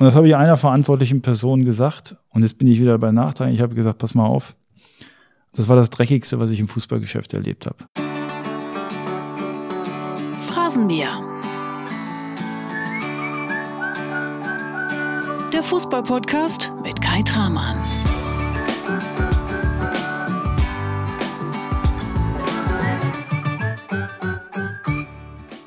Und das habe ich einer verantwortlichen Person gesagt. Und jetzt bin ich wieder bei Nachteilen. Ich habe gesagt, pass mal auf. Das war das Dreckigste, was ich im Fußballgeschäft erlebt habe. Phrasenmäher. Der Fußballpodcast mit Kai Tramann.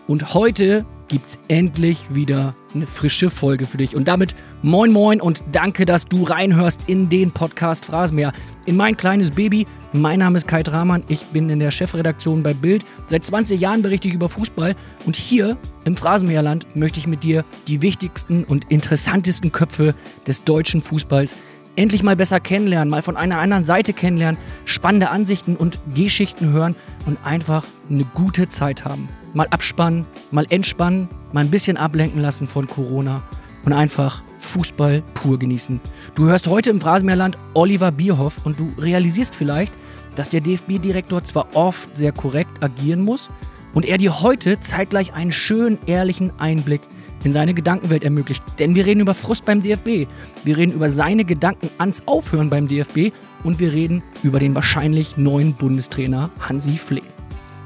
Und heute gibt es endlich wieder eine frische Folge für dich. Und damit moin moin und danke, dass du reinhörst in den Podcast Phrasenmäher, in mein kleines Baby. Mein Name ist Kai Dramann, ich bin in der Chefredaktion bei Bild. Seit 20 Jahren berichte ich über Fußball und hier im Phrasenmäherland möchte ich mit dir die wichtigsten und interessantesten Köpfe des deutschen Fußballs endlich mal besser kennenlernen, mal von einer anderen Seite kennenlernen, spannende Ansichten und Geschichten hören und einfach eine gute Zeit haben mal abspannen, mal entspannen, mal ein bisschen ablenken lassen von Corona und einfach Fußball pur genießen. Du hörst heute im Rasenmeerland Oliver Bierhoff und du realisierst vielleicht, dass der DFB-Direktor zwar oft sehr korrekt agieren muss und er dir heute zeitgleich einen schönen, ehrlichen Einblick in seine Gedankenwelt ermöglicht. Denn wir reden über Frust beim DFB, wir reden über seine Gedanken ans Aufhören beim DFB und wir reden über den wahrscheinlich neuen Bundestrainer Hansi Flick.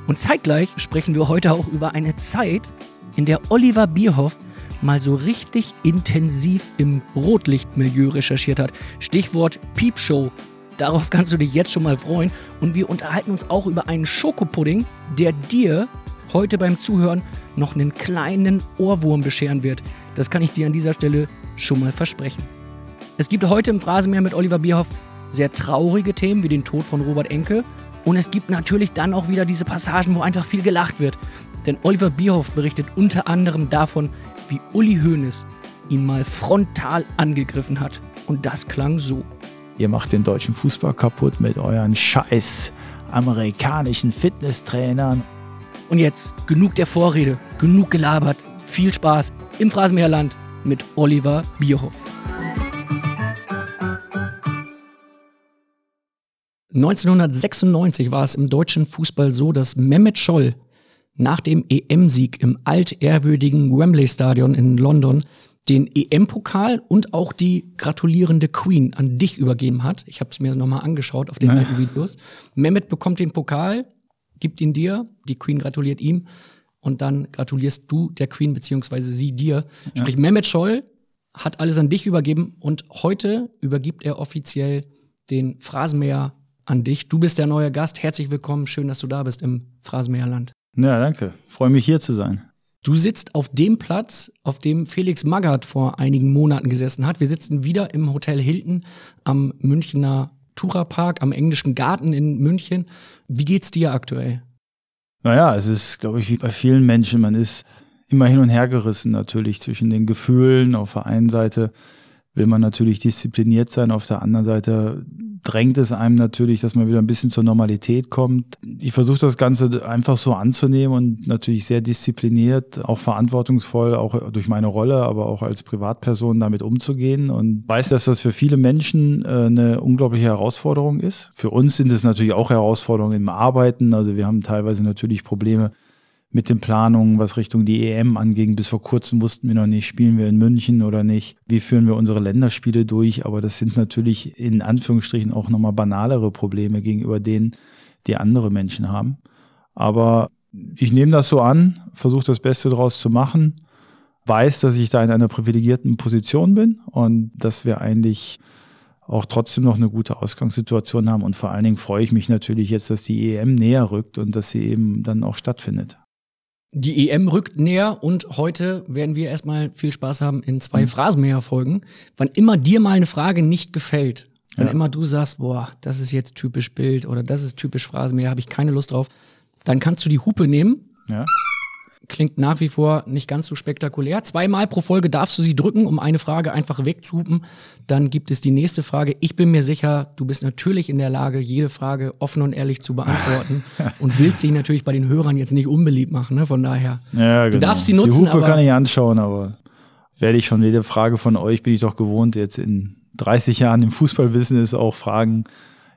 Und zeitgleich sprechen wir heute auch über eine Zeit, in der Oliver Bierhoff mal so richtig intensiv im Rotlichtmilieu recherchiert hat. Stichwort Piepshow. Darauf kannst du dich jetzt schon mal freuen. Und wir unterhalten uns auch über einen Schokopudding, der dir heute beim Zuhören noch einen kleinen Ohrwurm bescheren wird. Das kann ich dir an dieser Stelle schon mal versprechen. Es gibt heute im Phrasenmeer mit Oliver Bierhoff sehr traurige Themen wie den Tod von Robert Enke und es gibt natürlich dann auch wieder diese Passagen, wo einfach viel gelacht wird. Denn Oliver Bierhoff berichtet unter anderem davon, wie Uli Hoeneß ihn mal frontal angegriffen hat. Und das klang so. Ihr macht den deutschen Fußball kaputt mit euren scheiß amerikanischen Fitnesstrainern. Und jetzt genug der Vorrede, genug gelabert. Viel Spaß im Phrasenmeerland mit Oliver Bierhoff. 1996 war es im deutschen Fußball so, dass Mehmet Scholl nach dem EM-Sieg im altehrwürdigen Wembley-Stadion in London den EM-Pokal und auch die gratulierende Queen an dich übergeben hat. Ich habe es mir nochmal angeschaut auf den ja. alten Videos. Mehmet bekommt den Pokal, gibt ihn dir, die Queen gratuliert ihm und dann gratulierst du der Queen beziehungsweise sie dir. Ja. Sprich, Mehmet Scholl hat alles an dich übergeben und heute übergibt er offiziell den Phrasenmäher an dich. Du bist der neue Gast. Herzlich willkommen. Schön, dass du da bist im Phrasenmäherland. Ja, danke. Freue mich hier zu sein. Du sitzt auf dem Platz, auf dem Felix Magath vor einigen Monaten gesessen hat. Wir sitzen wieder im Hotel Hilton am Münchner Tura-Park, am englischen Garten in München. Wie geht's dir aktuell? Naja, es ist, glaube ich, wie bei vielen Menschen. Man ist immer hin und her gerissen natürlich zwischen den Gefühlen auf der einen Seite will man natürlich diszipliniert sein. Auf der anderen Seite drängt es einem natürlich, dass man wieder ein bisschen zur Normalität kommt. Ich versuche das Ganze einfach so anzunehmen und natürlich sehr diszipliniert, auch verantwortungsvoll, auch durch meine Rolle, aber auch als Privatperson damit umzugehen und weiß, dass das für viele Menschen äh, eine unglaubliche Herausforderung ist. Für uns sind es natürlich auch Herausforderungen im Arbeiten. Also wir haben teilweise natürlich Probleme, mit den Planungen, was Richtung die EM anging. Bis vor kurzem wussten wir noch nicht, spielen wir in München oder nicht, wie führen wir unsere Länderspiele durch. Aber das sind natürlich in Anführungsstrichen auch nochmal banalere Probleme gegenüber denen, die andere Menschen haben. Aber ich nehme das so an, versuche das Beste daraus zu machen, weiß, dass ich da in einer privilegierten Position bin und dass wir eigentlich auch trotzdem noch eine gute Ausgangssituation haben. Und vor allen Dingen freue ich mich natürlich jetzt, dass die EM näher rückt und dass sie eben dann auch stattfindet. Die EM rückt näher und heute werden wir erstmal viel Spaß haben in zwei mhm. Phrasenmäher-Folgen. Wann immer dir mal eine Frage nicht gefällt, wann ja. immer du sagst, boah, das ist jetzt typisch Bild oder das ist typisch Phrasenmäher, habe ich keine Lust drauf, dann kannst du die Hupe nehmen. Ja klingt nach wie vor nicht ganz so spektakulär. Zweimal pro Folge darfst du sie drücken, um eine Frage einfach wegzuhupen. Dann gibt es die nächste Frage. Ich bin mir sicher, du bist natürlich in der Lage, jede Frage offen und ehrlich zu beantworten und willst sie natürlich bei den Hörern jetzt nicht unbeliebt machen. Ne? Von daher, ja, genau. du darfst sie nutzen. Die Hupe aber kann ich anschauen, aber werde ich von jeder Frage von euch, bin ich doch gewohnt, jetzt in 30 Jahren im Fußballwissen ist auch Fragen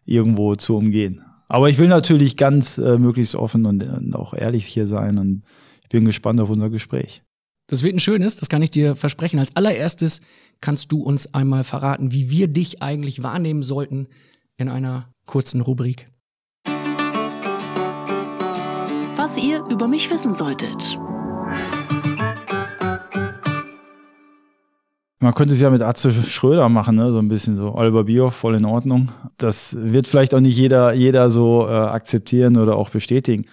irgendwo zu umgehen. Aber ich will natürlich ganz äh, möglichst offen und, und auch ehrlich hier sein und ich bin gespannt auf unser Gespräch. Das wird ein schönes, das kann ich dir versprechen. Als allererstes kannst du uns einmal verraten, wie wir dich eigentlich wahrnehmen sollten in einer kurzen Rubrik. Was ihr über mich wissen solltet. Man könnte es ja mit Atze Schröder machen, ne? so ein bisschen so Oliver Bierhoff, voll in Ordnung. Das wird vielleicht auch nicht jeder, jeder so äh, akzeptieren oder auch bestätigen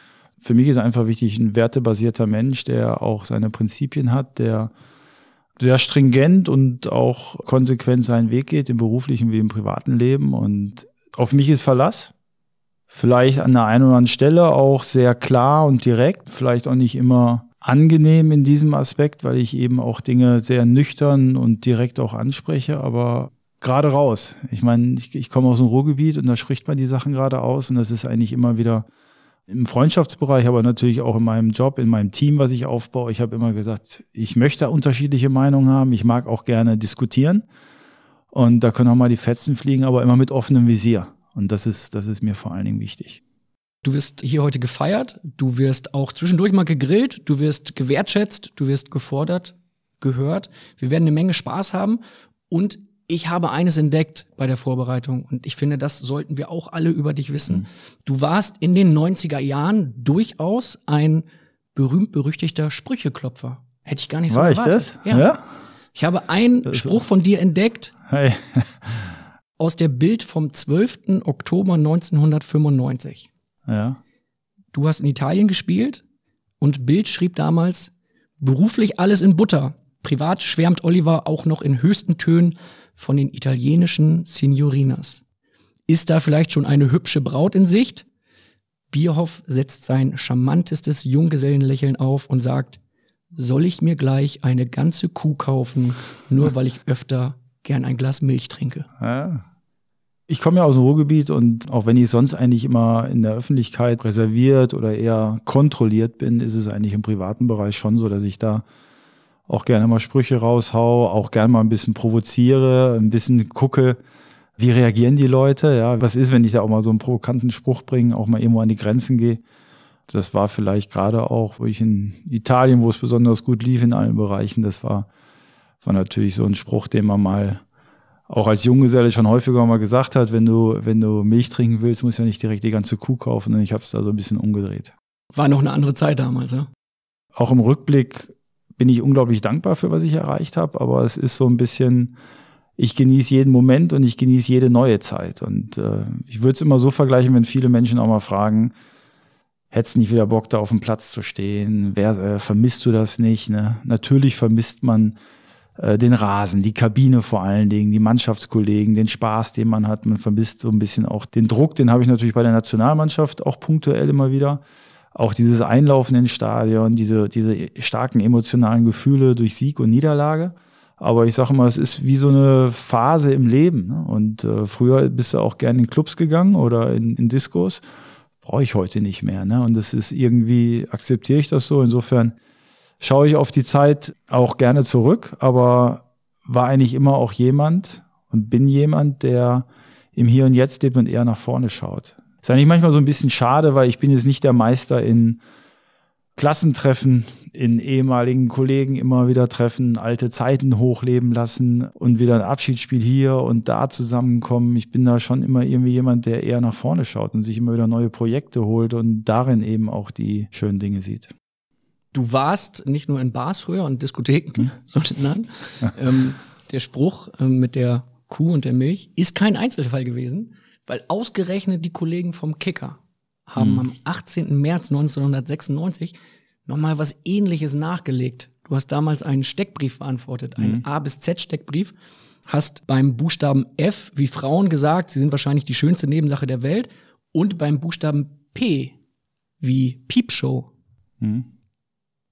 für mich ist einfach wichtig, ein wertebasierter Mensch, der auch seine Prinzipien hat, der sehr stringent und auch konsequent seinen Weg geht, im beruflichen wie im privaten Leben. Und auf mich ist Verlass. Vielleicht an der einen oder anderen Stelle auch sehr klar und direkt, vielleicht auch nicht immer angenehm in diesem Aspekt, weil ich eben auch Dinge sehr nüchtern und direkt auch anspreche, aber gerade raus. Ich meine, ich, ich komme aus dem Ruhrgebiet und da spricht man die Sachen gerade aus und das ist eigentlich immer wieder im Freundschaftsbereich, aber natürlich auch in meinem Job, in meinem Team, was ich aufbaue. Ich habe immer gesagt, ich möchte unterschiedliche Meinungen haben. Ich mag auch gerne diskutieren. Und da können auch mal die Fetzen fliegen, aber immer mit offenem Visier. Und das ist, das ist mir vor allen Dingen wichtig. Du wirst hier heute gefeiert. Du wirst auch zwischendurch mal gegrillt. Du wirst gewertschätzt. Du wirst gefordert, gehört. Wir werden eine Menge Spaß haben. Und ich habe eines entdeckt bei der Vorbereitung und ich finde, das sollten wir auch alle über dich wissen. Mhm. Du warst in den 90er Jahren durchaus ein berühmt-berüchtigter Sprücheklopfer. Hätte ich gar nicht so War erwartet. ich das? Ja. ja? Ich habe einen Spruch von dir entdeckt. Hey. aus der Bild vom 12. Oktober 1995. Ja. Du hast in Italien gespielt und Bild schrieb damals beruflich alles in Butter. Privat schwärmt Oliver auch noch in höchsten Tönen von den italienischen Signorinas. Ist da vielleicht schon eine hübsche Braut in Sicht? Bierhoff setzt sein charmantestes Junggesellenlächeln auf und sagt, soll ich mir gleich eine ganze Kuh kaufen, nur weil ich öfter gern ein Glas Milch trinke? Ich komme ja aus dem Ruhrgebiet und auch wenn ich sonst eigentlich immer in der Öffentlichkeit reserviert oder eher kontrolliert bin, ist es eigentlich im privaten Bereich schon so, dass ich da auch gerne mal Sprüche raushau, auch gerne mal ein bisschen provoziere, ein bisschen gucke, wie reagieren die Leute, ja, was ist, wenn ich da auch mal so einen provokanten Spruch bringe, auch mal irgendwo an die Grenzen gehe. Das war vielleicht gerade auch, wo ich in Italien, wo es besonders gut lief in allen Bereichen, das war, war natürlich so ein Spruch, den man mal auch als Junggeselle schon häufiger mal gesagt hat, wenn du, wenn du Milch trinken willst, musst du ja nicht direkt die ganze Kuh kaufen. Und ich habe es da so ein bisschen umgedreht. War noch eine andere Zeit damals, ja? Auch im Rückblick bin ich unglaublich dankbar für, was ich erreicht habe, aber es ist so ein bisschen, ich genieße jeden Moment und ich genieße jede neue Zeit. Und äh, ich würde es immer so vergleichen, wenn viele Menschen auch mal fragen, hättest nicht wieder Bock, da auf dem Platz zu stehen? Wer, äh, vermisst du das nicht? Ne? Natürlich vermisst man äh, den Rasen, die Kabine vor allen Dingen, die Mannschaftskollegen, den Spaß, den man hat. Man vermisst so ein bisschen auch den Druck, den habe ich natürlich bei der Nationalmannschaft auch punktuell immer wieder auch dieses Einlaufen ins Stadion, diese, diese starken emotionalen Gefühle durch Sieg und Niederlage. Aber ich sage mal, es ist wie so eine Phase im Leben. Ne? Und äh, früher bist du auch gerne in Clubs gegangen oder in, in Diskos. Brauche ich heute nicht mehr. Ne? Und das ist irgendwie, akzeptiere ich das so. Insofern schaue ich auf die Zeit auch gerne zurück, aber war eigentlich immer auch jemand und bin jemand, der im Hier und Jetzt lebt und eher nach vorne schaut. Ist eigentlich manchmal so ein bisschen schade, weil ich bin jetzt nicht der Meister in Klassentreffen, in ehemaligen Kollegen immer wieder treffen, alte Zeiten hochleben lassen und wieder ein Abschiedsspiel hier und da zusammenkommen. Ich bin da schon immer irgendwie jemand, der eher nach vorne schaut und sich immer wieder neue Projekte holt und darin eben auch die schönen Dinge sieht. Du warst nicht nur in Bars früher und Diskotheken, hm? sondern ähm, der Spruch ähm, mit der Kuh und der Milch ist kein Einzelfall gewesen, weil ausgerechnet die Kollegen vom Kicker haben mhm. am 18. März 1996 nochmal was ähnliches nachgelegt. Du hast damals einen Steckbrief beantwortet, einen hm. A bis Z Steckbrief, hast beim Buchstaben F wie Frauen gesagt, sie sind wahrscheinlich die schönste Nebensache der Welt und beim Buchstaben P wie Piepshow. Mhm.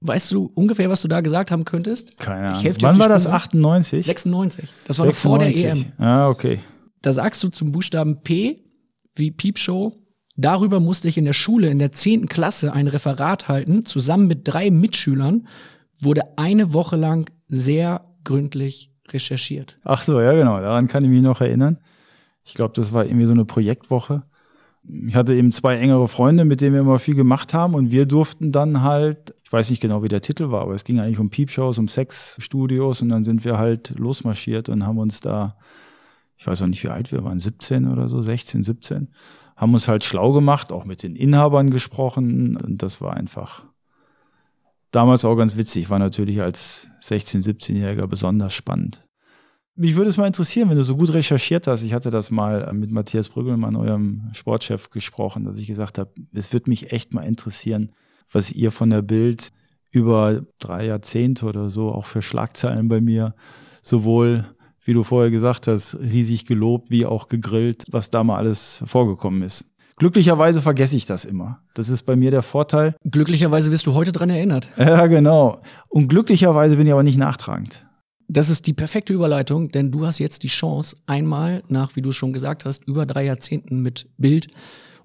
Weißt du ungefähr, was du da gesagt haben könntest? Keine Ahnung. Wann war Stunde. das? 98? 96. Das war 96. vor der EM. Ah, okay. Da sagst du zum Buchstaben P wie Piepshow. Darüber musste ich in der Schule in der zehnten Klasse ein Referat halten, zusammen mit drei Mitschülern, wurde eine Woche lang sehr gründlich recherchiert. Ach so, ja genau, daran kann ich mich noch erinnern. Ich glaube, das war irgendwie so eine Projektwoche. Ich hatte eben zwei engere Freunde, mit denen wir immer viel gemacht haben und wir durften dann halt, ich weiß nicht genau, wie der Titel war, aber es ging eigentlich um Piepshows, um Sexstudios und dann sind wir halt losmarschiert und haben uns da ich weiß auch nicht, wie alt wir waren, 17 oder so, 16, 17, haben uns halt schlau gemacht, auch mit den Inhabern gesprochen. Und das war einfach damals auch ganz witzig, war natürlich als 16-, 17-Jähriger besonders spannend. Mich würde es mal interessieren, wenn du so gut recherchiert hast. Ich hatte das mal mit Matthias Brüggelmann, eurem Sportchef, gesprochen, dass ich gesagt habe, es würde mich echt mal interessieren, was ihr von der Bild über drei Jahrzehnte oder so auch für Schlagzeilen bei mir sowohl wie du vorher gesagt hast, riesig gelobt, wie auch gegrillt, was da mal alles vorgekommen ist. Glücklicherweise vergesse ich das immer. Das ist bei mir der Vorteil. Glücklicherweise wirst du heute dran erinnert. Ja, genau. Und glücklicherweise bin ich aber nicht nachtragend. Das ist die perfekte Überleitung, denn du hast jetzt die Chance, einmal nach, wie du schon gesagt hast, über drei Jahrzehnten mit Bild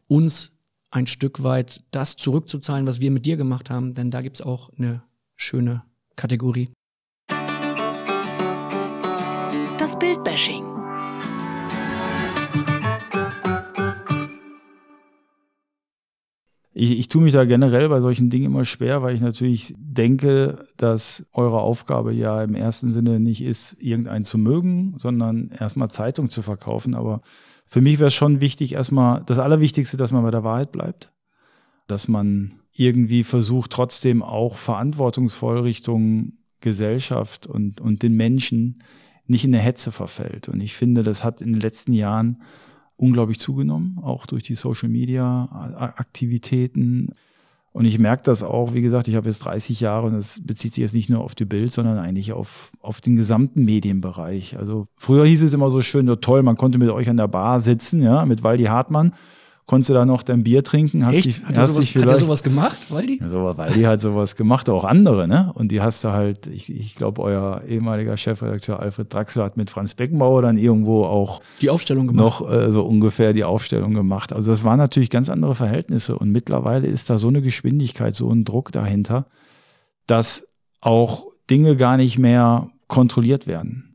uns ein Stück weit das zurückzuzahlen, was wir mit dir gemacht haben, denn da gibt's auch eine schöne Kategorie. das Bildbashing. Ich, ich tue mich da generell bei solchen Dingen immer schwer, weil ich natürlich denke, dass eure Aufgabe ja im ersten Sinne nicht ist, irgendeinen zu mögen, sondern erstmal Zeitung zu verkaufen. Aber für mich wäre es schon wichtig, erstmal das Allerwichtigste, dass man bei der Wahrheit bleibt, dass man irgendwie versucht, trotzdem auch verantwortungsvoll Richtung Gesellschaft und, und den Menschen nicht in der Hetze verfällt. Und ich finde, das hat in den letzten Jahren unglaublich zugenommen, auch durch die Social-Media-Aktivitäten. Und ich merke das auch, wie gesagt, ich habe jetzt 30 Jahre und das bezieht sich jetzt nicht nur auf die Bild, sondern eigentlich auf, auf den gesamten Medienbereich. Also früher hieß es immer so schön, ja toll, man konnte mit euch an der Bar sitzen, ja, mit Waldi Hartmann konntest du da noch dein Bier trinken. Hast Echt? Dich, hat, hast sowas, hat er sowas gemacht, Waldi? Ja, so, Waldi hat sowas gemacht, auch andere, ne? Und die hast du halt, ich, ich glaube, euer ehemaliger Chefredakteur Alfred Draxler hat mit Franz Beckenbauer dann irgendwo auch die Aufstellung gemacht. noch äh, so ungefähr die Aufstellung gemacht. Also das waren natürlich ganz andere Verhältnisse und mittlerweile ist da so eine Geschwindigkeit, so ein Druck dahinter, dass auch Dinge gar nicht mehr kontrolliert werden.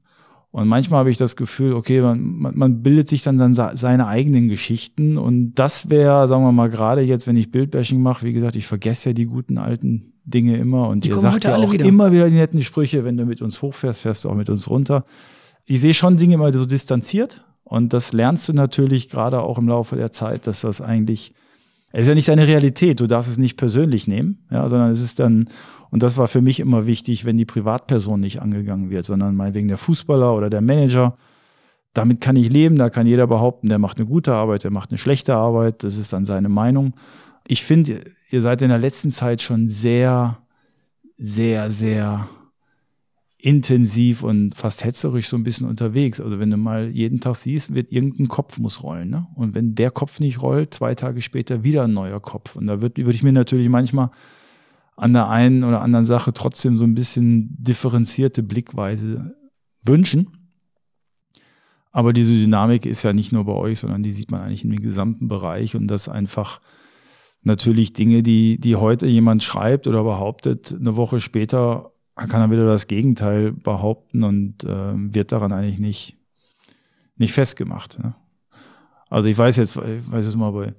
Und manchmal habe ich das Gefühl, okay, man, man bildet sich dann, dann seine eigenen Geschichten. Und das wäre, sagen wir mal, gerade jetzt, wenn ich Bildbashing mache, wie gesagt, ich vergesse ja die guten alten Dinge immer. Und die ihr sagt ja auch wieder. immer wieder die netten Sprüche, wenn du mit uns hochfährst, fährst du auch mit uns runter. Ich sehe schon Dinge immer so distanziert. Und das lernst du natürlich gerade auch im Laufe der Zeit, dass das eigentlich, es ist ja nicht deine Realität, du darfst es nicht persönlich nehmen, ja, sondern es ist dann, und das war für mich immer wichtig, wenn die Privatperson nicht angegangen wird, sondern meinetwegen der Fußballer oder der Manager. Damit kann ich leben, da kann jeder behaupten, der macht eine gute Arbeit, der macht eine schlechte Arbeit, das ist dann seine Meinung. Ich finde, ihr seid in der letzten Zeit schon sehr, sehr, sehr intensiv und fast hetzerisch so ein bisschen unterwegs. Also wenn du mal jeden Tag siehst, wird irgendein Kopf muss rollen. Ne? Und wenn der Kopf nicht rollt, zwei Tage später wieder ein neuer Kopf. Und da würde ich mir natürlich manchmal an der einen oder anderen Sache trotzdem so ein bisschen differenzierte Blickweise wünschen. Aber diese Dynamik ist ja nicht nur bei euch, sondern die sieht man eigentlich in dem gesamten Bereich und das einfach natürlich Dinge, die, die heute jemand schreibt oder behauptet, eine Woche später kann er wieder das Gegenteil behaupten und äh, wird daran eigentlich nicht, nicht festgemacht. Ne? Also ich weiß jetzt, ich weiß jetzt mal bei,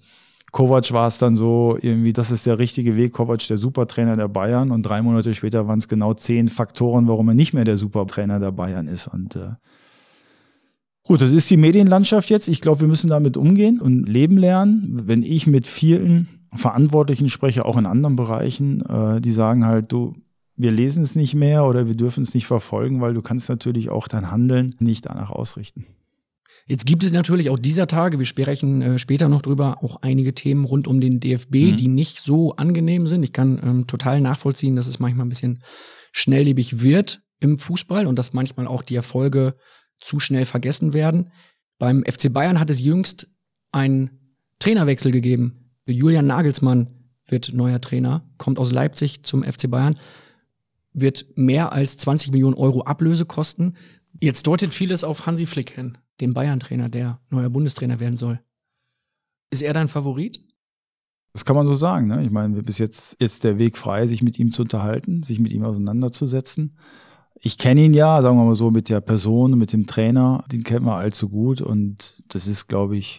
Kovac war es dann so, irgendwie, das ist der richtige Weg, Kovac der Supertrainer der Bayern und drei Monate später waren es genau zehn Faktoren, warum er nicht mehr der Supertrainer der Bayern ist und äh, Gut, das ist die Medienlandschaft jetzt. Ich glaube, wir müssen damit umgehen und leben lernen. Wenn ich mit vielen Verantwortlichen spreche, auch in anderen Bereichen, äh, die sagen halt, du, wir lesen es nicht mehr oder wir dürfen es nicht verfolgen, weil du kannst natürlich auch dein Handeln nicht danach ausrichten. Jetzt gibt es natürlich auch dieser Tage, wir sprechen äh, später noch drüber, auch einige Themen rund um den DFB, mhm. die nicht so angenehm sind. Ich kann ähm, total nachvollziehen, dass es manchmal ein bisschen schnelllebig wird im Fußball und dass manchmal auch die Erfolge zu schnell vergessen werden. Beim FC Bayern hat es jüngst einen Trainerwechsel gegeben. Julian Nagelsmann wird neuer Trainer, kommt aus Leipzig zum FC Bayern, wird mehr als 20 Millionen Euro Ablöse kosten. Jetzt deutet vieles auf Hansi Flick hin den Bayern-Trainer, der neuer Bundestrainer werden soll. Ist er dein Favorit? Das kann man so sagen. Ne? Ich meine, bis jetzt ist der Weg frei, sich mit ihm zu unterhalten, sich mit ihm auseinanderzusetzen. Ich kenne ihn ja, sagen wir mal so, mit der Person, mit dem Trainer, den kennt man allzu gut und das ist, glaube ich,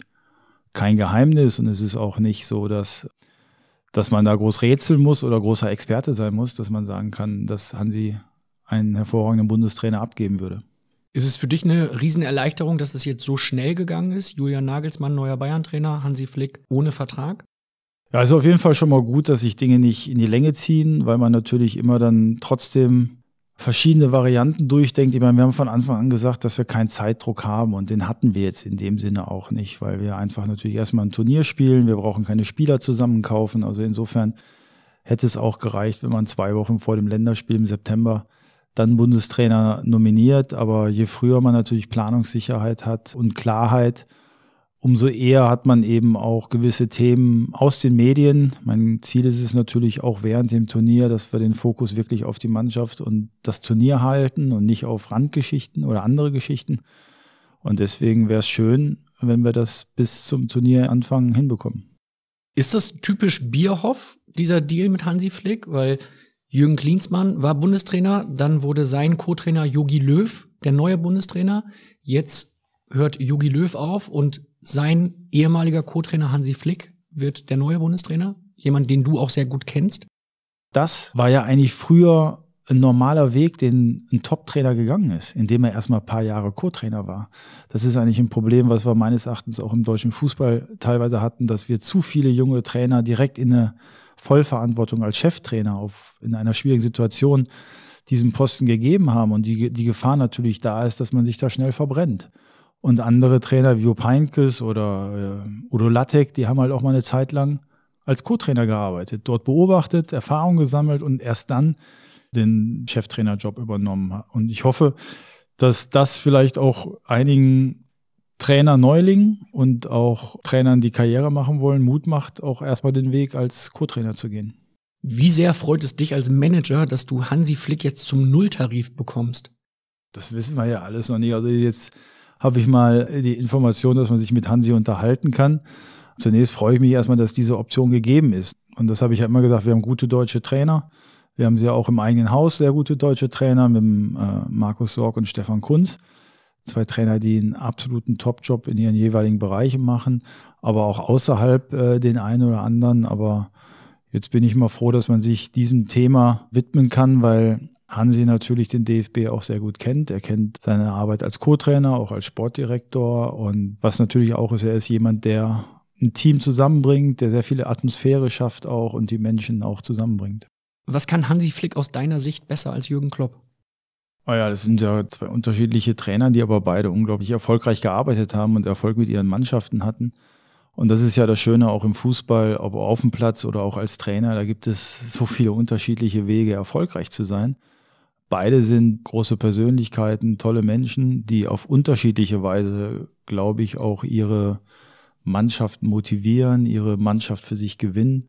kein Geheimnis und es ist auch nicht so, dass, dass man da groß rätseln muss oder großer Experte sein muss, dass man sagen kann, dass Hansi einen hervorragenden Bundestrainer abgeben würde. Ist es für dich eine Riesenerleichterung, dass es jetzt so schnell gegangen ist? Julian Nagelsmann, neuer Bayern-Trainer, Hansi Flick ohne Vertrag? Ja, ist also auf jeden Fall schon mal gut, dass sich Dinge nicht in die Länge ziehen, weil man natürlich immer dann trotzdem verschiedene Varianten durchdenkt. Ich meine, wir haben von Anfang an gesagt, dass wir keinen Zeitdruck haben und den hatten wir jetzt in dem Sinne auch nicht, weil wir einfach natürlich erstmal ein Turnier spielen, wir brauchen keine Spieler zusammenkaufen. Also insofern hätte es auch gereicht, wenn man zwei Wochen vor dem Länderspiel im September dann Bundestrainer nominiert. Aber je früher man natürlich Planungssicherheit hat und Klarheit, umso eher hat man eben auch gewisse Themen aus den Medien. Mein Ziel ist es natürlich auch während dem Turnier, dass wir den Fokus wirklich auf die Mannschaft und das Turnier halten und nicht auf Randgeschichten oder andere Geschichten. Und deswegen wäre es schön, wenn wir das bis zum Turnieranfang hinbekommen. Ist das typisch Bierhoff, dieser Deal mit Hansi Flick? Weil Jürgen Klinsmann war Bundestrainer, dann wurde sein Co-Trainer Jogi Löw der neue Bundestrainer. Jetzt hört Jogi Löw auf und sein ehemaliger Co-Trainer Hansi Flick wird der neue Bundestrainer. Jemand, den du auch sehr gut kennst. Das war ja eigentlich früher ein normaler Weg, den ein Top-Trainer gegangen ist, indem er erstmal ein paar Jahre Co-Trainer war. Das ist eigentlich ein Problem, was wir meines Erachtens auch im deutschen Fußball teilweise hatten, dass wir zu viele junge Trainer direkt in eine Vollverantwortung als Cheftrainer auf, in einer schwierigen Situation diesen Posten gegeben haben und die, die Gefahr natürlich da ist, dass man sich da schnell verbrennt. Und andere Trainer wie Jupp Heinkes oder äh, Udo Lattek, die haben halt auch mal eine Zeit lang als Co-Trainer gearbeitet, dort beobachtet, Erfahrung gesammelt und erst dann den Cheftrainerjob übernommen. Und ich hoffe, dass das vielleicht auch einigen Trainer Neuling und auch Trainern, die Karriere machen wollen, Mut macht, auch erstmal den Weg als Co-Trainer zu gehen. Wie sehr freut es dich als Manager, dass du Hansi Flick jetzt zum Nulltarif bekommst? Das wissen wir ja alles noch nicht. Also jetzt habe ich mal die Information, dass man sich mit Hansi unterhalten kann. Zunächst freue ich mich erstmal, dass diese Option gegeben ist. Und das habe ich ja immer gesagt, wir haben gute deutsche Trainer. Wir haben sie ja auch im eigenen Haus, sehr gute deutsche Trainer mit äh, Markus Sorg und Stefan Kunz zwei Trainer, die einen absoluten Top-Job in ihren jeweiligen Bereichen machen, aber auch außerhalb äh, den einen oder anderen. Aber jetzt bin ich mal froh, dass man sich diesem Thema widmen kann, weil Hansi natürlich den DFB auch sehr gut kennt. Er kennt seine Arbeit als Co-Trainer, auch als Sportdirektor. Und was natürlich auch ist, er ist jemand, der ein Team zusammenbringt, der sehr viele Atmosphäre schafft auch und die Menschen auch zusammenbringt. Was kann Hansi Flick aus deiner Sicht besser als Jürgen Klopp? Ah ja, das sind ja zwei unterschiedliche Trainer, die aber beide unglaublich erfolgreich gearbeitet haben und Erfolg mit ihren Mannschaften hatten. Und das ist ja das Schöne auch im Fußball, ob auf dem Platz oder auch als Trainer, da gibt es so viele unterschiedliche Wege, erfolgreich zu sein. Beide sind große Persönlichkeiten, tolle Menschen, die auf unterschiedliche Weise, glaube ich, auch ihre Mannschaft motivieren, ihre Mannschaft für sich gewinnen.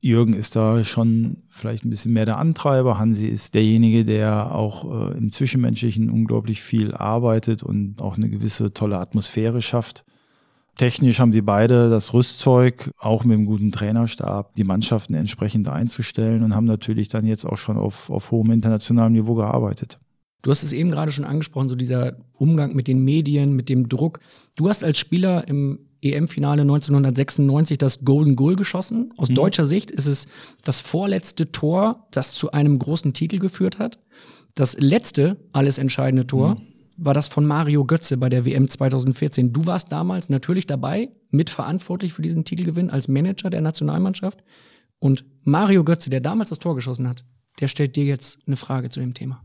Jürgen ist da schon vielleicht ein bisschen mehr der Antreiber. Hansi ist derjenige, der auch äh, im Zwischenmenschlichen unglaublich viel arbeitet und auch eine gewisse tolle Atmosphäre schafft. Technisch haben sie beide das Rüstzeug, auch mit einem guten Trainerstab, die Mannschaften entsprechend einzustellen und haben natürlich dann jetzt auch schon auf, auf hohem internationalem Niveau gearbeitet. Du hast es eben gerade schon angesprochen, so dieser Umgang mit den Medien, mit dem Druck. Du hast als Spieler im EM-Finale 1996 das Golden Goal geschossen. Aus mhm. deutscher Sicht ist es das vorletzte Tor, das zu einem großen Titel geführt hat. Das letzte alles entscheidende Tor mhm. war das von Mario Götze bei der WM 2014. Du warst damals natürlich dabei, mitverantwortlich für diesen Titelgewinn als Manager der Nationalmannschaft. Und Mario Götze, der damals das Tor geschossen hat, der stellt dir jetzt eine Frage zu dem Thema.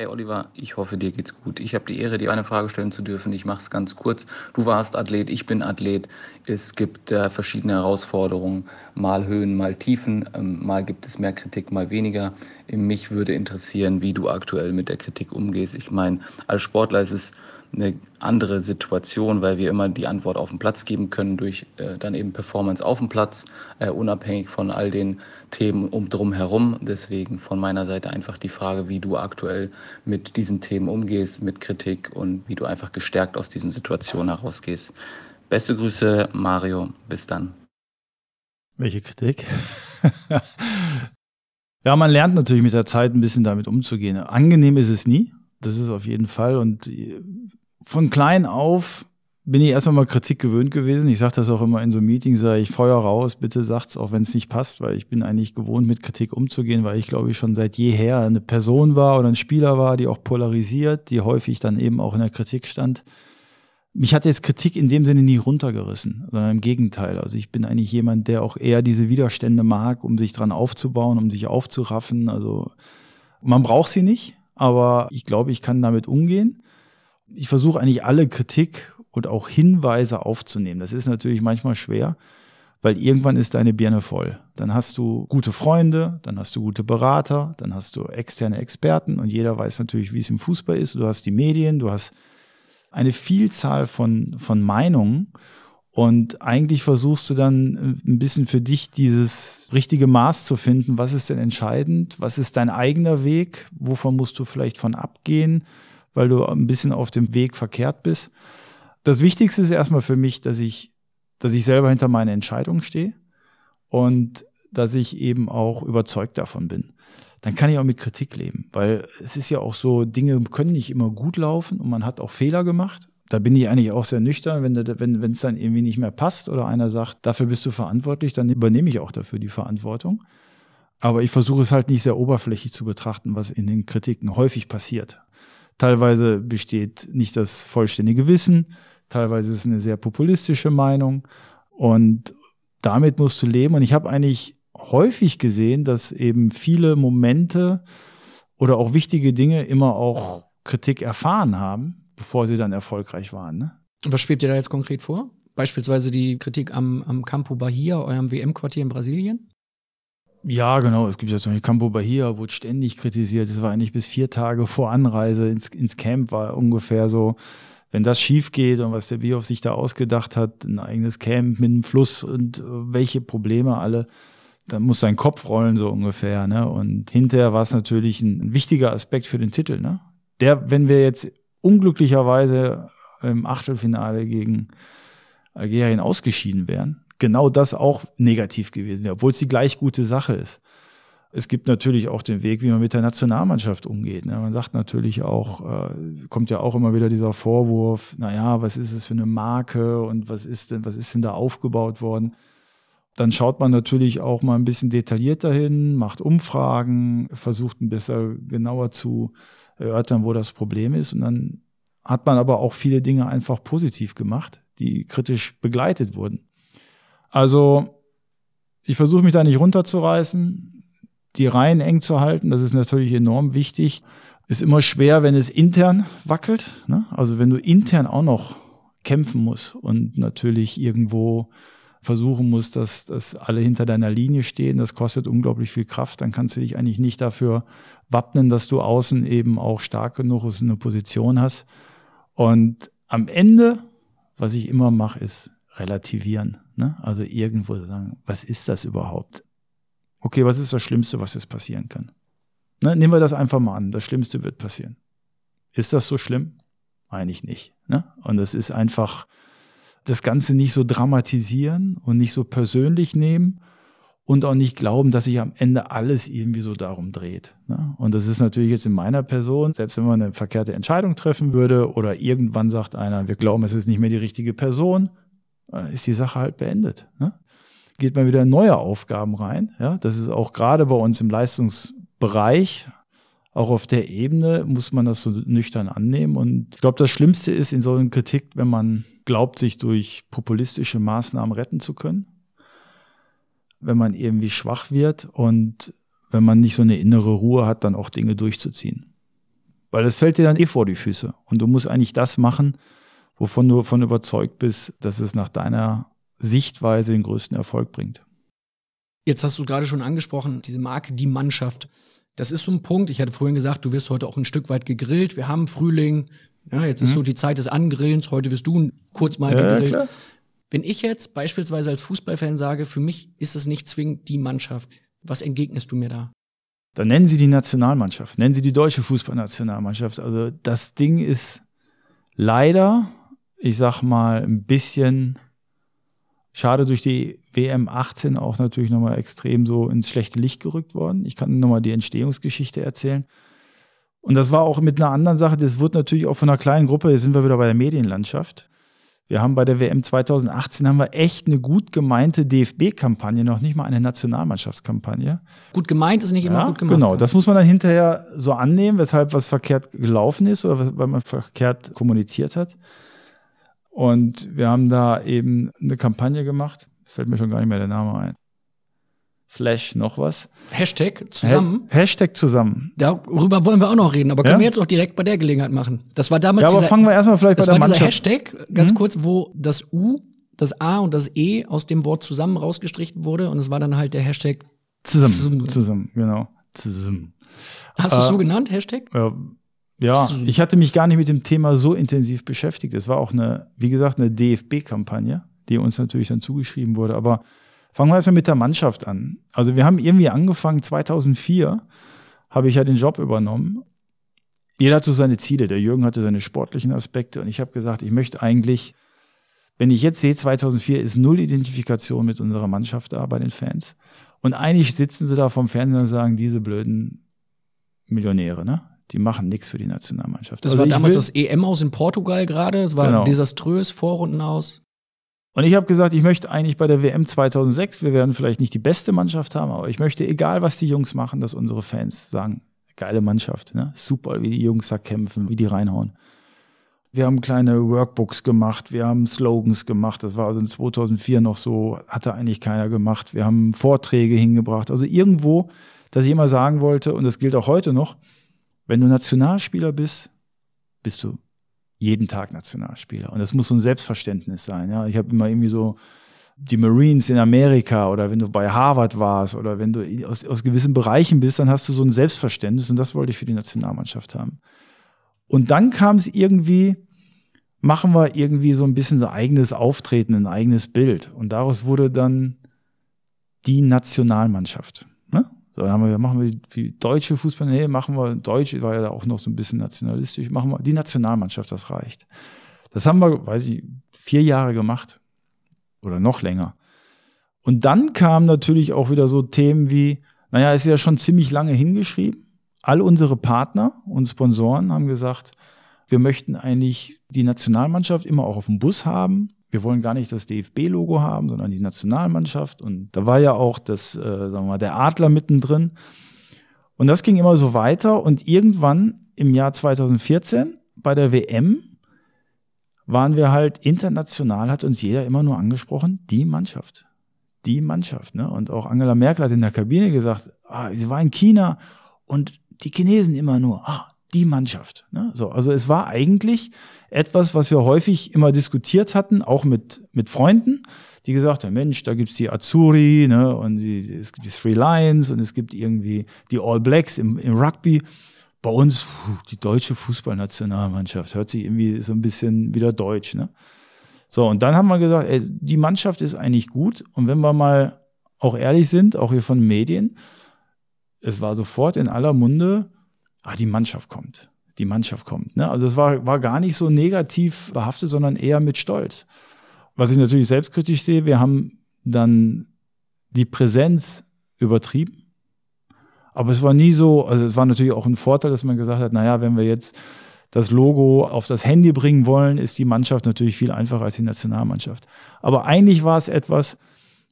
Hey Oliver, ich hoffe, dir geht's gut. Ich habe die Ehre, dir eine Frage stellen zu dürfen. Ich mache es ganz kurz. Du warst Athlet, ich bin Athlet. Es gibt äh, verschiedene Herausforderungen, mal Höhen, mal Tiefen, ähm, mal gibt es mehr Kritik, mal weniger. Mich würde interessieren, wie du aktuell mit der Kritik umgehst. Ich meine, als Sportler ist es eine andere Situation, weil wir immer die Antwort auf dem Platz geben können durch äh, dann eben Performance auf dem Platz, äh, unabhängig von all den Themen um drumherum. Deswegen von meiner Seite einfach die Frage, wie du aktuell mit diesen Themen umgehst, mit Kritik und wie du einfach gestärkt aus diesen Situationen herausgehst. Beste Grüße, Mario. Bis dann. Welche Kritik? ja, man lernt natürlich mit der Zeit ein bisschen damit umzugehen. Angenehm ist es nie. Das ist auf jeden Fall. Und von klein auf bin ich erstmal mal Kritik gewöhnt gewesen. Ich sage das auch immer in so Meetings, sage ich Feuer raus, bitte sagt's, auch wenn es nicht passt, weil ich bin eigentlich gewohnt, mit Kritik umzugehen, weil ich glaube ich schon seit jeher eine Person war oder ein Spieler war, die auch polarisiert, die häufig dann eben auch in der Kritik stand. Mich hat jetzt Kritik in dem Sinne nie runtergerissen, sondern im Gegenteil. Also ich bin eigentlich jemand, der auch eher diese Widerstände mag, um sich dran aufzubauen, um sich aufzuraffen. Also man braucht sie nicht, aber ich glaube, ich kann damit umgehen ich versuche eigentlich alle Kritik und auch Hinweise aufzunehmen. Das ist natürlich manchmal schwer, weil irgendwann ist deine Birne voll. Dann hast du gute Freunde, dann hast du gute Berater, dann hast du externe Experten und jeder weiß natürlich, wie es im Fußball ist. Du hast die Medien, du hast eine Vielzahl von, von Meinungen. Und eigentlich versuchst du dann äh, ein bisschen für dich dieses richtige Maß zu finden. Was ist denn entscheidend? Was ist dein eigener Weg? Wovon musst du vielleicht von abgehen? weil du ein bisschen auf dem Weg verkehrt bist. Das Wichtigste ist erstmal für mich, dass ich, dass ich selber hinter meinen Entscheidungen stehe und dass ich eben auch überzeugt davon bin. Dann kann ich auch mit Kritik leben, weil es ist ja auch so, Dinge können nicht immer gut laufen und man hat auch Fehler gemacht. Da bin ich eigentlich auch sehr nüchtern, wenn es wenn, dann irgendwie nicht mehr passt oder einer sagt, dafür bist du verantwortlich, dann übernehme ich auch dafür die Verantwortung. Aber ich versuche es halt nicht sehr oberflächlich zu betrachten, was in den Kritiken häufig passiert. Teilweise besteht nicht das vollständige Wissen, teilweise ist es eine sehr populistische Meinung und damit musst du leben. Und ich habe eigentlich häufig gesehen, dass eben viele Momente oder auch wichtige Dinge immer auch Kritik erfahren haben, bevor sie dann erfolgreich waren. Ne? was schwebt dir da jetzt konkret vor? Beispielsweise die Kritik am, am Campo Bahia, eurem WM-Quartier in Brasilien? Ja, genau. Es gibt ja so Beispiel Campo Bahia, wurde ständig kritisiert. Es war eigentlich bis vier Tage vor Anreise ins, ins Camp, war ungefähr so, wenn das schief geht und was der Bioff sich da ausgedacht hat, ein eigenes Camp mit einem Fluss und äh, welche Probleme alle, dann muss sein Kopf rollen, so ungefähr. Ne? Und hinterher war es natürlich ein wichtiger Aspekt für den Titel. Ne? Der, wenn wir jetzt unglücklicherweise im Achtelfinale gegen Algerien ausgeschieden wären, genau das auch negativ gewesen wäre, obwohl es die gleich gute Sache ist. Es gibt natürlich auch den Weg, wie man mit der Nationalmannschaft umgeht. Ne? Man sagt natürlich auch, äh, kommt ja auch immer wieder dieser Vorwurf, naja, was ist es für eine Marke und was ist denn, was ist denn da aufgebaut worden? Dann schaut man natürlich auch mal ein bisschen detaillierter hin, macht Umfragen, versucht ein bisschen genauer zu erörtern, wo das Problem ist. Und dann hat man aber auch viele Dinge einfach positiv gemacht, die kritisch begleitet wurden. Also ich versuche mich da nicht runterzureißen, die Reihen eng zu halten, das ist natürlich enorm wichtig. Ist immer schwer, wenn es intern wackelt. Ne? Also wenn du intern auch noch kämpfen musst und natürlich irgendwo versuchen musst, dass, dass alle hinter deiner Linie stehen, das kostet unglaublich viel Kraft, dann kannst du dich eigentlich nicht dafür wappnen, dass du außen eben auch stark genug ist, eine Position hast. Und am Ende, was ich immer mache, ist relativieren. Ne? Also irgendwo sagen, was ist das überhaupt? Okay, was ist das Schlimmste, was jetzt passieren kann? Ne? Nehmen wir das einfach mal an, das Schlimmste wird passieren. Ist das so schlimm? Eigentlich nicht. Ne? Und es ist einfach das Ganze nicht so dramatisieren und nicht so persönlich nehmen und auch nicht glauben, dass sich am Ende alles irgendwie so darum dreht. Ne? Und das ist natürlich jetzt in meiner Person, selbst wenn man eine verkehrte Entscheidung treffen würde oder irgendwann sagt einer, wir glauben, es ist nicht mehr die richtige Person, äh, ist die Sache halt beendet. Ne? Geht man wieder in neue Aufgaben rein. Ja? Das ist auch gerade bei uns im Leistungsbereich, auch auf der Ebene, muss man das so nüchtern annehmen. Und ich glaube, das Schlimmste ist in so einer Kritik, wenn man glaubt, sich durch populistische Maßnahmen retten zu können. Wenn man irgendwie schwach wird und wenn man nicht so eine innere Ruhe hat, dann auch Dinge durchzuziehen. Weil das fällt dir dann eh vor die Füße. Und du musst eigentlich das machen, wovon du davon überzeugt bist, dass es nach deiner Sichtweise den größten Erfolg bringt. Jetzt hast du gerade schon angesprochen, diese Marke, die Mannschaft. Das ist so ein Punkt. Ich hatte vorhin gesagt, du wirst heute auch ein Stück weit gegrillt. Wir haben Frühling. Ja, jetzt ist mhm. so die Zeit des Angrillens. Heute wirst du kurz mal ja, gegrillt. Klar. Wenn ich jetzt beispielsweise als Fußballfan sage, für mich ist es nicht zwingend die Mannschaft, was entgegnest du mir da? Dann nennen Sie die Nationalmannschaft, nennen Sie die deutsche Fußballnationalmannschaft. Also das Ding ist leider ich sag mal, ein bisschen schade durch die WM 18 auch natürlich nochmal extrem so ins schlechte Licht gerückt worden. Ich kann nochmal die Entstehungsgeschichte erzählen. Und das war auch mit einer anderen Sache, das wird natürlich auch von einer kleinen Gruppe, jetzt sind wir wieder bei der Medienlandschaft. Wir haben bei der WM 2018 haben wir echt eine gut gemeinte DFB-Kampagne, noch nicht mal eine Nationalmannschaftskampagne. Gut gemeint ist nicht immer ja, gut gemeint. Genau, das muss man dann hinterher so annehmen, weshalb was verkehrt gelaufen ist oder weil man verkehrt kommuniziert hat. Und wir haben da eben eine Kampagne gemacht. Fällt mir schon gar nicht mehr der Name ein. Slash noch was. Hashtag zusammen. Ha Hashtag zusammen. Darüber wollen wir auch noch reden, aber können ja? wir jetzt auch direkt bei der Gelegenheit machen. Das war damals. Ja, aber dieser, fangen wir erstmal vielleicht bei der Mannschaft. Das war dieser Hashtag, ganz mhm. kurz, wo das U, das A und das E aus dem Wort zusammen rausgestrichen wurde und es war dann halt der Hashtag zusammen. Zusammen, zusammen genau. Zusammen. Hast du es äh, so genannt, Hashtag? Ja, ja, ich hatte mich gar nicht mit dem Thema so intensiv beschäftigt. Es war auch eine, wie gesagt, eine DFB-Kampagne, die uns natürlich dann zugeschrieben wurde. Aber fangen wir erstmal mit der Mannschaft an. Also wir haben irgendwie angefangen, 2004 habe ich ja den Job übernommen. Jeder hatte seine Ziele. Der Jürgen hatte seine sportlichen Aspekte und ich habe gesagt, ich möchte eigentlich, wenn ich jetzt sehe, 2004 ist null Identifikation mit unserer Mannschaft da bei den Fans. Und eigentlich sitzen sie da vom Fernsehen und sagen, diese blöden Millionäre, ne? die machen nichts für die Nationalmannschaft. Das also war damals will, das em aus in Portugal gerade. Es war genau. desaströs, aus. Und ich habe gesagt, ich möchte eigentlich bei der WM 2006, wir werden vielleicht nicht die beste Mannschaft haben, aber ich möchte, egal was die Jungs machen, dass unsere Fans sagen, geile Mannschaft, ne? super, wie die Jungs da kämpfen, wie die reinhauen. Wir haben kleine Workbooks gemacht, wir haben Slogans gemacht, das war also in 2004 noch so, hatte eigentlich keiner gemacht. Wir haben Vorträge hingebracht, also irgendwo, dass ich immer sagen wollte, und das gilt auch heute noch, wenn du Nationalspieler bist, bist du jeden Tag Nationalspieler. Und das muss so ein Selbstverständnis sein. Ja? Ich habe immer irgendwie so die Marines in Amerika oder wenn du bei Harvard warst oder wenn du aus, aus gewissen Bereichen bist, dann hast du so ein Selbstverständnis und das wollte ich für die Nationalmannschaft haben. Und dann kam es irgendwie, machen wir irgendwie so ein bisschen so eigenes Auftreten, ein eigenes Bild. Und daraus wurde dann die Nationalmannschaft. So, dann haben wir gesagt, machen wir die, deutsche Fußball, nee, machen wir Deutsch, war ja auch noch so ein bisschen nationalistisch, machen wir die Nationalmannschaft, das reicht. Das haben wir, weiß ich, vier Jahre gemacht oder noch länger. Und dann kamen natürlich auch wieder so Themen wie, naja, ist ja schon ziemlich lange hingeschrieben. All unsere Partner und Sponsoren haben gesagt, wir möchten eigentlich die Nationalmannschaft immer auch auf dem Bus haben wir wollen gar nicht das DFB-Logo haben, sondern die Nationalmannschaft. Und da war ja auch das, äh, sagen wir mal, der Adler mittendrin. Und das ging immer so weiter. Und irgendwann im Jahr 2014 bei der WM waren wir halt international, hat uns jeder immer nur angesprochen, die Mannschaft. Die Mannschaft. Ne? Und auch Angela Merkel hat in der Kabine gesagt, ah, sie war in China und die Chinesen immer nur, ah, die Mannschaft. Ne? So, also es war eigentlich etwas, was wir häufig immer diskutiert hatten, auch mit, mit Freunden, die gesagt haben, Mensch, da gibt es die Azuri ne? und die, es gibt die Three Lions und es gibt irgendwie die All Blacks im, im Rugby. Bei uns, die deutsche Fußballnationalmannschaft, hört sich irgendwie so ein bisschen wieder deutsch. Ne? So, und dann haben wir gesagt, ey, die Mannschaft ist eigentlich gut. Und wenn wir mal auch ehrlich sind, auch hier von Medien, es war sofort in aller Munde, ah, die Mannschaft kommt, die Mannschaft kommt. Ne? Also das war, war gar nicht so negativ behaftet, sondern eher mit Stolz. Was ich natürlich selbstkritisch sehe, wir haben dann die Präsenz übertrieben. Aber es war nie so, also es war natürlich auch ein Vorteil, dass man gesagt hat, naja, wenn wir jetzt das Logo auf das Handy bringen wollen, ist die Mannschaft natürlich viel einfacher als die Nationalmannschaft. Aber eigentlich war es etwas,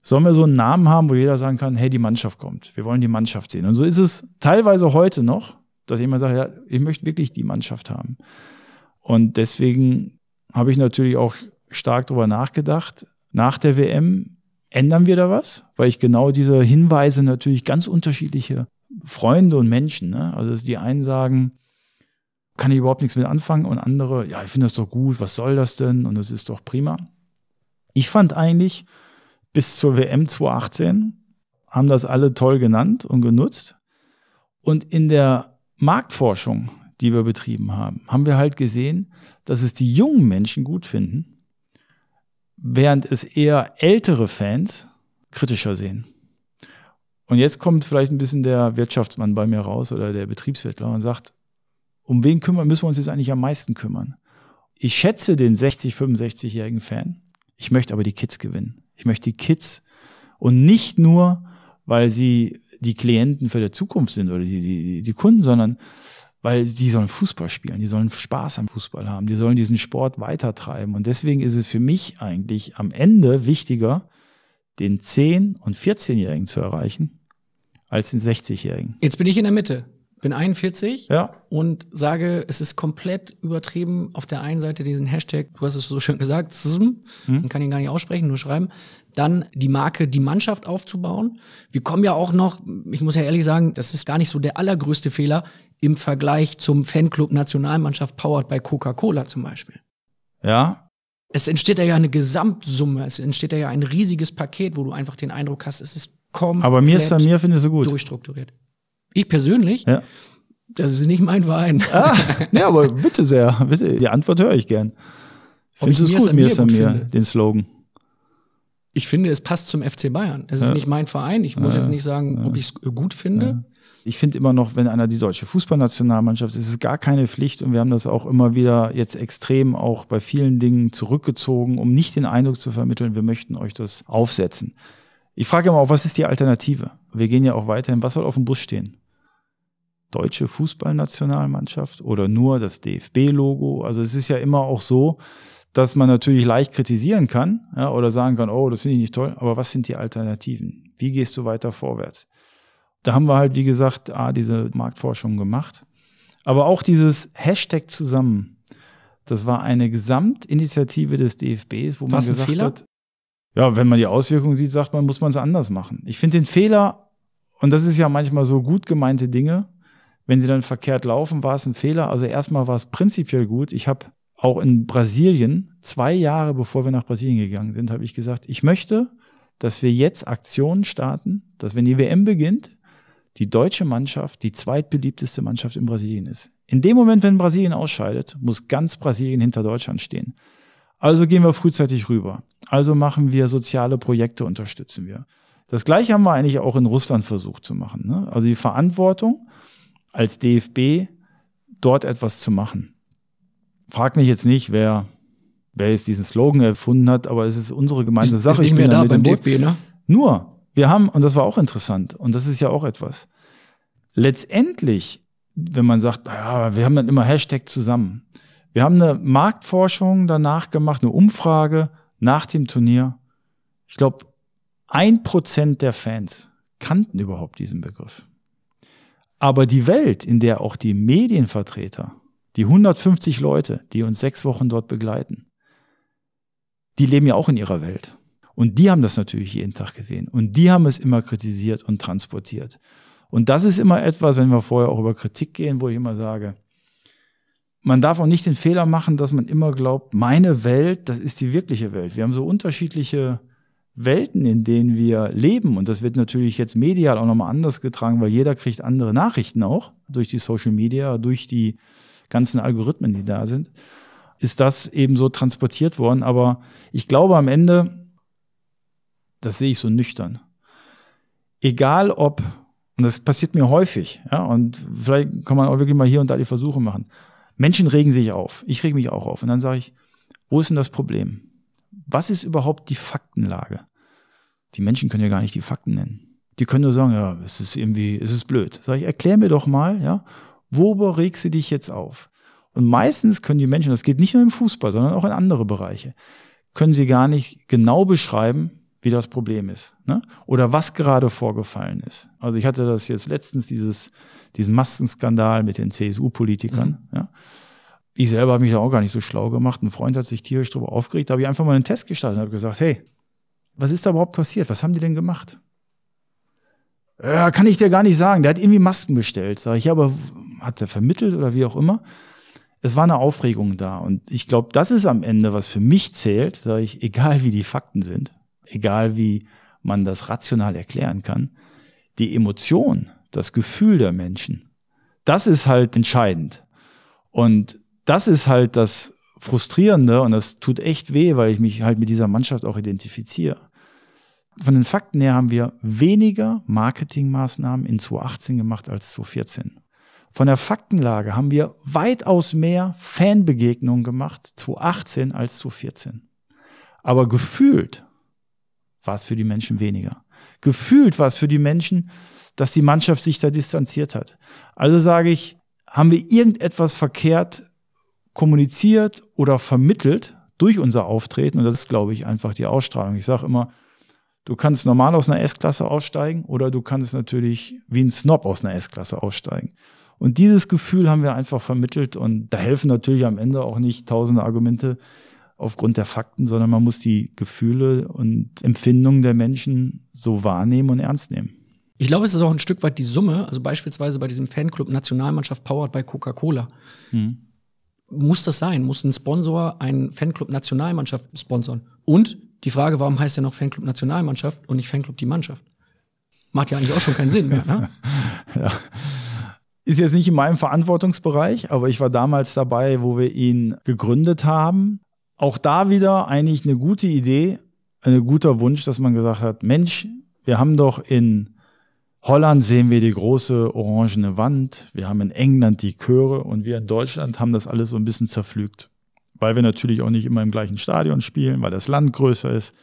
sollen wir so einen Namen haben, wo jeder sagen kann, hey, die Mannschaft kommt. Wir wollen die Mannschaft sehen. Und so ist es teilweise heute noch dass ich immer sage, ja, ich möchte wirklich die Mannschaft haben. Und deswegen habe ich natürlich auch stark darüber nachgedacht, nach der WM ändern wir da was, weil ich genau diese Hinweise natürlich ganz unterschiedliche Freunde und Menschen, ne? also dass die einen sagen, kann ich überhaupt nichts mit anfangen und andere, ja, ich finde das doch gut, was soll das denn und das ist doch prima. Ich fand eigentlich, bis zur WM 2018 haben das alle toll genannt und genutzt. Und in der Marktforschung, die wir betrieben haben, haben wir halt gesehen, dass es die jungen Menschen gut finden, während es eher ältere Fans kritischer sehen. Und jetzt kommt vielleicht ein bisschen der Wirtschaftsmann bei mir raus oder der Betriebswirtler und sagt, um wen kümmern, müssen wir uns jetzt eigentlich am meisten kümmern? Ich schätze den 60, 65-jährigen Fan. Ich möchte aber die Kids gewinnen. Ich möchte die Kids und nicht nur, weil sie die Klienten für die Zukunft sind oder die, die, die Kunden, sondern weil die sollen Fußball spielen, die sollen Spaß am Fußball haben, die sollen diesen Sport weitertreiben. Und deswegen ist es für mich eigentlich am Ende wichtiger, den 10- und 14-Jährigen zu erreichen, als den 60-Jährigen. Jetzt bin ich in der Mitte bin 41 ja. und sage, es ist komplett übertrieben, auf der einen Seite diesen Hashtag, du hast es so schön gesagt, zzm, hm. man kann ihn gar nicht aussprechen, nur schreiben, dann die Marke, die Mannschaft aufzubauen. Wir kommen ja auch noch, ich muss ja ehrlich sagen, das ist gar nicht so der allergrößte Fehler im Vergleich zum Fanclub Nationalmannschaft Powered bei Coca-Cola zum Beispiel. Ja, es entsteht da ja eine Gesamtsumme, es entsteht da ja ein riesiges Paket, wo du einfach den Eindruck hast, es ist komplett Aber mir ist mir finde ich so gut. durchstrukturiert. Ich persönlich? Ja. Das ist nicht mein Verein. Ah, ja, aber bitte sehr. Bitte, die Antwort höre ich gern. Findest du es gut, mir ist an mir, den Slogan? Ich finde, es passt zum FC Bayern. Es ja. ist nicht mein Verein. Ich muss ja. jetzt nicht sagen, ob ich es gut finde. Ich finde immer noch, wenn einer die deutsche Fußballnationalmannschaft ist, ist es gar keine Pflicht und wir haben das auch immer wieder jetzt extrem auch bei vielen Dingen zurückgezogen, um nicht den Eindruck zu vermitteln, wir möchten euch das aufsetzen. Ich frage immer auch, was ist die Alternative? Wir gehen ja auch weiterhin, was soll auf dem Bus stehen? deutsche Fußballnationalmannschaft oder nur das DFB-Logo. Also es ist ja immer auch so, dass man natürlich leicht kritisieren kann ja, oder sagen kann, oh, das finde ich nicht toll, aber was sind die Alternativen? Wie gehst du weiter vorwärts? Da haben wir halt, wie gesagt, ah, diese Marktforschung gemacht. Aber auch dieses Hashtag zusammen, das war eine Gesamtinitiative des DFBs, wo was man gesagt hat, ja, wenn man die Auswirkungen sieht, sagt man, muss man es anders machen. Ich finde den Fehler, und das ist ja manchmal so gut gemeinte Dinge, wenn sie dann verkehrt laufen, war es ein Fehler. Also erstmal war es prinzipiell gut. Ich habe auch in Brasilien, zwei Jahre bevor wir nach Brasilien gegangen sind, habe ich gesagt, ich möchte, dass wir jetzt Aktionen starten, dass wenn die WM beginnt, die deutsche Mannschaft die zweitbeliebteste Mannschaft in Brasilien ist. In dem Moment, wenn Brasilien ausscheidet, muss ganz Brasilien hinter Deutschland stehen. Also gehen wir frühzeitig rüber. Also machen wir soziale Projekte, unterstützen wir. Das gleiche haben wir eigentlich auch in Russland versucht zu machen. Ne? Also die Verantwortung als DFB dort etwas zu machen. Frag mich jetzt nicht, wer, wer jetzt diesen Slogan erfunden hat, aber es ist unsere gemeinsame Sache. Ist nicht ich bin da beim DFB, ne? Nur, wir haben, und das war auch interessant, und das ist ja auch etwas. Letztendlich, wenn man sagt, ja, wir haben dann immer Hashtag zusammen. Wir haben eine Marktforschung danach gemacht, eine Umfrage nach dem Turnier. Ich glaube, ein Prozent der Fans kannten überhaupt diesen Begriff. Aber die Welt, in der auch die Medienvertreter, die 150 Leute, die uns sechs Wochen dort begleiten, die leben ja auch in ihrer Welt. Und die haben das natürlich jeden Tag gesehen. Und die haben es immer kritisiert und transportiert. Und das ist immer etwas, wenn wir vorher auch über Kritik gehen, wo ich immer sage, man darf auch nicht den Fehler machen, dass man immer glaubt, meine Welt, das ist die wirkliche Welt. Wir haben so unterschiedliche Welten, in denen wir leben. Und das wird natürlich jetzt medial auch nochmal anders getragen, weil jeder kriegt andere Nachrichten auch durch die Social Media, durch die ganzen Algorithmen, die da sind. Ist das eben so transportiert worden? Aber ich glaube am Ende, das sehe ich so nüchtern. Egal ob, und das passiert mir häufig, ja, und vielleicht kann man auch wirklich mal hier und da die Versuche machen. Menschen regen sich auf. Ich rege mich auch auf. Und dann sage ich, wo ist denn das Problem? was ist überhaupt die Faktenlage? Die Menschen können ja gar nicht die Fakten nennen. Die können nur sagen, ja, es ist irgendwie, es ist blöd. Sag ich, erklär mir doch mal, ja, worüber regst du dich jetzt auf? Und meistens können die Menschen, das geht nicht nur im Fußball, sondern auch in andere Bereiche, können sie gar nicht genau beschreiben, wie das Problem ist ne? oder was gerade vorgefallen ist. Also ich hatte das jetzt letztens, dieses, diesen Massenskandal mit den CSU-Politikern. Mhm. Ja? ich selber habe mich da auch gar nicht so schlau gemacht. Ein Freund hat sich tierisch drüber aufgeregt. Da habe ich einfach mal einen Test gestartet und habe gesagt, hey, was ist da überhaupt passiert? Was haben die denn gemacht? Äh, kann ich dir gar nicht sagen. Der hat irgendwie Masken bestellt. Sag ich, aber hat er vermittelt oder wie auch immer? Es war eine Aufregung da. Und ich glaube, das ist am Ende, was für mich zählt. Sag ich, egal wie die Fakten sind, egal wie man das rational erklären kann, die Emotion, das Gefühl der Menschen, das ist halt entscheidend. Und das ist halt das Frustrierende und das tut echt weh, weil ich mich halt mit dieser Mannschaft auch identifiziere. Von den Fakten her haben wir weniger Marketingmaßnahmen in 2018 gemacht als 2014. Von der Faktenlage haben wir weitaus mehr Fanbegegnungen gemacht 2018 als 2014. Aber gefühlt war es für die Menschen weniger. Gefühlt war es für die Menschen, dass die Mannschaft sich da distanziert hat. Also sage ich, haben wir irgendetwas verkehrt kommuniziert oder vermittelt durch unser Auftreten. Und das ist, glaube ich, einfach die Ausstrahlung. Ich sage immer, du kannst normal aus einer S-Klasse aussteigen oder du kannst natürlich wie ein Snob aus einer S-Klasse aussteigen. Und dieses Gefühl haben wir einfach vermittelt und da helfen natürlich am Ende auch nicht tausende Argumente aufgrund der Fakten, sondern man muss die Gefühle und Empfindungen der Menschen so wahrnehmen und ernst nehmen. Ich glaube, es ist auch ein Stück weit die Summe, also beispielsweise bei diesem Fanclub Nationalmannschaft Powered by Coca-Cola. Mhm muss das sein? Muss ein Sponsor einen Fanclub Nationalmannschaft sponsern? Und die Frage, warum heißt der noch Fanclub Nationalmannschaft und nicht Fanclub die Mannschaft? Macht ja eigentlich auch schon keinen Sinn mehr, ne? ja. Ist jetzt nicht in meinem Verantwortungsbereich, aber ich war damals dabei, wo wir ihn gegründet haben. Auch da wieder eigentlich eine gute Idee, ein guter Wunsch, dass man gesagt hat, Mensch, wir haben doch in Holland sehen wir die große orangene Wand, wir haben in England die Chöre und wir in Deutschland haben das alles so ein bisschen zerflügt, weil wir natürlich auch nicht immer im gleichen Stadion spielen, weil das Land größer ist.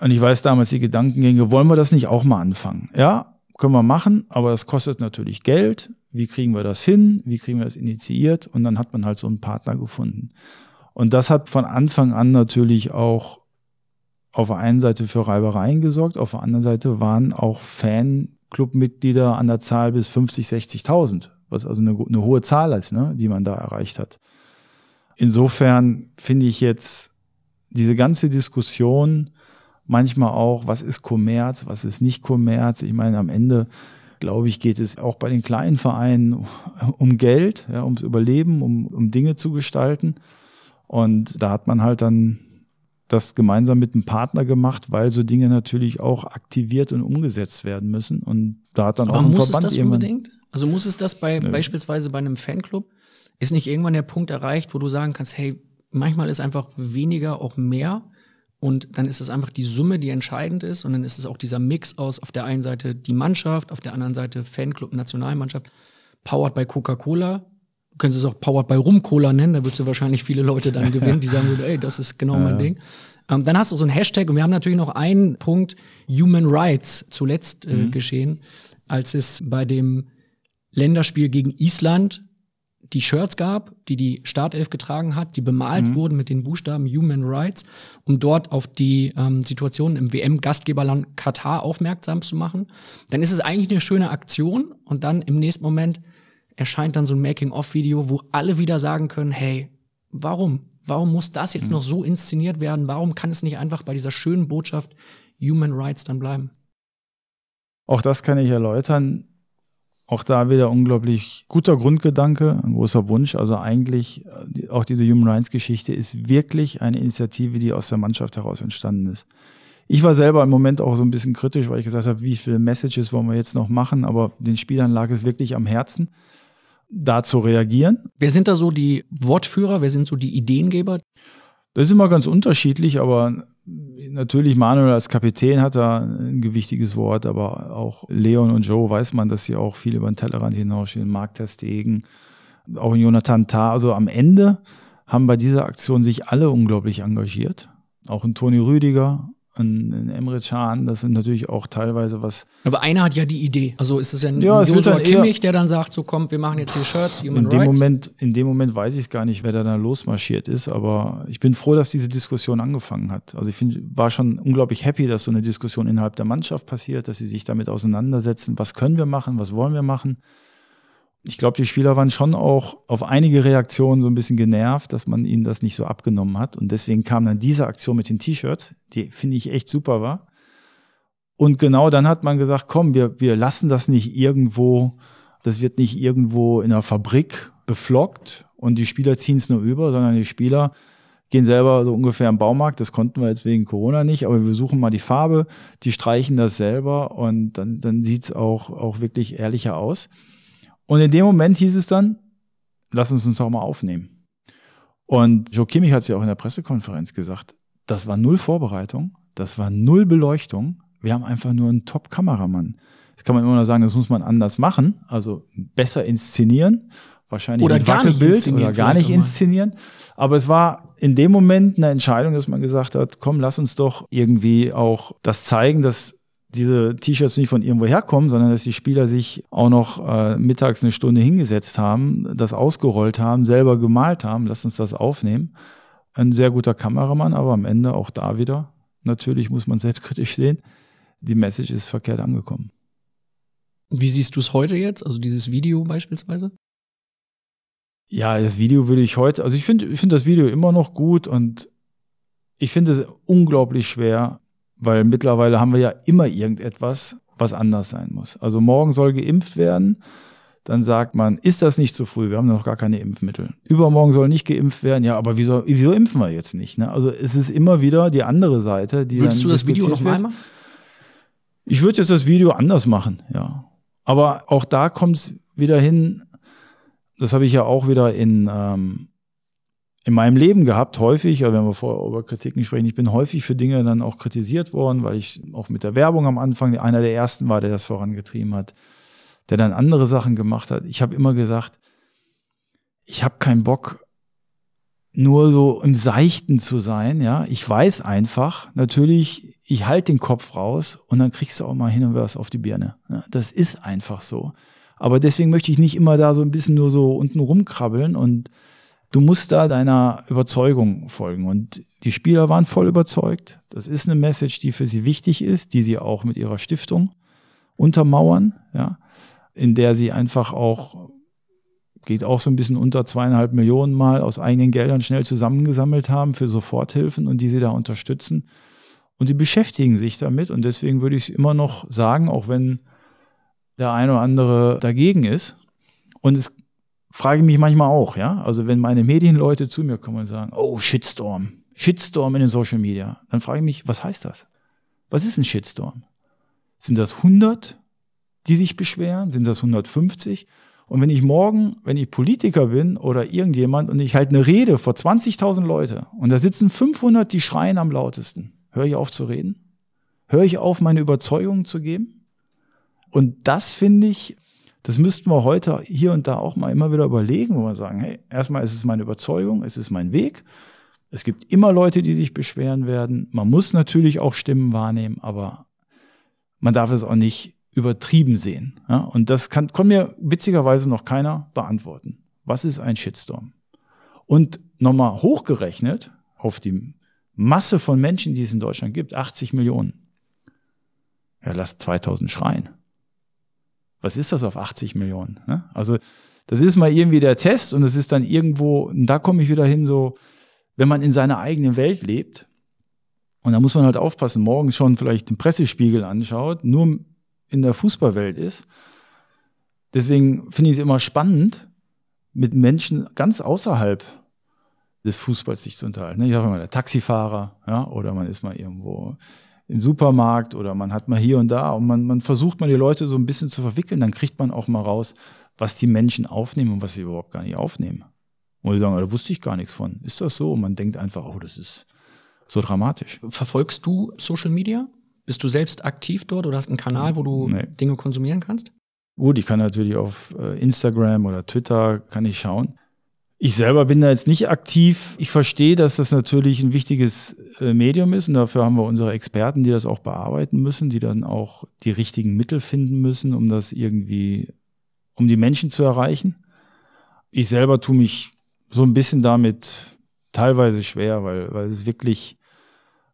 Und ich weiß damals die Gedankengänge, wollen wir das nicht auch mal anfangen? Ja, können wir machen, aber das kostet natürlich Geld. Wie kriegen wir das hin? Wie kriegen wir das initiiert? Und dann hat man halt so einen Partner gefunden. Und das hat von Anfang an natürlich auch auf der einen Seite für Reibereien gesorgt, auf der anderen Seite waren auch Fanclubmitglieder an der Zahl bis 50, 60.000, was also eine, eine, hohe Zahl ist, ne, die man da erreicht hat. Insofern finde ich jetzt diese ganze Diskussion manchmal auch, was ist Kommerz, was ist nicht Kommerz. Ich meine, am Ende, glaube ich, geht es auch bei den kleinen Vereinen um Geld, ja, ums Überleben, um, um Dinge zu gestalten. Und da hat man halt dann das gemeinsam mit einem Partner gemacht, weil so Dinge natürlich auch aktiviert und umgesetzt werden müssen. Und da hat dann Aber auch ein Verband muss es das unbedingt? Also muss es das bei ne. beispielsweise bei einem Fanclub? Ist nicht irgendwann der Punkt erreicht, wo du sagen kannst, hey, manchmal ist einfach weniger auch mehr und dann ist es einfach die Summe, die entscheidend ist und dann ist es auch dieser Mix aus auf der einen Seite die Mannschaft, auf der anderen Seite Fanclub, Nationalmannschaft, powered by Coca-Cola können sie es auch Powered by Rum Cola nennen, da würdest du wahrscheinlich viele Leute dann gewinnen, die sagen würden, ey, das ist genau ja. mein Ding. Ähm, dann hast du so einen Hashtag und wir haben natürlich noch einen Punkt, Human Rights, zuletzt äh, mhm. geschehen, als es bei dem Länderspiel gegen Island die Shirts gab, die die Startelf getragen hat, die bemalt mhm. wurden mit den Buchstaben Human Rights, um dort auf die ähm, Situation im WM-Gastgeberland Katar aufmerksam zu machen. Dann ist es eigentlich eine schöne Aktion und dann im nächsten Moment erscheint dann so ein Making-of-Video, wo alle wieder sagen können, hey, warum? Warum muss das jetzt mhm. noch so inszeniert werden? Warum kann es nicht einfach bei dieser schönen Botschaft Human Rights dann bleiben? Auch das kann ich erläutern. Auch da wieder unglaublich guter Grundgedanke, ein großer Wunsch. Also eigentlich, äh, auch diese Human Rights Geschichte ist wirklich eine Initiative, die aus der Mannschaft heraus entstanden ist. Ich war selber im Moment auch so ein bisschen kritisch, weil ich gesagt habe, wie viele Messages wollen wir jetzt noch machen, aber den Spielern lag es wirklich am Herzen da zu reagieren. Wer sind da so die Wortführer? Wer sind so die Ideengeber? Das ist immer ganz unterschiedlich, aber natürlich Manuel als Kapitän hat da ein gewichtiges Wort, aber auch Leon und Joe weiß man, dass sie auch viel über den Tellerrand hinausstehen. Mark Testegen, auch Jonathan Tah. Also am Ende haben bei dieser Aktion sich alle unglaublich engagiert. Auch ein Toni Rüdiger, ein Emre Can, das sind natürlich auch teilweise was. Aber einer hat ja die Idee. Also ist es ja, ja Joshua halt Kimmich, der dann sagt, so komm, wir machen jetzt hier Shirts, Human in dem Rights. Moment, in dem Moment weiß ich es gar nicht, wer da dann losmarschiert ist, aber ich bin froh, dass diese Diskussion angefangen hat. Also ich find, war schon unglaublich happy, dass so eine Diskussion innerhalb der Mannschaft passiert, dass sie sich damit auseinandersetzen, was können wir machen, was wollen wir machen ich glaube, die Spieler waren schon auch auf einige Reaktionen so ein bisschen genervt, dass man ihnen das nicht so abgenommen hat. Und deswegen kam dann diese Aktion mit den T-Shirts, die finde ich echt super war. Und genau dann hat man gesagt, komm, wir, wir lassen das nicht irgendwo, das wird nicht irgendwo in einer Fabrik beflockt und die Spieler ziehen es nur über, sondern die Spieler gehen selber so ungefähr im Baumarkt. Das konnten wir jetzt wegen Corona nicht, aber wir suchen mal die Farbe, die streichen das selber und dann, dann sieht es auch, auch wirklich ehrlicher aus. Und in dem Moment hieß es dann, lass uns uns doch mal aufnehmen. Und Joe Kimmich hat es ja auch in der Pressekonferenz gesagt, das war null Vorbereitung, das war null Beleuchtung, wir haben einfach nur einen Top-Kameramann. Das kann man immer noch sagen, das muss man anders machen, also besser inszenieren, wahrscheinlich oder nicht Wackelbild oder gar nicht inszenieren. Aber es war in dem Moment eine Entscheidung, dass man gesagt hat, komm, lass uns doch irgendwie auch das zeigen, dass diese T-Shirts nicht von irgendwo herkommen, sondern dass die Spieler sich auch noch äh, mittags eine Stunde hingesetzt haben, das ausgerollt haben, selber gemalt haben. Lass uns das aufnehmen. Ein sehr guter Kameramann, aber am Ende auch da wieder. Natürlich muss man selbstkritisch sehen. Die Message ist verkehrt angekommen. Wie siehst du es heute jetzt? Also dieses Video beispielsweise? Ja, das Video würde ich heute, also ich finde ich find das Video immer noch gut und ich finde es unglaublich schwer, weil mittlerweile haben wir ja immer irgendetwas, was anders sein muss. Also morgen soll geimpft werden. Dann sagt man, ist das nicht zu früh? Wir haben noch gar keine Impfmittel. Übermorgen soll nicht geimpft werden. Ja, aber wieso, wieso impfen wir jetzt nicht? Ne? Also es ist immer wieder die andere Seite, die. Würdest du das Video noch mal machen? Ich würde jetzt das Video anders machen, ja. Aber auch da kommt es wieder hin, das habe ich ja auch wieder in ähm, in meinem Leben gehabt, häufig, also wenn wir vorher über Kritiken sprechen, ich bin häufig für Dinge dann auch kritisiert worden, weil ich auch mit der Werbung am Anfang einer der ersten war, der das vorangetrieben hat, der dann andere Sachen gemacht hat. Ich habe immer gesagt, ich habe keinen Bock, nur so im Seichten zu sein, ja. Ich weiß einfach, natürlich, ich halte den Kopf raus und dann kriegst du auch mal hin und was auf die Birne. Ne? Das ist einfach so. Aber deswegen möchte ich nicht immer da so ein bisschen nur so unten rumkrabbeln und du musst da deiner Überzeugung folgen. Und die Spieler waren voll überzeugt. Das ist eine Message, die für sie wichtig ist, die sie auch mit ihrer Stiftung untermauern, ja, in der sie einfach auch, geht auch so ein bisschen unter zweieinhalb Millionen Mal aus eigenen Geldern schnell zusammengesammelt haben für Soforthilfen und die sie da unterstützen. Und die beschäftigen sich damit. Und deswegen würde ich es immer noch sagen, auch wenn der eine oder andere dagegen ist. Und es frage ich mich manchmal auch, ja. Also wenn meine Medienleute zu mir kommen und sagen, oh, Shitstorm, Shitstorm in den Social Media, dann frage ich mich, was heißt das? Was ist ein Shitstorm? Sind das 100, die sich beschweren? Sind das 150? Und wenn ich morgen, wenn ich Politiker bin oder irgendjemand und ich halt eine Rede vor 20.000 Leute und da sitzen 500, die schreien am lautesten, höre ich auf zu reden? Höre ich auf, meine Überzeugungen zu geben? Und das finde ich, das müssten wir heute hier und da auch mal immer wieder überlegen, wo wir sagen, hey, erstmal ist es meine Überzeugung, es ist mein Weg. Es gibt immer Leute, die sich beschweren werden. Man muss natürlich auch Stimmen wahrnehmen, aber man darf es auch nicht übertrieben sehen. Ja? Und das kann, kann mir witzigerweise noch keiner beantworten. Was ist ein Shitstorm? Und nochmal hochgerechnet auf die Masse von Menschen, die es in Deutschland gibt, 80 Millionen. Ja, lass 2000 schreien was ist das auf 80 Millionen? Ne? Also das ist mal irgendwie der Test und das ist dann irgendwo, und da komme ich wieder hin, so, wenn man in seiner eigenen Welt lebt, und da muss man halt aufpassen, morgens schon vielleicht den Pressespiegel anschaut, nur in der Fußballwelt ist. Deswegen finde ich es immer spannend, mit Menschen ganz außerhalb des Fußballs sich zu unterhalten. Ich habe immer, der Taxifahrer, ja, oder man ist mal irgendwo im Supermarkt oder man hat mal hier und da und man, man versucht mal die Leute so ein bisschen zu verwickeln, dann kriegt man auch mal raus, was die Menschen aufnehmen und was sie überhaupt gar nicht aufnehmen. Und die sagen, ah, da wusste ich gar nichts von. Ist das so? Und man denkt einfach, oh, das ist so dramatisch. Verfolgst du Social Media? Bist du selbst aktiv dort oder hast einen Kanal, wo du nee. Dinge konsumieren kannst? Gut, ich kann natürlich auf äh, Instagram oder Twitter kann ich schauen. Ich selber bin da jetzt nicht aktiv. Ich verstehe, dass das natürlich ein wichtiges äh, Medium ist und dafür haben wir unsere Experten, die das auch bearbeiten müssen, die dann auch die richtigen Mittel finden müssen, um das irgendwie, um die Menschen zu erreichen. Ich selber tue mich so ein bisschen damit teilweise schwer, weil, weil es wirklich,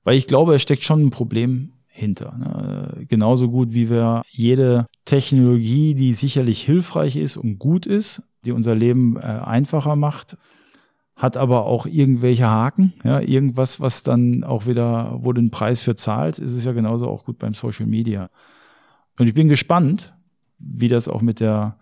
weil ich glaube, es steckt schon ein Problem hinter. Ne? Genauso gut wie wir jede Technologie, die sicherlich hilfreich ist und gut ist, die unser Leben äh, einfacher macht, hat aber auch irgendwelche Haken, ja, irgendwas, was dann auch wieder, wo du einen Preis für zahlst, ist es ja genauso auch gut beim Social Media. Und ich bin gespannt, wie das auch mit der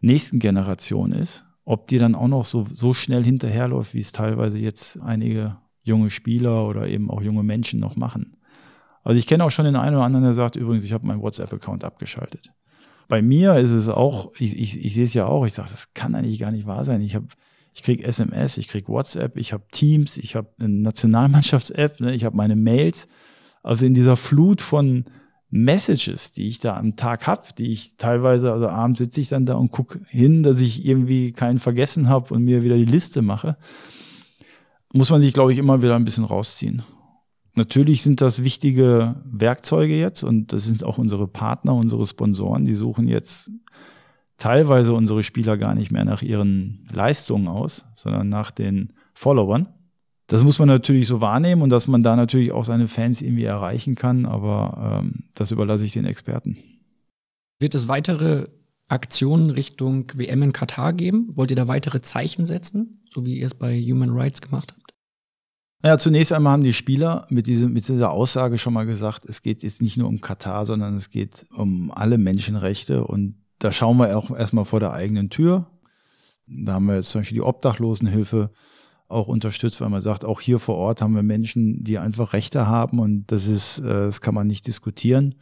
nächsten Generation ist, ob die dann auch noch so, so schnell hinterherläuft, wie es teilweise jetzt einige junge Spieler oder eben auch junge Menschen noch machen. Also ich kenne auch schon den einen oder anderen, der sagt, übrigens, ich habe meinen WhatsApp-Account abgeschaltet bei mir ist es auch, ich, ich, ich sehe es ja auch, ich sage, das kann eigentlich gar nicht wahr sein. Ich habe ich kriege SMS, ich kriege WhatsApp, ich habe Teams, ich habe eine Nationalmannschafts-App, ne, ich habe meine Mails. Also in dieser Flut von Messages, die ich da am Tag habe, die ich teilweise, also abends sitze ich dann da und gucke hin, dass ich irgendwie keinen vergessen habe und mir wieder die Liste mache, muss man sich, glaube ich, immer wieder ein bisschen rausziehen. Natürlich sind das wichtige Werkzeuge jetzt und das sind auch unsere Partner, unsere Sponsoren, die suchen jetzt teilweise unsere Spieler gar nicht mehr nach ihren Leistungen aus, sondern nach den Followern. Das muss man natürlich so wahrnehmen und dass man da natürlich auch seine Fans irgendwie erreichen kann, aber ähm, das überlasse ich den Experten. Wird es weitere Aktionen Richtung WM in Katar geben? Wollt ihr da weitere Zeichen setzen, so wie ihr es bei Human Rights gemacht habt? Naja, zunächst einmal haben die Spieler mit, diesem, mit dieser Aussage schon mal gesagt, es geht jetzt nicht nur um Katar, sondern es geht um alle Menschenrechte. Und da schauen wir auch erstmal vor der eigenen Tür. Da haben wir jetzt zum Beispiel die Obdachlosenhilfe auch unterstützt, weil man sagt, auch hier vor Ort haben wir Menschen, die einfach Rechte haben und das ist, äh, das kann man nicht diskutieren.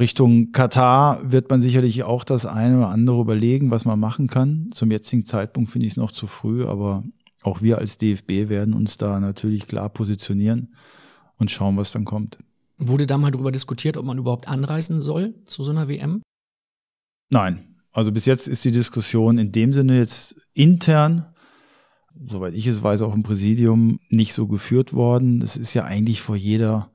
Richtung Katar wird man sicherlich auch das eine oder andere überlegen, was man machen kann. Zum jetzigen Zeitpunkt finde ich es noch zu früh, aber auch wir als DFB werden uns da natürlich klar positionieren und schauen, was dann kommt. Wurde da mal darüber diskutiert, ob man überhaupt anreisen soll zu so einer WM? Nein. Also bis jetzt ist die Diskussion in dem Sinne jetzt intern, soweit ich es weiß, auch im Präsidium nicht so geführt worden. Das ist ja eigentlich vor jeder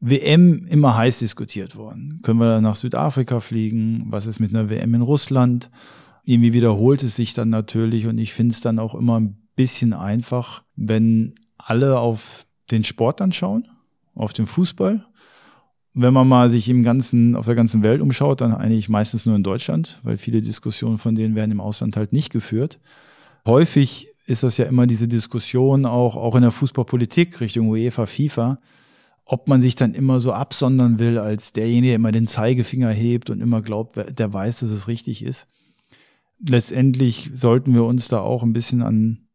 WM immer heiß diskutiert worden. Können wir nach Südafrika fliegen? Was ist mit einer WM in Russland? irgendwie wiederholt es sich dann natürlich und ich finde es dann auch immer ein bisschen einfach, wenn alle auf den Sport dann schauen, auf den Fußball. Wenn man mal sich im ganzen, auf der ganzen Welt umschaut, dann eigentlich meistens nur in Deutschland, weil viele Diskussionen von denen werden im Ausland halt nicht geführt. Häufig ist das ja immer diese Diskussion auch, auch in der Fußballpolitik Richtung UEFA, FIFA, ob man sich dann immer so absondern will als derjenige, der immer den Zeigefinger hebt und immer glaubt, der weiß, dass es richtig ist letztendlich sollten wir uns da auch ein bisschen an,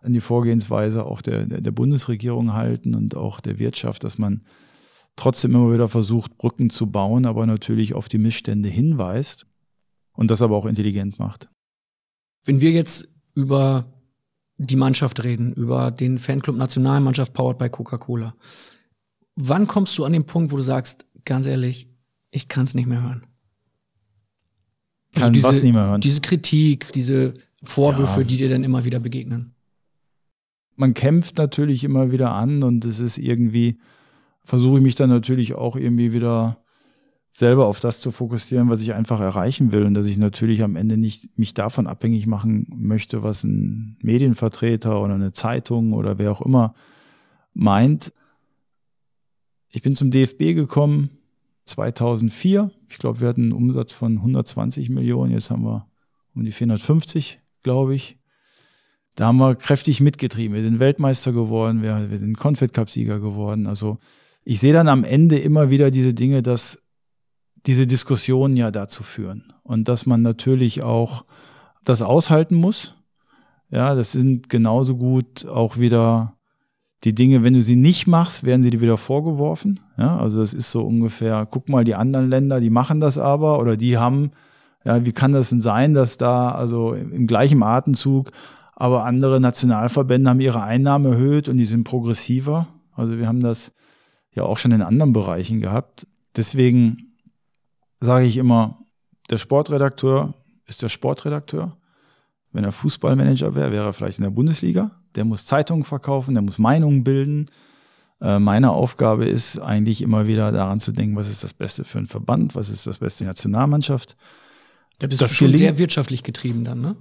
an die Vorgehensweise auch der, der Bundesregierung halten und auch der Wirtschaft, dass man trotzdem immer wieder versucht, Brücken zu bauen, aber natürlich auf die Missstände hinweist und das aber auch intelligent macht. Wenn wir jetzt über die Mannschaft reden, über den Fanclub Nationalmannschaft powered by Coca-Cola, wann kommst du an den Punkt, wo du sagst, ganz ehrlich, ich kann es nicht mehr hören? Also kann also diese, was nicht mehr hören. Diese Kritik, diese Vorwürfe, ja. die dir dann immer wieder begegnen. Man kämpft natürlich immer wieder an und es ist irgendwie, versuche ich mich dann natürlich auch irgendwie wieder selber auf das zu fokussieren, was ich einfach erreichen will und dass ich natürlich am Ende nicht mich davon abhängig machen möchte, was ein Medienvertreter oder eine Zeitung oder wer auch immer meint. Ich bin zum DFB gekommen, 2004. Ich glaube, wir hatten einen Umsatz von 120 Millionen. Jetzt haben wir um die 450, glaube ich. Da haben wir kräftig mitgetrieben. Wir sind Weltmeister geworden, wir, wir sind Confed Cup Sieger geworden. Also ich sehe dann am Ende immer wieder diese Dinge, dass diese Diskussionen ja dazu führen und dass man natürlich auch das aushalten muss. Ja, das sind genauso gut auch wieder die Dinge, wenn du sie nicht machst, werden sie dir wieder vorgeworfen. Ja, also das ist so ungefähr, guck mal, die anderen Länder, die machen das aber oder die haben, ja, wie kann das denn sein, dass da also im gleichen Atemzug, aber andere Nationalverbände haben ihre Einnahmen erhöht und die sind progressiver. Also wir haben das ja auch schon in anderen Bereichen gehabt. Deswegen sage ich immer, der Sportredakteur ist der Sportredakteur. Wenn er Fußballmanager wäre, wäre er vielleicht in der Bundesliga der muss Zeitungen verkaufen, der muss Meinungen bilden. Äh, meine Aufgabe ist eigentlich immer wieder daran zu denken, was ist das Beste für einen Verband, was ist das Beste für die Nationalmannschaft. Da bist das du schon sehr wirtschaftlich getrieben dann, ne?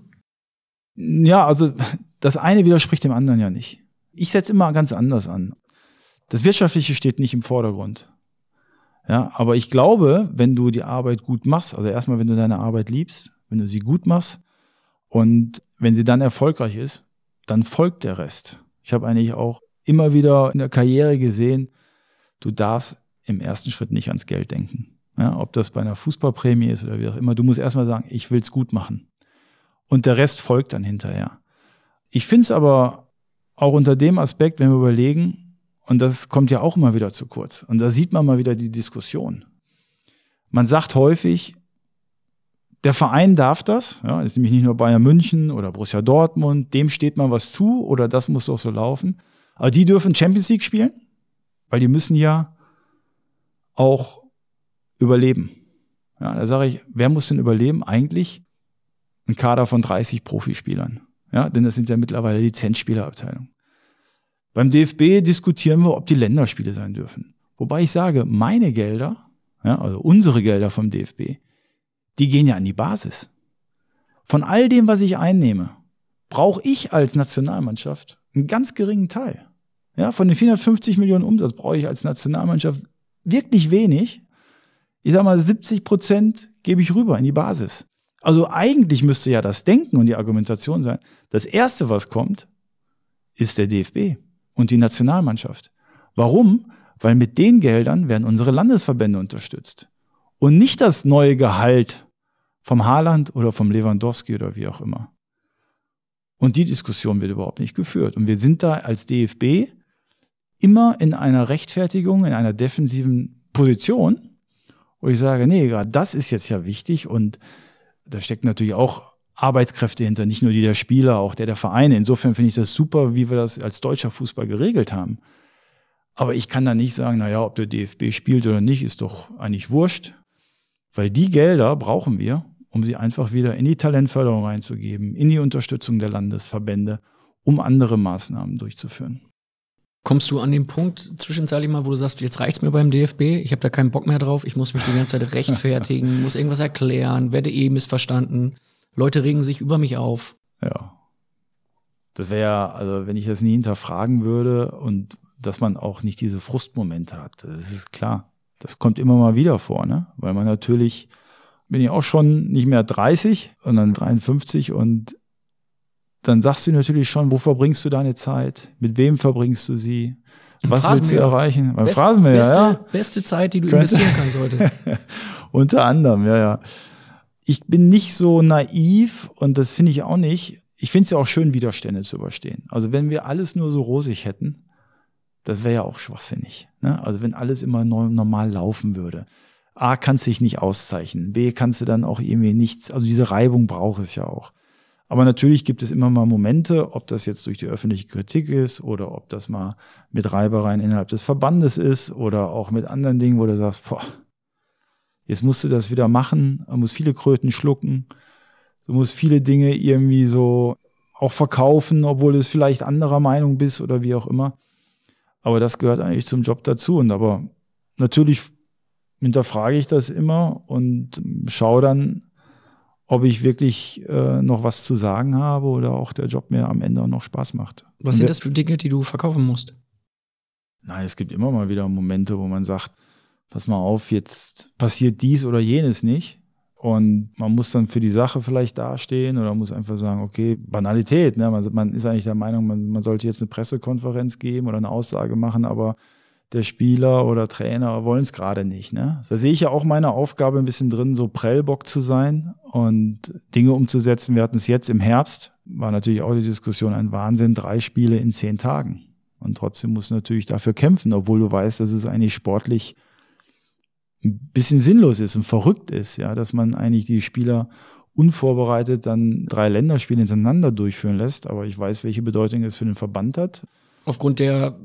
Ja, also das eine widerspricht dem anderen ja nicht. Ich setze immer ganz anders an. Das Wirtschaftliche steht nicht im Vordergrund. Ja, aber ich glaube, wenn du die Arbeit gut machst, also erstmal, wenn du deine Arbeit liebst, wenn du sie gut machst und wenn sie dann erfolgreich ist, dann folgt der Rest. Ich habe eigentlich auch immer wieder in der Karriere gesehen, du darfst im ersten Schritt nicht ans Geld denken. Ja, ob das bei einer Fußballprämie ist oder wie auch immer, du musst erstmal sagen, ich will's gut machen. Und der Rest folgt dann hinterher. Ich finde es aber auch unter dem Aspekt, wenn wir überlegen, und das kommt ja auch immer wieder zu kurz, und da sieht man mal wieder die Diskussion. Man sagt häufig, der Verein darf das, ja, ist nämlich nicht nur Bayern München oder Borussia Dortmund, dem steht man was zu oder das muss doch so laufen. Aber die dürfen Champions League spielen, weil die müssen ja auch überleben. Ja, da sage ich, wer muss denn überleben? Eigentlich ein Kader von 30 Profispielern. Ja, denn das sind ja mittlerweile Lizenzspielerabteilungen. Beim DFB diskutieren wir, ob die Länderspiele sein dürfen. Wobei ich sage, meine Gelder, ja, also unsere Gelder vom DFB, die gehen ja an die Basis. Von all dem, was ich einnehme, brauche ich als Nationalmannschaft einen ganz geringen Teil. Ja, von den 450 Millionen Umsatz brauche ich als Nationalmannschaft wirklich wenig. Ich sage mal, 70 Prozent gebe ich rüber in die Basis. Also eigentlich müsste ja das Denken und die Argumentation sein. Das Erste, was kommt, ist der DFB und die Nationalmannschaft. Warum? Weil mit den Geldern werden unsere Landesverbände unterstützt. Und nicht das neue Gehalt vom Haaland oder vom Lewandowski oder wie auch immer. Und die Diskussion wird überhaupt nicht geführt. Und wir sind da als DFB immer in einer Rechtfertigung, in einer defensiven Position, wo ich sage, nee, gerade das ist jetzt ja wichtig und da steckt natürlich auch Arbeitskräfte hinter, nicht nur die der Spieler, auch der der Vereine. Insofern finde ich das super, wie wir das als deutscher Fußball geregelt haben. Aber ich kann da nicht sagen, naja, ob der DFB spielt oder nicht, ist doch eigentlich wurscht, weil die Gelder brauchen wir, um sie einfach wieder in die Talentförderung reinzugeben, in die Unterstützung der Landesverbände, um andere Maßnahmen durchzuführen. Kommst du an den Punkt zwischenzeitlich mal, wo du sagst, jetzt reicht es mir beim DFB, ich habe da keinen Bock mehr drauf, ich muss mich die ganze Zeit rechtfertigen, muss irgendwas erklären, werde eh missverstanden, Leute regen sich über mich auf. Ja. Das wäre ja, also wenn ich das nie hinterfragen würde und dass man auch nicht diese Frustmomente hat, das ist klar. Das kommt immer mal wieder vor, ne? Weil man natürlich bin ich auch schon nicht mehr 30, sondern 53 und dann sagst du natürlich schon, wo verbringst du deine Zeit? Mit wem verbringst du sie? Im Was willst du erreichen? Beim Best, Phrasenmäher, beste, ja. Beste Zeit, die du Könnte. investieren kannst heute. Unter anderem, ja, ja. Ich bin nicht so naiv und das finde ich auch nicht. Ich finde es ja auch schön, Widerstände zu überstehen. Also wenn wir alles nur so rosig hätten, das wäre ja auch schwachsinnig. Ne? Also wenn alles immer normal laufen würde. A, kannst du dich nicht auszeichnen. B, kannst du dann auch irgendwie nichts, also diese Reibung braucht es ja auch. Aber natürlich gibt es immer mal Momente, ob das jetzt durch die öffentliche Kritik ist oder ob das mal mit Reibereien innerhalb des Verbandes ist oder auch mit anderen Dingen, wo du sagst, boah, jetzt musst du das wieder machen, man muss viele Kröten schlucken, du musst viele Dinge irgendwie so auch verkaufen, obwohl du es vielleicht anderer Meinung bist oder wie auch immer. Aber das gehört eigentlich zum Job dazu. Und aber natürlich hinterfrage ich das immer und schaue dann, ob ich wirklich äh, noch was zu sagen habe oder auch der Job mir am Ende noch Spaß macht. Was und sind das für Dinge, die du verkaufen musst? Nein, es gibt immer mal wieder Momente, wo man sagt, pass mal auf, jetzt passiert dies oder jenes nicht. Und man muss dann für die Sache vielleicht dastehen oder muss einfach sagen, okay, Banalität. Ne? Man, man ist eigentlich der Meinung, man, man sollte jetzt eine Pressekonferenz geben oder eine Aussage machen, aber der Spieler oder Trainer wollen es gerade nicht. Ne? Da sehe ich ja auch meine Aufgabe ein bisschen drin, so Prellbock zu sein und Dinge umzusetzen. Wir hatten es jetzt im Herbst, war natürlich auch die Diskussion ein Wahnsinn, drei Spiele in zehn Tagen. Und trotzdem musst du natürlich dafür kämpfen, obwohl du weißt, dass es eigentlich sportlich ein bisschen sinnlos ist und verrückt ist, ja, dass man eigentlich die Spieler unvorbereitet dann drei Länderspiele hintereinander durchführen lässt. Aber ich weiß, welche Bedeutung es für den Verband hat. Aufgrund der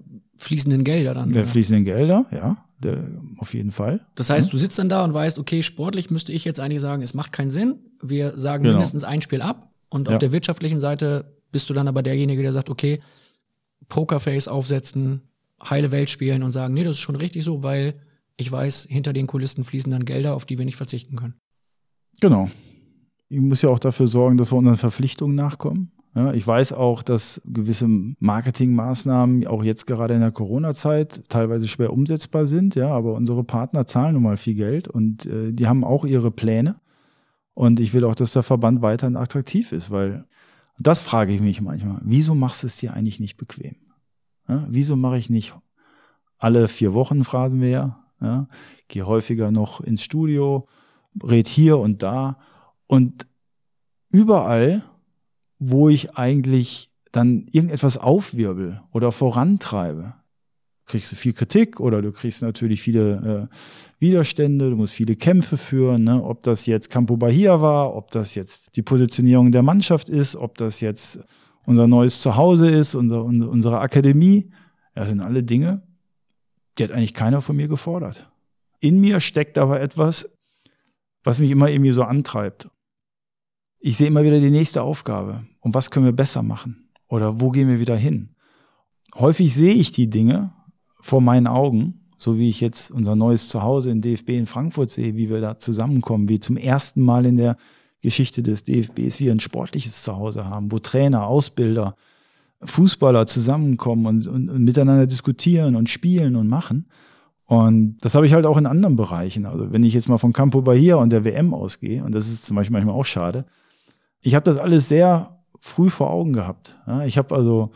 fließenden Gelder dann. Der oder? fließenden Gelder, ja, der, auf jeden Fall. Das heißt, mhm. du sitzt dann da und weißt, okay, sportlich müsste ich jetzt eigentlich sagen, es macht keinen Sinn. Wir sagen genau. mindestens ein Spiel ab. Und ja. auf der wirtschaftlichen Seite bist du dann aber derjenige, der sagt, okay, Pokerface aufsetzen, heile Welt spielen und sagen, nee, das ist schon richtig so, weil ich weiß, hinter den Kulissen fließen dann Gelder, auf die wir nicht verzichten können. Genau. Ich muss ja auch dafür sorgen, dass wir unseren Verpflichtungen nachkommen. Ja, ich weiß auch, dass gewisse Marketingmaßnahmen auch jetzt gerade in der Corona-Zeit teilweise schwer umsetzbar sind. Ja, aber unsere Partner zahlen nun mal viel Geld und äh, die haben auch ihre Pläne. Und ich will auch, dass der Verband weiterhin attraktiv ist, weil das frage ich mich manchmal. Wieso machst du es dir eigentlich nicht bequem? Ja, wieso mache ich nicht alle vier Wochen, fragen wir ja, ja gehe häufiger noch ins Studio, red hier und da und überall wo ich eigentlich dann irgendetwas aufwirbel oder vorantreibe. Kriegst du viel Kritik oder du kriegst natürlich viele äh, Widerstände, du musst viele Kämpfe führen, ne? ob das jetzt Campo Bahia war, ob das jetzt die Positionierung der Mannschaft ist, ob das jetzt unser neues Zuhause ist, unser, unsere Akademie. Das sind alle Dinge, die hat eigentlich keiner von mir gefordert. In mir steckt aber etwas, was mich immer irgendwie so antreibt ich sehe immer wieder die nächste Aufgabe. Und was können wir besser machen? Oder wo gehen wir wieder hin? Häufig sehe ich die Dinge vor meinen Augen, so wie ich jetzt unser neues Zuhause in DFB in Frankfurt sehe, wie wir da zusammenkommen, wie zum ersten Mal in der Geschichte des DFBs wir ein sportliches Zuhause haben, wo Trainer, Ausbilder, Fußballer zusammenkommen und, und, und miteinander diskutieren und spielen und machen. Und das habe ich halt auch in anderen Bereichen. Also wenn ich jetzt mal von Campo Bahia und der WM ausgehe, und das ist zum Beispiel manchmal auch schade, ich habe das alles sehr früh vor Augen gehabt. Ja, ich habe also,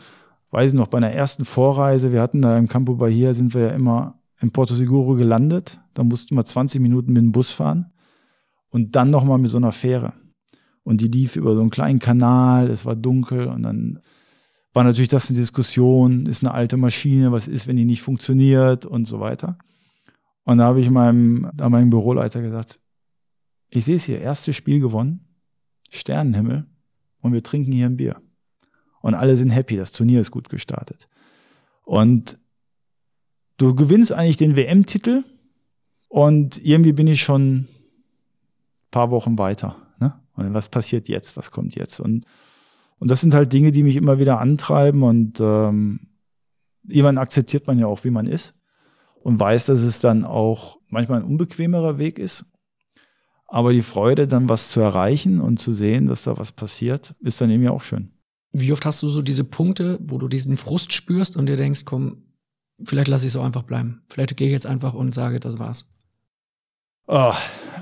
weiß ich noch, bei einer ersten Vorreise, wir hatten da im Campo Bahia, sind wir ja immer in Porto Seguro gelandet. Da mussten wir 20 Minuten mit dem Bus fahren und dann nochmal mit so einer Fähre. Und die lief über so einen kleinen Kanal, es war dunkel und dann war natürlich das eine Diskussion, ist eine alte Maschine, was ist, wenn die nicht funktioniert und so weiter. Und da habe ich meinem, an meinem Büroleiter gesagt, ich sehe es hier, erstes Spiel gewonnen, Sternenhimmel und wir trinken hier ein Bier. Und alle sind happy, das Turnier ist gut gestartet. Und du gewinnst eigentlich den WM-Titel und irgendwie bin ich schon ein paar Wochen weiter. Ne? Und was passiert jetzt? Was kommt jetzt? Und, und das sind halt Dinge, die mich immer wieder antreiben und ähm, jemanden akzeptiert man ja auch, wie man ist und weiß, dass es dann auch manchmal ein unbequemerer Weg ist aber die Freude, dann was zu erreichen und zu sehen, dass da was passiert, ist dann eben ja auch schön. Wie oft hast du so diese Punkte, wo du diesen Frust spürst und dir denkst, komm, vielleicht lasse ich es auch einfach bleiben. Vielleicht gehe ich jetzt einfach und sage, das war's. Oh,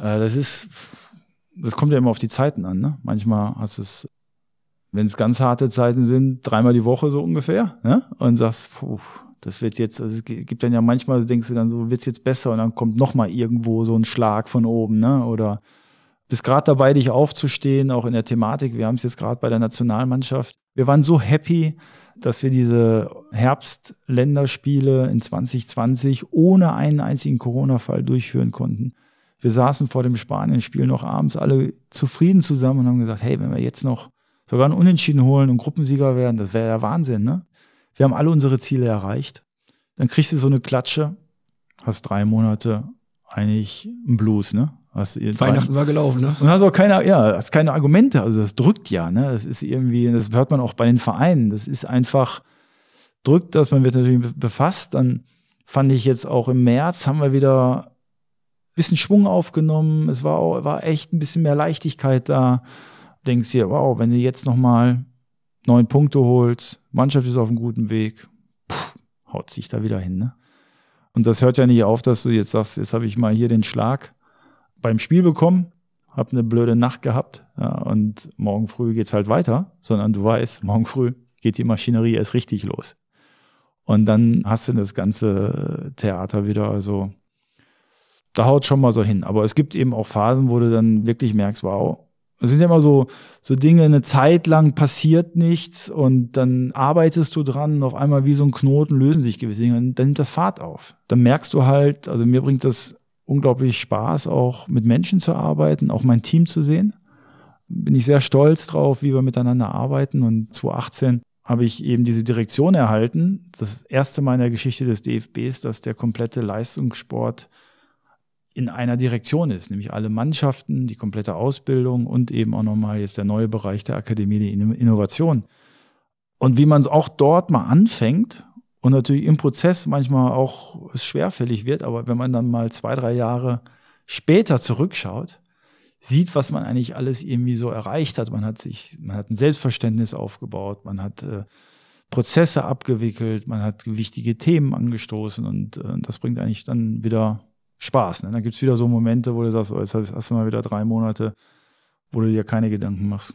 das ist, das kommt ja immer auf die Zeiten an. Ne? Manchmal hast du es, wenn es ganz harte Zeiten sind, dreimal die Woche so ungefähr ne? und sagst, puh, das wird jetzt, also es gibt dann ja manchmal, denkst du dann so, wird es jetzt besser und dann kommt nochmal irgendwo so ein Schlag von oben, ne? Oder bist gerade dabei, dich aufzustehen, auch in der Thematik. Wir haben es jetzt gerade bei der Nationalmannschaft. Wir waren so happy, dass wir diese Herbstländerspiele in 2020 ohne einen einzigen Corona-Fall durchführen konnten. Wir saßen vor dem Spanien-Spiel noch abends alle zufrieden zusammen und haben gesagt, hey, wenn wir jetzt noch sogar einen Unentschieden holen und Gruppensieger werden, das wäre ja Wahnsinn, ne? wir haben alle unsere Ziele erreicht. Dann kriegst du so eine Klatsche, hast drei Monate eigentlich ein Blues, ne? Hast Weihnachten drei, war gelaufen, ne? Und hast auch keine, ja, hast keine Argumente. Also das drückt ja, ne? Das ist irgendwie, das hört man auch bei den Vereinen. Das ist einfach, drückt das, man wird natürlich befasst. Dann fand ich jetzt auch im März haben wir wieder ein bisschen Schwung aufgenommen. Es war, war echt ein bisschen mehr Leichtigkeit da. Denkst dir, wow, wenn du jetzt nochmal neun Punkte holst, Mannschaft ist auf einem guten Weg, pff, haut sich da wieder hin. Ne? Und das hört ja nicht auf, dass du jetzt sagst, jetzt habe ich mal hier den Schlag beim Spiel bekommen, habe eine blöde Nacht gehabt ja, und morgen früh geht es halt weiter, sondern du weißt, morgen früh geht die Maschinerie erst richtig los. Und dann hast du das ganze Theater wieder, also da haut schon mal so hin. Aber es gibt eben auch Phasen, wo du dann wirklich merkst, wow, das sind ja immer so, so Dinge, eine Zeit lang passiert nichts und dann arbeitest du dran und auf einmal wie so ein Knoten lösen sich gewisse Dinge und dann nimmt das Fahrt auf. Dann merkst du halt, also mir bringt das unglaublich Spaß, auch mit Menschen zu arbeiten, auch mein Team zu sehen. Bin ich sehr stolz drauf, wie wir miteinander arbeiten und 2018 habe ich eben diese Direktion erhalten. Das erste Mal in der Geschichte des DFBs, dass der komplette Leistungssport in einer Direktion ist, nämlich alle Mannschaften, die komplette Ausbildung und eben auch nochmal jetzt der neue Bereich der Akademie der Innovation. Und wie man es auch dort mal anfängt und natürlich im Prozess manchmal auch schwerfällig wird, aber wenn man dann mal zwei, drei Jahre später zurückschaut, sieht, was man eigentlich alles irgendwie so erreicht hat. Man hat sich, man hat ein Selbstverständnis aufgebaut, man hat äh, Prozesse abgewickelt, man hat wichtige Themen angestoßen und äh, das bringt eigentlich dann wieder Spaß. Ne? Dann gibt es wieder so Momente, wo du sagst, oh, jetzt hast du mal wieder drei Monate, wo du dir keine Gedanken machst.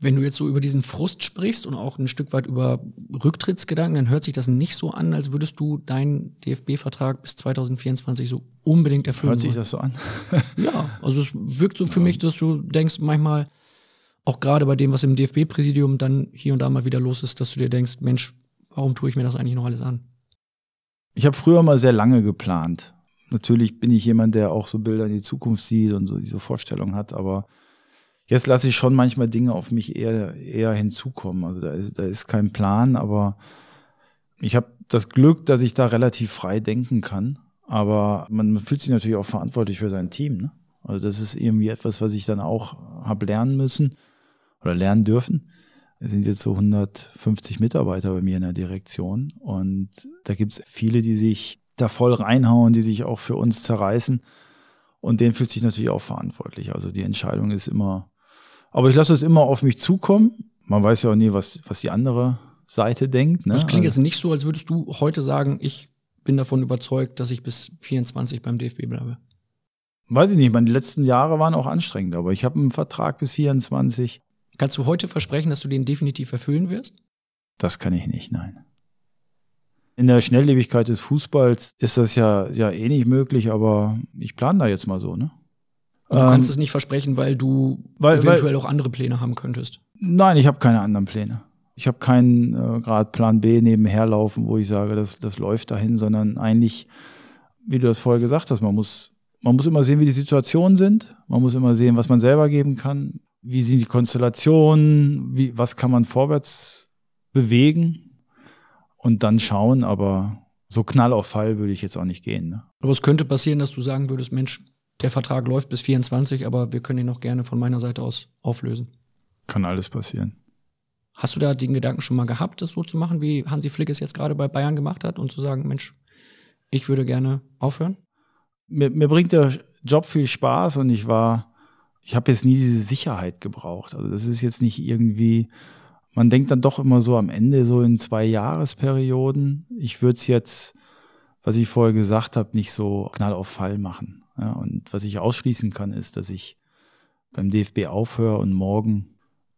Wenn du jetzt so über diesen Frust sprichst und auch ein Stück weit über Rücktrittsgedanken, dann hört sich das nicht so an, als würdest du deinen DFB-Vertrag bis 2024 so unbedingt erfüllen. Hört sich das so an? ja, also es wirkt so für ja. mich, dass du denkst manchmal, auch gerade bei dem, was im DFB-Präsidium dann hier und da mal wieder los ist, dass du dir denkst, Mensch, warum tue ich mir das eigentlich noch alles an? Ich habe früher mal sehr lange geplant natürlich bin ich jemand, der auch so Bilder in die Zukunft sieht und so diese Vorstellung hat, aber jetzt lasse ich schon manchmal Dinge auf mich eher, eher hinzukommen. Also da ist, da ist kein Plan, aber ich habe das Glück, dass ich da relativ frei denken kann. Aber man fühlt sich natürlich auch verantwortlich für sein Team. Ne? Also das ist irgendwie etwas, was ich dann auch habe lernen müssen oder lernen dürfen. Es sind jetzt so 150 Mitarbeiter bei mir in der Direktion und da gibt es viele, die sich da voll reinhauen, die sich auch für uns zerreißen. Und den fühlt sich natürlich auch verantwortlich. Also die Entscheidung ist immer, aber ich lasse es immer auf mich zukommen. Man weiß ja auch nie, was, was die andere Seite denkt. Ne? Das klingt also jetzt nicht so, als würdest du heute sagen, ich bin davon überzeugt, dass ich bis 24 beim DFB bleibe. Weiß ich nicht, meine letzten Jahre waren auch anstrengend, aber ich habe einen Vertrag bis 24. Kannst du heute versprechen, dass du den definitiv erfüllen wirst? Das kann ich nicht, nein. In der Schnelllebigkeit des Fußballs ist das ja, ja eh nicht möglich, aber ich plane da jetzt mal so, ne? du ähm, kannst es nicht versprechen, weil du weil, eventuell weil, auch andere Pläne haben könntest. Nein, ich habe keine anderen Pläne. Ich habe keinen äh, gerade Plan B nebenher laufen, wo ich sage, das, das läuft dahin, sondern eigentlich, wie du das vorher gesagt hast, man muss, man muss immer sehen, wie die Situationen sind. Man muss immer sehen, was man selber geben kann. Wie sind die Konstellationen? Wie, was kann man vorwärts bewegen? und dann schauen, aber so knall auf Fall würde ich jetzt auch nicht gehen. Ne? Aber es könnte passieren, dass du sagen würdest, Mensch, der Vertrag läuft bis 24, aber wir können ihn noch gerne von meiner Seite aus auflösen. Kann alles passieren. Hast du da den Gedanken schon mal gehabt, das so zu machen, wie Hansi Flick es jetzt gerade bei Bayern gemacht hat und zu sagen, Mensch, ich würde gerne aufhören? Mir, mir bringt der Job viel Spaß und ich war, ich habe jetzt nie diese Sicherheit gebraucht. Also das ist jetzt nicht irgendwie, man denkt dann doch immer so am Ende, so in zwei Jahresperioden. Ich würde es jetzt, was ich vorher gesagt habe, nicht so knall auf Fall machen. Ja, und was ich ausschließen kann, ist, dass ich beim DFB aufhöre und morgen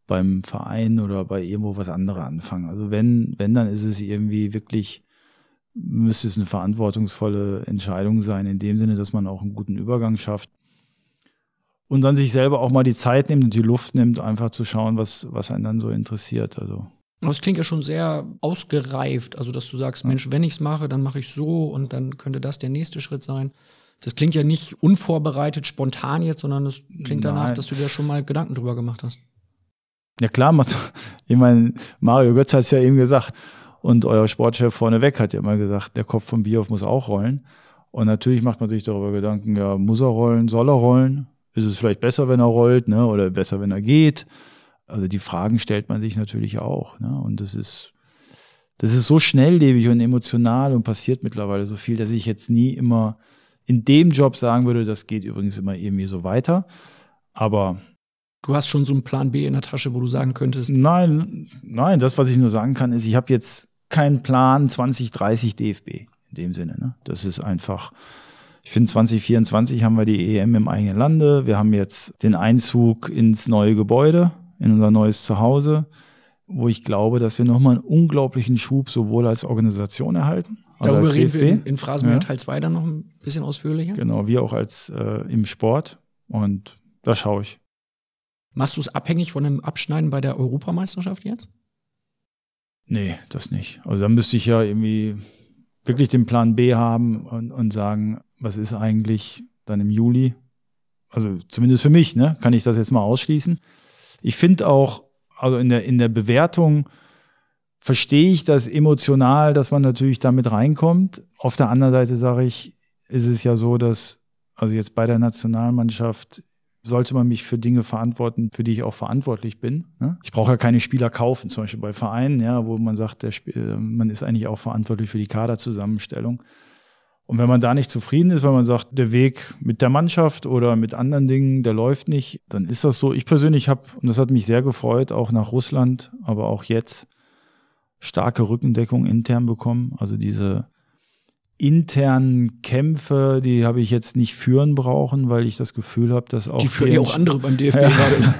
beim Verein oder bei irgendwo was anderes anfange. Also wenn, wenn, dann ist es irgendwie wirklich, müsste es eine verantwortungsvolle Entscheidung sein, in dem Sinne, dass man auch einen guten Übergang schafft und dann sich selber auch mal die Zeit nimmt und die Luft nimmt, einfach zu schauen, was, was einen dann so interessiert. Also. Das klingt ja schon sehr ausgereift, also dass du sagst, Mensch, wenn ich es mache, dann mache ich so und dann könnte das der nächste Schritt sein. Das klingt ja nicht unvorbereitet, spontan jetzt, sondern es klingt Nein. danach, dass du dir schon mal Gedanken drüber gemacht hast. Ja klar, ich meine, Mario Götz hat es ja eben gesagt und euer Sportchef vorneweg hat ja immer gesagt, der Kopf von Bierhoff muss auch rollen. Und natürlich macht man sich darüber Gedanken, ja, muss er rollen, soll er rollen? ist es vielleicht besser, wenn er rollt, ne? Oder besser, wenn er geht. Also die Fragen stellt man sich natürlich auch. Ne? Und das ist, das ist so schnelllebig und emotional und passiert mittlerweile so viel, dass ich jetzt nie immer in dem Job sagen würde, das geht übrigens immer irgendwie so weiter. Aber Du hast schon so einen Plan B in der Tasche, wo du sagen könntest. Nein, nein, das, was ich nur sagen kann, ist, ich habe jetzt keinen Plan 2030 DFB in dem Sinne. Ne? Das ist einfach, ich finde, 2024 haben wir die EM im eigenen Lande. Wir haben jetzt den Einzug ins neue Gebäude, in unser neues Zuhause, wo ich glaube, dass wir nochmal einen unglaublichen Schub sowohl als Organisation erhalten. Darüber als reden wir in, in Phrasenmeer ja. Teil 2 dann noch ein bisschen ausführlicher. Genau, wie auch als äh, im Sport. Und da schaue ich. Machst du es abhängig von dem Abschneiden bei der Europameisterschaft jetzt? Nee, das nicht. Also da müsste ich ja irgendwie wirklich den Plan B haben und, und sagen, was ist eigentlich dann im Juli? Also zumindest für mich, ne? kann ich das jetzt mal ausschließen. Ich finde auch, also in der, in der Bewertung verstehe ich das emotional, dass man natürlich damit reinkommt. Auf der anderen Seite sage ich, ist es ja so, dass, also jetzt bei der Nationalmannschaft sollte man mich für Dinge verantworten, für die ich auch verantwortlich bin. Ne? Ich brauche ja keine Spieler kaufen, zum Beispiel bei Vereinen, ja, wo man sagt, der Sp äh, man ist eigentlich auch verantwortlich für die Kaderzusammenstellung. Und wenn man da nicht zufrieden ist, weil man sagt, der Weg mit der Mannschaft oder mit anderen Dingen, der läuft nicht, dann ist das so. Ich persönlich habe, und das hat mich sehr gefreut, auch nach Russland, aber auch jetzt, starke Rückendeckung intern bekommen. Also diese internen Kämpfe, die habe ich jetzt nicht führen brauchen, weil ich das Gefühl habe, dass auch. Die führen ja auch andere beim DFB ja. gerade.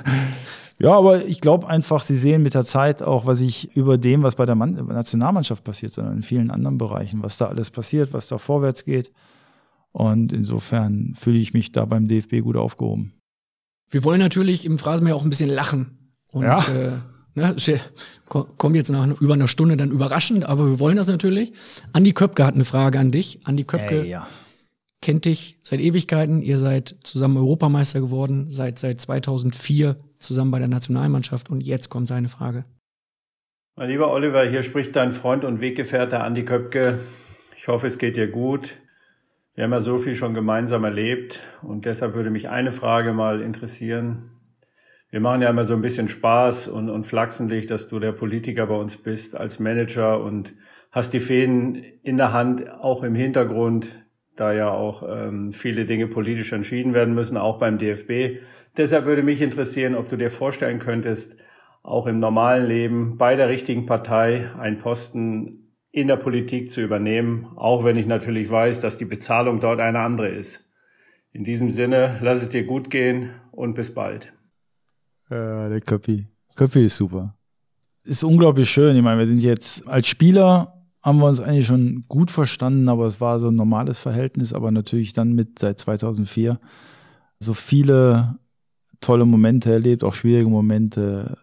Ja, aber ich glaube einfach, sie sehen mit der Zeit auch, was ich über dem, was bei der Man Nationalmannschaft passiert, sondern in vielen anderen Bereichen, was da alles passiert, was da vorwärts geht. Und insofern fühle ich mich da beim DFB gut aufgehoben. Wir wollen natürlich im Phrasenmeer auch ein bisschen lachen. Und, ja. Äh, ne, kommen jetzt nach über einer Stunde dann überraschend, aber wir wollen das natürlich. Andi Köpke hat eine Frage an dich. Andi Köpke. Ey, ja kennt dich seit Ewigkeiten. Ihr seid zusammen Europameister geworden, seit, seit 2004 zusammen bei der Nationalmannschaft. Und jetzt kommt seine Frage. Mein lieber Oliver, hier spricht dein Freund und Weggefährte Andi Köpke. Ich hoffe, es geht dir gut. Wir haben ja so viel schon gemeinsam erlebt und deshalb würde mich eine Frage mal interessieren. Wir machen ja immer so ein bisschen Spaß und, und flachsen dich, dass du der Politiker bei uns bist als Manager und hast die Fäden in der Hand, auch im Hintergrund, da ja auch ähm, viele Dinge politisch entschieden werden müssen, auch beim DFB. Deshalb würde mich interessieren, ob du dir vorstellen könntest, auch im normalen Leben bei der richtigen Partei einen Posten in der Politik zu übernehmen, auch wenn ich natürlich weiß, dass die Bezahlung dort eine andere ist. In diesem Sinne, lass es dir gut gehen und bis bald. Äh, der Köppi. Köppi ist super. Ist unglaublich schön. Ich meine, wir sind jetzt als Spieler haben wir uns eigentlich schon gut verstanden, aber es war so ein normales Verhältnis, aber natürlich dann mit seit 2004 so viele tolle Momente erlebt, auch schwierige Momente.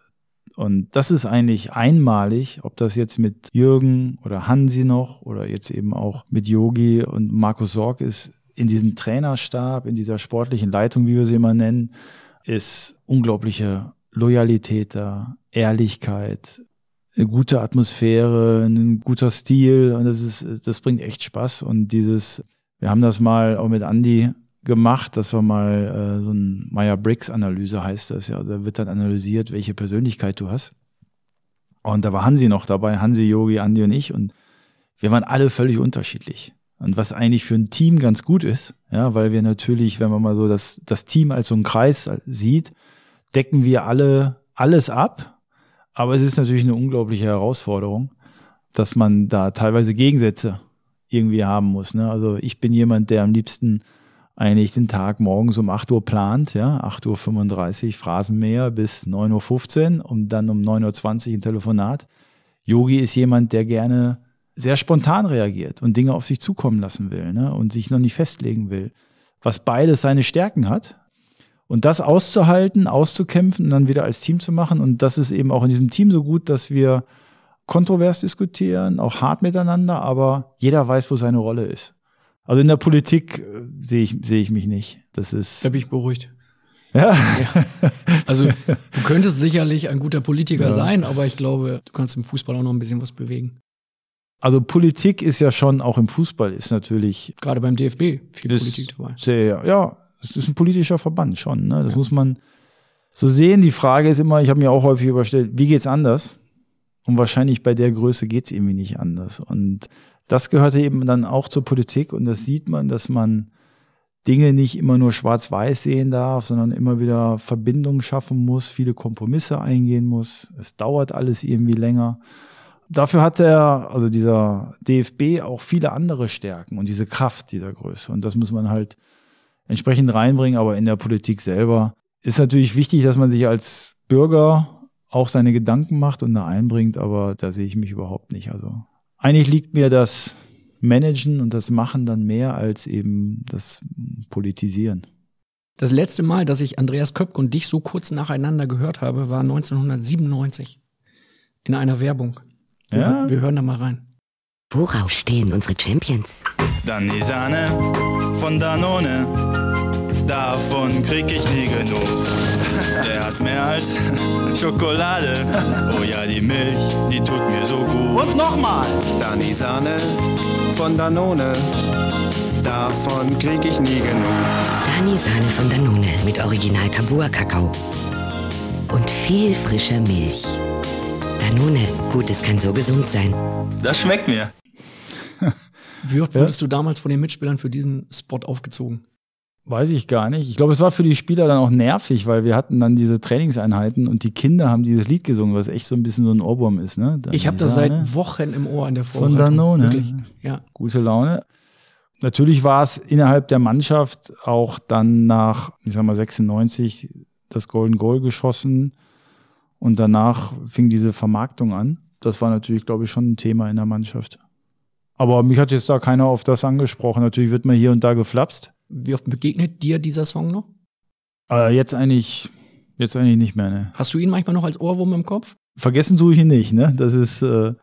Und das ist eigentlich einmalig, ob das jetzt mit Jürgen oder Hansi noch oder jetzt eben auch mit Yogi und Markus Sorg ist, in diesem Trainerstab, in dieser sportlichen Leitung, wie wir sie immer nennen, ist unglaubliche Loyalität da, Ehrlichkeit, eine gute Atmosphäre, ein guter Stil und das ist, das bringt echt Spaß und dieses, wir haben das mal auch mit Andi gemacht, dass wir mal äh, so ein Meyer-Briggs-Analyse heißt das ja. Da wird dann analysiert, welche Persönlichkeit du hast. Und da war Hansi noch dabei, Hansi, Yogi, Andi und ich. Und wir waren alle völlig unterschiedlich. Und was eigentlich für ein Team ganz gut ist, ja, weil wir natürlich, wenn man mal so das, das Team als so einen Kreis sieht, decken wir alle alles ab. Aber es ist natürlich eine unglaubliche Herausforderung, dass man da teilweise Gegensätze irgendwie haben muss. Ne? Also ich bin jemand, der am liebsten eigentlich den Tag morgens um 8 Uhr plant, ja, 8.35 Uhr Phrasenmäher bis 9.15 Uhr und dann um 9.20 Uhr ein Telefonat. Yogi ist jemand, der gerne sehr spontan reagiert und Dinge auf sich zukommen lassen will ne, und sich noch nicht festlegen will. Was beides seine Stärken hat. Und das auszuhalten, auszukämpfen und dann wieder als Team zu machen. Und das ist eben auch in diesem Team so gut, dass wir kontrovers diskutieren, auch hart miteinander, aber jeder weiß, wo seine Rolle ist. Also in der Politik äh, sehe ich, sehe ich mich nicht. Das ist. Da bin ich beruhigt. Ja. ja. Also du könntest sicherlich ein guter Politiker ja. sein, aber ich glaube, du kannst im Fußball auch noch ein bisschen was bewegen. Also Politik ist ja schon, auch im Fußball ist natürlich. Gerade beim DFB viel ist, Politik dabei. Sehr, ja, es ist ein politischer Verband schon. Ne? Das ja. muss man so sehen. Die Frage ist immer, ich habe mir auch häufig überstellt, wie geht's anders? Und wahrscheinlich bei der Größe geht es irgendwie nicht anders. Und das gehörte eben dann auch zur Politik und das sieht man, dass man Dinge nicht immer nur schwarz-weiß sehen darf, sondern immer wieder Verbindungen schaffen muss, viele Kompromisse eingehen muss. Es dauert alles irgendwie länger. Dafür hat er, also dieser DFB, auch viele andere Stärken und diese Kraft dieser Größe. Und das muss man halt entsprechend reinbringen. Aber in der Politik selber ist natürlich wichtig, dass man sich als Bürger auch seine Gedanken macht und da einbringt. Aber da sehe ich mich überhaupt nicht. Also eigentlich liegt mir das Managen und das Machen dann mehr als eben das Politisieren. Das letzte Mal, dass ich Andreas Köpke und dich so kurz nacheinander gehört habe, war 1997 in einer Werbung. Wir, ja? wir hören da mal rein. Worauf stehen unsere Champions? Dann die Sahne von Danone, davon krieg ich nie genug hat mehr als Schokolade. Oh ja, die Milch, die tut mir so gut. Und nochmal. Dani Sahne von Danone. Davon krieg ich nie genug. Dani Sahne von Danone mit Original Kabua Kakao. Und viel frischer Milch. Danone, gut, es kann so gesund sein. Das schmeckt mir. Wie oft wurdest ja? du damals von den Mitspielern für diesen Spot aufgezogen? Weiß ich gar nicht. Ich glaube, es war für die Spieler dann auch nervig, weil wir hatten dann diese Trainingseinheiten und die Kinder haben dieses Lied gesungen, was echt so ein bisschen so ein Ohrwurm ist. Ne? ich habe das seit Wochen im Ohr an der Vorbereitung. Von Danone. Ne? Wirklich, ja. Gute Laune. Natürlich war es innerhalb der Mannschaft auch dann nach, ich sag mal, 96 das Golden Goal geschossen und danach fing diese Vermarktung an. Das war natürlich, glaube ich, schon ein Thema in der Mannschaft. Aber mich hat jetzt da keiner auf das angesprochen. Natürlich wird man hier und da geflapst. Wie oft begegnet dir dieser Song noch? Äh, jetzt eigentlich, jetzt eigentlich nicht mehr, ne? Hast du ihn manchmal noch als Ohrwurm im Kopf? Vergessen tue ich ihn nicht, ne? Das ist, äh,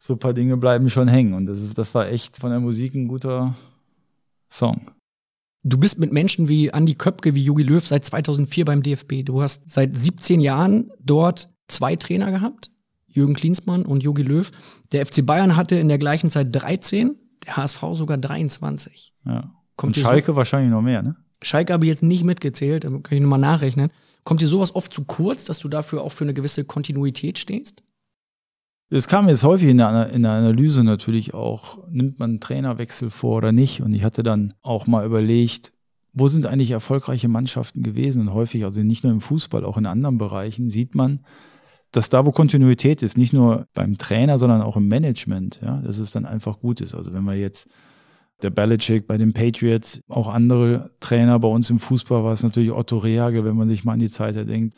so ein paar Dinge bleiben schon hängen. Und das, ist, das war echt von der Musik ein guter Song. Du bist mit Menschen wie Andy Köpke, wie Jogi Löw seit 2004 beim DFB. Du hast seit 17 Jahren dort zwei Trainer gehabt, Jürgen Klinsmann und Jogi Löw. Der FC Bayern hatte in der gleichen Zeit 13, der HSV sogar 23. Ja. Kommt Und Schalke so wahrscheinlich noch mehr, ne? Schalke habe ich jetzt nicht mitgezählt, da ähm, kann ich nochmal nachrechnen. Kommt dir sowas oft zu kurz, dass du dafür auch für eine gewisse Kontinuität stehst? Es kam jetzt häufig in der, in der, Analyse natürlich auch, nimmt man einen Trainerwechsel vor oder nicht? Und ich hatte dann auch mal überlegt, wo sind eigentlich erfolgreiche Mannschaften gewesen? Und häufig, also nicht nur im Fußball, auch in anderen Bereichen, sieht man, dass da, wo Kontinuität ist, nicht nur beim Trainer, sondern auch im Management, ja, dass es dann einfach gut ist. Also wenn wir jetzt der Belichick bei den Patriots, auch andere Trainer bei uns im Fußball war es natürlich Otto Rehagel, wenn man sich mal an die Zeit erdenkt.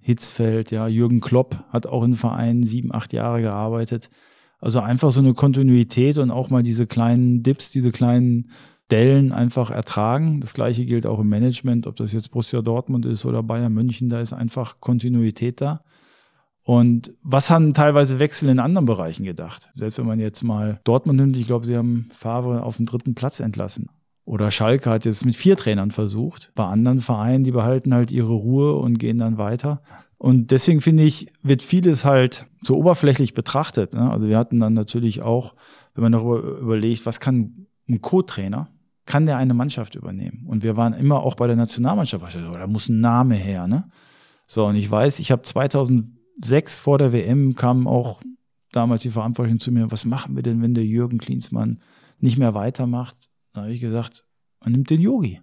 Hitzfeld, ja, Jürgen Klopp hat auch in Vereinen sieben, acht Jahre gearbeitet. Also einfach so eine Kontinuität und auch mal diese kleinen Dips, diese kleinen Dellen einfach ertragen. Das gleiche gilt auch im Management, ob das jetzt Borussia Dortmund ist oder Bayern München, da ist einfach Kontinuität da. Und was haben teilweise Wechsel in anderen Bereichen gedacht? Selbst wenn man jetzt mal Dortmund nimmt, ich glaube, sie haben Favre auf dem dritten Platz entlassen. Oder Schalke hat jetzt mit vier Trainern versucht. Bei anderen Vereinen, die behalten halt ihre Ruhe und gehen dann weiter. Und deswegen finde ich, wird vieles halt so oberflächlich betrachtet. Ne? Also wir hatten dann natürlich auch, wenn man darüber überlegt, was kann ein Co-Trainer, kann der eine Mannschaft übernehmen? Und wir waren immer auch bei der Nationalmannschaft, da muss ein Name her. Ne? So, und ich weiß, ich habe 2000 sechs vor der WM kamen auch damals die Verantwortlichen zu mir, was machen wir denn, wenn der Jürgen Klinsmann nicht mehr weitermacht? Da habe ich gesagt, man nimmt den Yogi.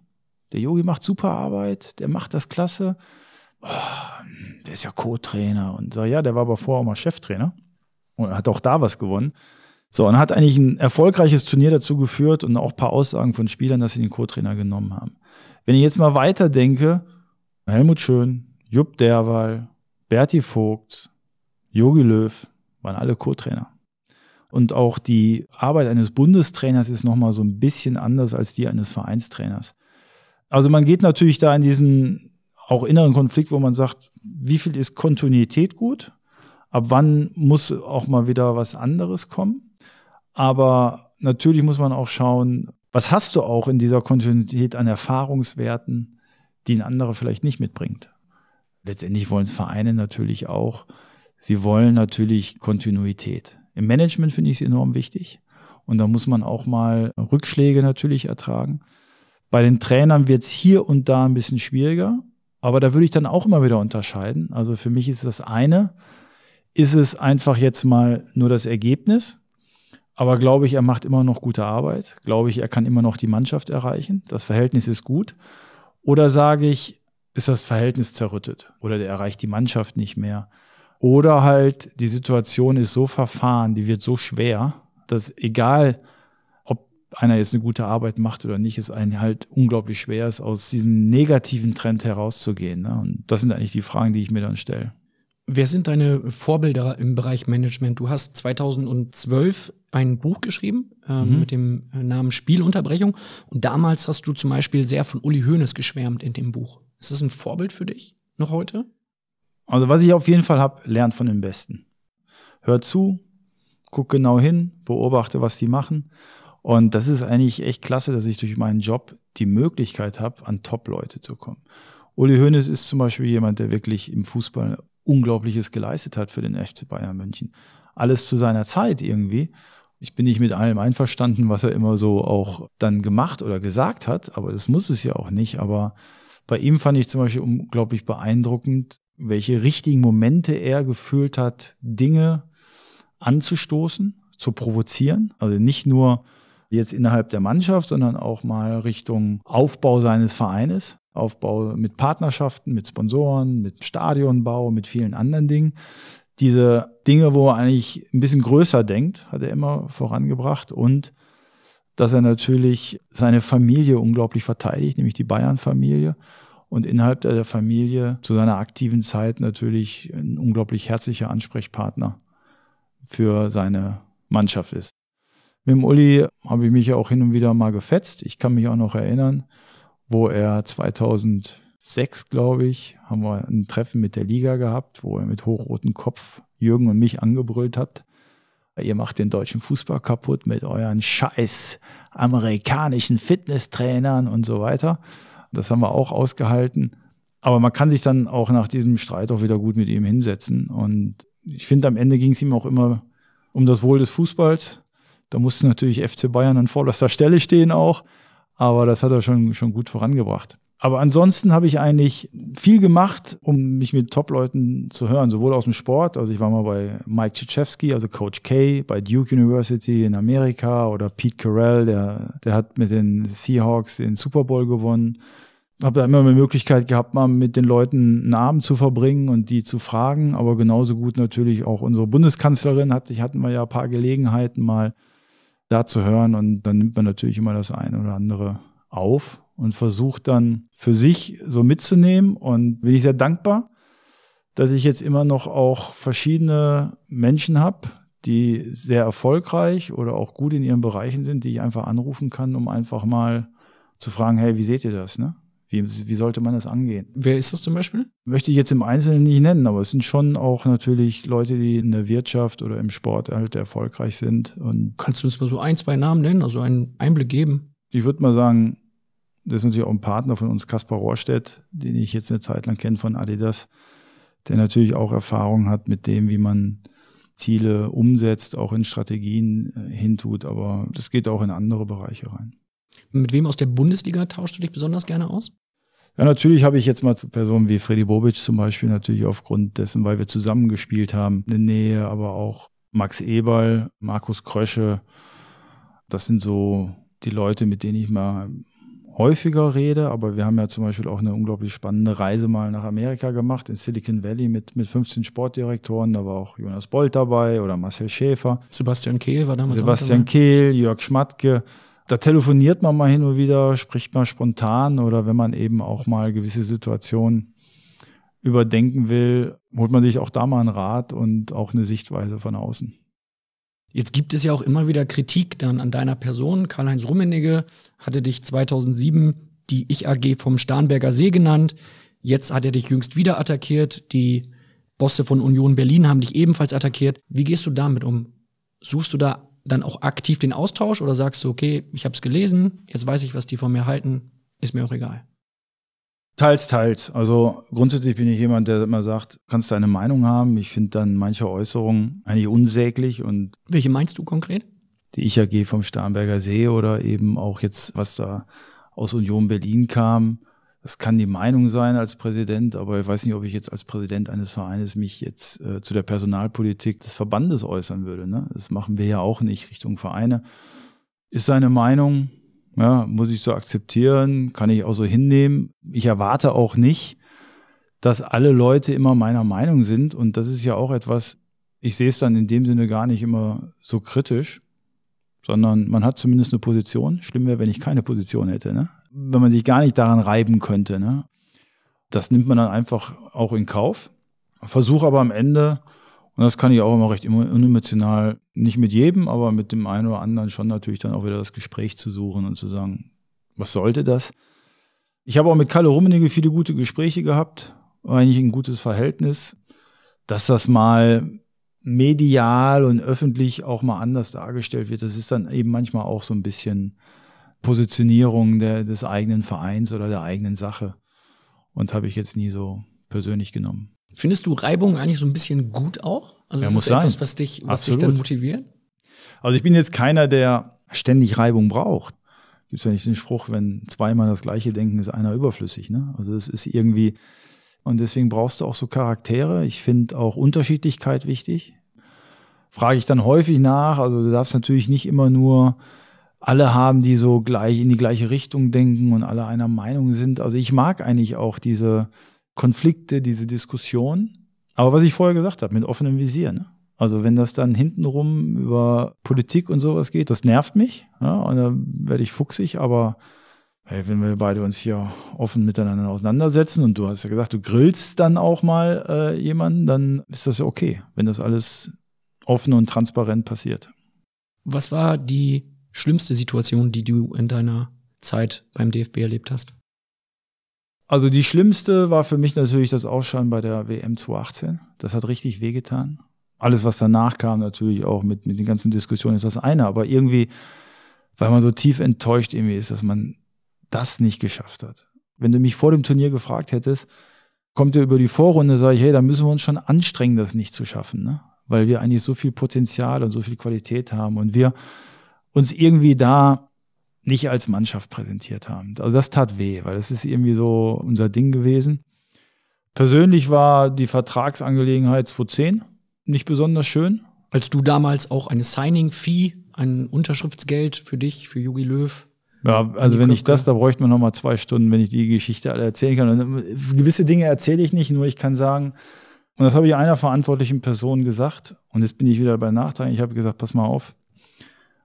Der Yogi macht super Arbeit, der macht das klasse. Oh, der ist ja Co-Trainer und so, ja, der war aber vorher auch mal Cheftrainer und hat auch da was gewonnen. So, und hat eigentlich ein erfolgreiches Turnier dazu geführt und auch ein paar Aussagen von Spielern, dass sie den Co-Trainer genommen haben. Wenn ich jetzt mal weiterdenke, Helmut Schön, Jupp Derwal, Berti Vogt, Jogi Löw waren alle Co-Trainer. Und auch die Arbeit eines Bundestrainers ist nochmal so ein bisschen anders als die eines Vereinstrainers. Also man geht natürlich da in diesen auch inneren Konflikt, wo man sagt, wie viel ist Kontinuität gut? Ab wann muss auch mal wieder was anderes kommen? Aber natürlich muss man auch schauen, was hast du auch in dieser Kontinuität an Erfahrungswerten, die ein anderer vielleicht nicht mitbringt? Letztendlich wollen es Vereine natürlich auch. Sie wollen natürlich Kontinuität. Im Management finde ich es enorm wichtig. Und da muss man auch mal Rückschläge natürlich ertragen. Bei den Trainern wird es hier und da ein bisschen schwieriger. Aber da würde ich dann auch immer wieder unterscheiden. Also für mich ist das eine, ist es einfach jetzt mal nur das Ergebnis. Aber glaube ich, er macht immer noch gute Arbeit. Glaube ich, er kann immer noch die Mannschaft erreichen. Das Verhältnis ist gut. Oder sage ich, ist das Verhältnis zerrüttet oder der erreicht die Mannschaft nicht mehr. Oder halt die Situation ist so verfahren, die wird so schwer, dass egal, ob einer jetzt eine gute Arbeit macht oder nicht, es einem halt unglaublich schwer ist, aus diesem negativen Trend herauszugehen. Ne? Und das sind eigentlich die Fragen, die ich mir dann stelle. Wer sind deine Vorbilder im Bereich Management? Du hast 2012 ein Buch geschrieben äh, mhm. mit dem äh, Namen Spielunterbrechung. Und damals hast du zum Beispiel sehr von Uli Hoeneß geschwärmt in dem Buch. Ist das ein Vorbild für dich noch heute? Also was ich auf jeden Fall habe, lernt von den Besten. Hör zu, guck genau hin, beobachte, was die machen. Und das ist eigentlich echt klasse, dass ich durch meinen Job die Möglichkeit habe, an Top-Leute zu kommen. Uli Hoeneß ist zum Beispiel jemand, der wirklich im Fußball Unglaubliches geleistet hat für den FC Bayern München. Alles zu seiner Zeit irgendwie. Ich bin nicht mit allem einverstanden, was er immer so auch dann gemacht oder gesagt hat, aber das muss es ja auch nicht. Aber bei ihm fand ich zum Beispiel unglaublich beeindruckend, welche richtigen Momente er gefühlt hat, Dinge anzustoßen, zu provozieren. Also nicht nur jetzt innerhalb der Mannschaft, sondern auch mal Richtung Aufbau seines Vereines. Aufbau mit Partnerschaften, mit Sponsoren, mit Stadionbau, mit vielen anderen Dingen. Diese Dinge, wo er eigentlich ein bisschen größer denkt, hat er immer vorangebracht und dass er natürlich seine Familie unglaublich verteidigt, nämlich die Bayern-Familie. Und innerhalb der Familie zu seiner aktiven Zeit natürlich ein unglaublich herzlicher Ansprechpartner für seine Mannschaft ist. Mit dem Uli habe ich mich ja auch hin und wieder mal gefetzt. Ich kann mich auch noch erinnern, wo er 2006, glaube ich, haben wir ein Treffen mit der Liga gehabt, wo er mit hochrotem Kopf Jürgen und mich angebrüllt hat, ihr macht den deutschen Fußball kaputt mit euren scheiß amerikanischen Fitnesstrainern und so weiter. Das haben wir auch ausgehalten. Aber man kann sich dann auch nach diesem Streit auch wieder gut mit ihm hinsetzen. Und ich finde, am Ende ging es ihm auch immer um das Wohl des Fußballs. Da musste natürlich FC Bayern an vorderster Stelle stehen auch. Aber das hat er schon, schon gut vorangebracht. Aber ansonsten habe ich eigentlich viel gemacht, um mich mit Top-Leuten zu hören, sowohl aus dem Sport, also ich war mal bei Mike Krzyzewski, also Coach K, bei Duke University in Amerika oder Pete Carell, der, der hat mit den Seahawks den Super Bowl gewonnen. Habe da immer eine Möglichkeit gehabt, mal mit den Leuten einen Abend zu verbringen und die zu fragen, aber genauso gut natürlich auch unsere Bundeskanzlerin hatte, hatten wir ja ein paar Gelegenheiten mal da zu hören und dann nimmt man natürlich immer das eine oder andere auf und versucht dann für sich so mitzunehmen und bin ich sehr dankbar, dass ich jetzt immer noch auch verschiedene Menschen habe, die sehr erfolgreich oder auch gut in ihren Bereichen sind, die ich einfach anrufen kann, um einfach mal zu fragen, hey, wie seht ihr das? Ne? Wie, wie sollte man das angehen? Wer ist das zum Beispiel? Möchte ich jetzt im Einzelnen nicht nennen, aber es sind schon auch natürlich Leute, die in der Wirtschaft oder im Sport halt erfolgreich sind. Und Kannst du uns mal so ein, zwei Namen nennen, also einen Einblick geben? Ich würde mal sagen, das ist natürlich auch ein Partner von uns, Kaspar Rohrstedt, den ich jetzt eine Zeit lang kenne von Adidas, der natürlich auch Erfahrung hat mit dem, wie man Ziele umsetzt, auch in Strategien äh, hintut. Aber das geht auch in andere Bereiche rein. Mit wem aus der Bundesliga tauscht du dich besonders gerne aus? Ja, natürlich habe ich jetzt mal zu Personen wie Freddy Bobic zum Beispiel natürlich aufgrund dessen, weil wir zusammen gespielt haben, eine Nähe, aber auch Max Eberl, Markus Krösche. Das sind so die Leute, mit denen ich mal häufiger rede, aber wir haben ja zum Beispiel auch eine unglaublich spannende Reise mal nach Amerika gemacht, in Silicon Valley mit, mit 15 Sportdirektoren. Da war auch Jonas Bolt dabei oder Marcel Schäfer. Sebastian Kehl war damals Sebastian Kehl, Jörg Schmatke. Da telefoniert man mal hin und wieder, spricht mal spontan oder wenn man eben auch mal gewisse Situationen überdenken will, holt man sich auch da mal einen Rat und auch eine Sichtweise von außen. Jetzt gibt es ja auch immer wieder Kritik dann an deiner Person. Karl-Heinz Rummenigge hatte dich 2007 die Ich AG vom Starnberger See genannt. Jetzt hat er dich jüngst wieder attackiert. Die Bosse von Union Berlin haben dich ebenfalls attackiert. Wie gehst du damit um? Suchst du da dann auch aktiv den Austausch oder sagst du, okay, ich habe es gelesen, jetzt weiß ich, was die von mir halten, ist mir auch egal? Teils, teils. Also grundsätzlich bin ich jemand, der immer sagt, kannst deine Meinung haben. Ich finde dann manche Äußerungen eigentlich unsäglich und. Welche meinst du konkret? Die Ich AG vom Starnberger See oder eben auch jetzt, was da aus Union Berlin kam. Das kann die Meinung sein als Präsident, aber ich weiß nicht, ob ich jetzt als Präsident eines Vereines mich jetzt äh, zu der Personalpolitik des Verbandes äußern würde. Ne? Das machen wir ja auch nicht Richtung Vereine. Ist seine Meinung, ja, muss ich so akzeptieren, kann ich auch so hinnehmen. Ich erwarte auch nicht, dass alle Leute immer meiner Meinung sind. Und das ist ja auch etwas, ich sehe es dann in dem Sinne gar nicht immer so kritisch, sondern man hat zumindest eine Position. Schlimm wäre, wenn ich keine Position hätte, ne? wenn man sich gar nicht daran reiben könnte. Ne? Das nimmt man dann einfach auch in Kauf. Versuche aber am Ende, und das kann ich auch immer recht unemotional nicht mit jedem, aber mit dem einen oder anderen schon natürlich dann auch wieder das Gespräch zu suchen und zu sagen, was sollte das? Ich habe auch mit Kalle Rummenigge viele gute Gespräche gehabt, eigentlich ein gutes Verhältnis, dass das mal medial und öffentlich auch mal anders dargestellt wird. Das ist dann eben manchmal auch so ein bisschen Positionierung der, des eigenen Vereins oder der eigenen Sache. Und habe ich jetzt nie so persönlich genommen. Findest du Reibung eigentlich so ein bisschen gut auch? Also ja, muss ist sein. etwas, was dich, was dich dann motiviert? Also ich bin jetzt keiner, der ständig Reibung braucht. Gibt es ja nicht den Spruch, wenn zweimal das gleiche denken, ist einer überflüssig. Ne? Also es ist irgendwie, und deswegen brauchst du auch so Charaktere. Ich finde auch Unterschiedlichkeit wichtig. Frage ich dann häufig nach. Also du darfst natürlich nicht immer nur alle haben, die so gleich in die gleiche Richtung denken und alle einer Meinung sind. Also ich mag eigentlich auch diese Konflikte, diese Diskussion. Aber was ich vorher gesagt habe, mit offenem Visier. Ne? Also wenn das dann hintenrum über Politik und sowas geht, das nervt mich. Ja? Und dann werde ich fuchsig, aber hey, wenn wir beide uns hier offen miteinander auseinandersetzen und du hast ja gesagt, du grillst dann auch mal äh, jemanden, dann ist das ja okay, wenn das alles offen und transparent passiert. Was war die schlimmste Situation, die du in deiner Zeit beim DFB erlebt hast? Also die schlimmste war für mich natürlich das Ausscheiden bei der WM 2018. Das hat richtig wehgetan. Alles, was danach kam, natürlich auch mit, mit den ganzen Diskussionen ist das eine, aber irgendwie, weil man so tief enttäuscht irgendwie ist, dass man das nicht geschafft hat. Wenn du mich vor dem Turnier gefragt hättest, kommt ihr über die Vorrunde, sage ich, hey, da müssen wir uns schon anstrengen, das nicht zu schaffen, ne? weil wir eigentlich so viel Potenzial und so viel Qualität haben und wir uns irgendwie da nicht als Mannschaft präsentiert haben. Also das tat weh, weil das ist irgendwie so unser Ding gewesen. Persönlich war die Vertragsangelegenheit 2010 nicht besonders schön. Als du damals auch eine Signing-Fee, ein Unterschriftsgeld für dich, für Jugi Löw. Ja, also wenn ich das, da bräuchte man nochmal zwei Stunden, wenn ich die Geschichte alle erzählen kann. Und äh, gewisse Dinge erzähle ich nicht, nur ich kann sagen, und das habe ich einer verantwortlichen Person gesagt, und jetzt bin ich wieder bei Nachteilen, ich habe gesagt, pass mal auf,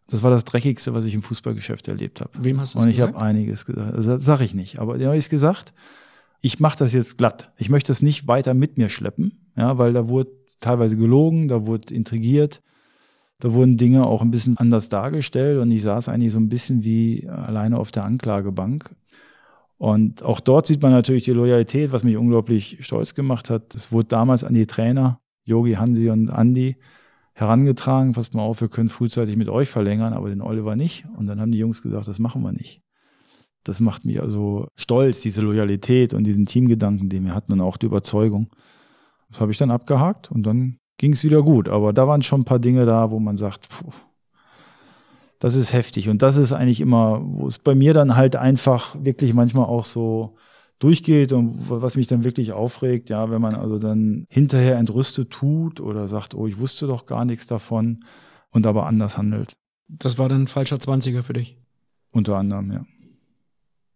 das war das Dreckigste, was ich im Fußballgeschäft erlebt habe. Wem hast du es gesagt? Und ich habe einiges gesagt. Also das sage ich nicht. Aber dem habe ich es gesagt, ich mache das jetzt glatt. Ich möchte das nicht weiter mit mir schleppen, ja, weil da wurde teilweise gelogen, da wurde intrigiert, da wurden Dinge auch ein bisschen anders dargestellt und ich saß eigentlich so ein bisschen wie alleine auf der Anklagebank. Und auch dort sieht man natürlich die Loyalität, was mich unglaublich stolz gemacht hat. Es wurde damals an die Trainer, Yogi, Hansi und Andi, herangetragen, passt mal auf, wir können frühzeitig mit euch verlängern, aber den Oliver nicht. Und dann haben die Jungs gesagt, das machen wir nicht. Das macht mich also stolz, diese Loyalität und diesen Teamgedanken, den wir hatten und auch die Überzeugung. Das habe ich dann abgehakt und dann ging es wieder gut. Aber da waren schon ein paar Dinge da, wo man sagt, puh, das ist heftig. Und das ist eigentlich immer, wo es bei mir dann halt einfach wirklich manchmal auch so durchgeht und was mich dann wirklich aufregt, ja, wenn man also dann hinterher entrüstet tut oder sagt, oh, ich wusste doch gar nichts davon und aber anders handelt. Das war dann ein falscher 20er für dich? Unter anderem, ja.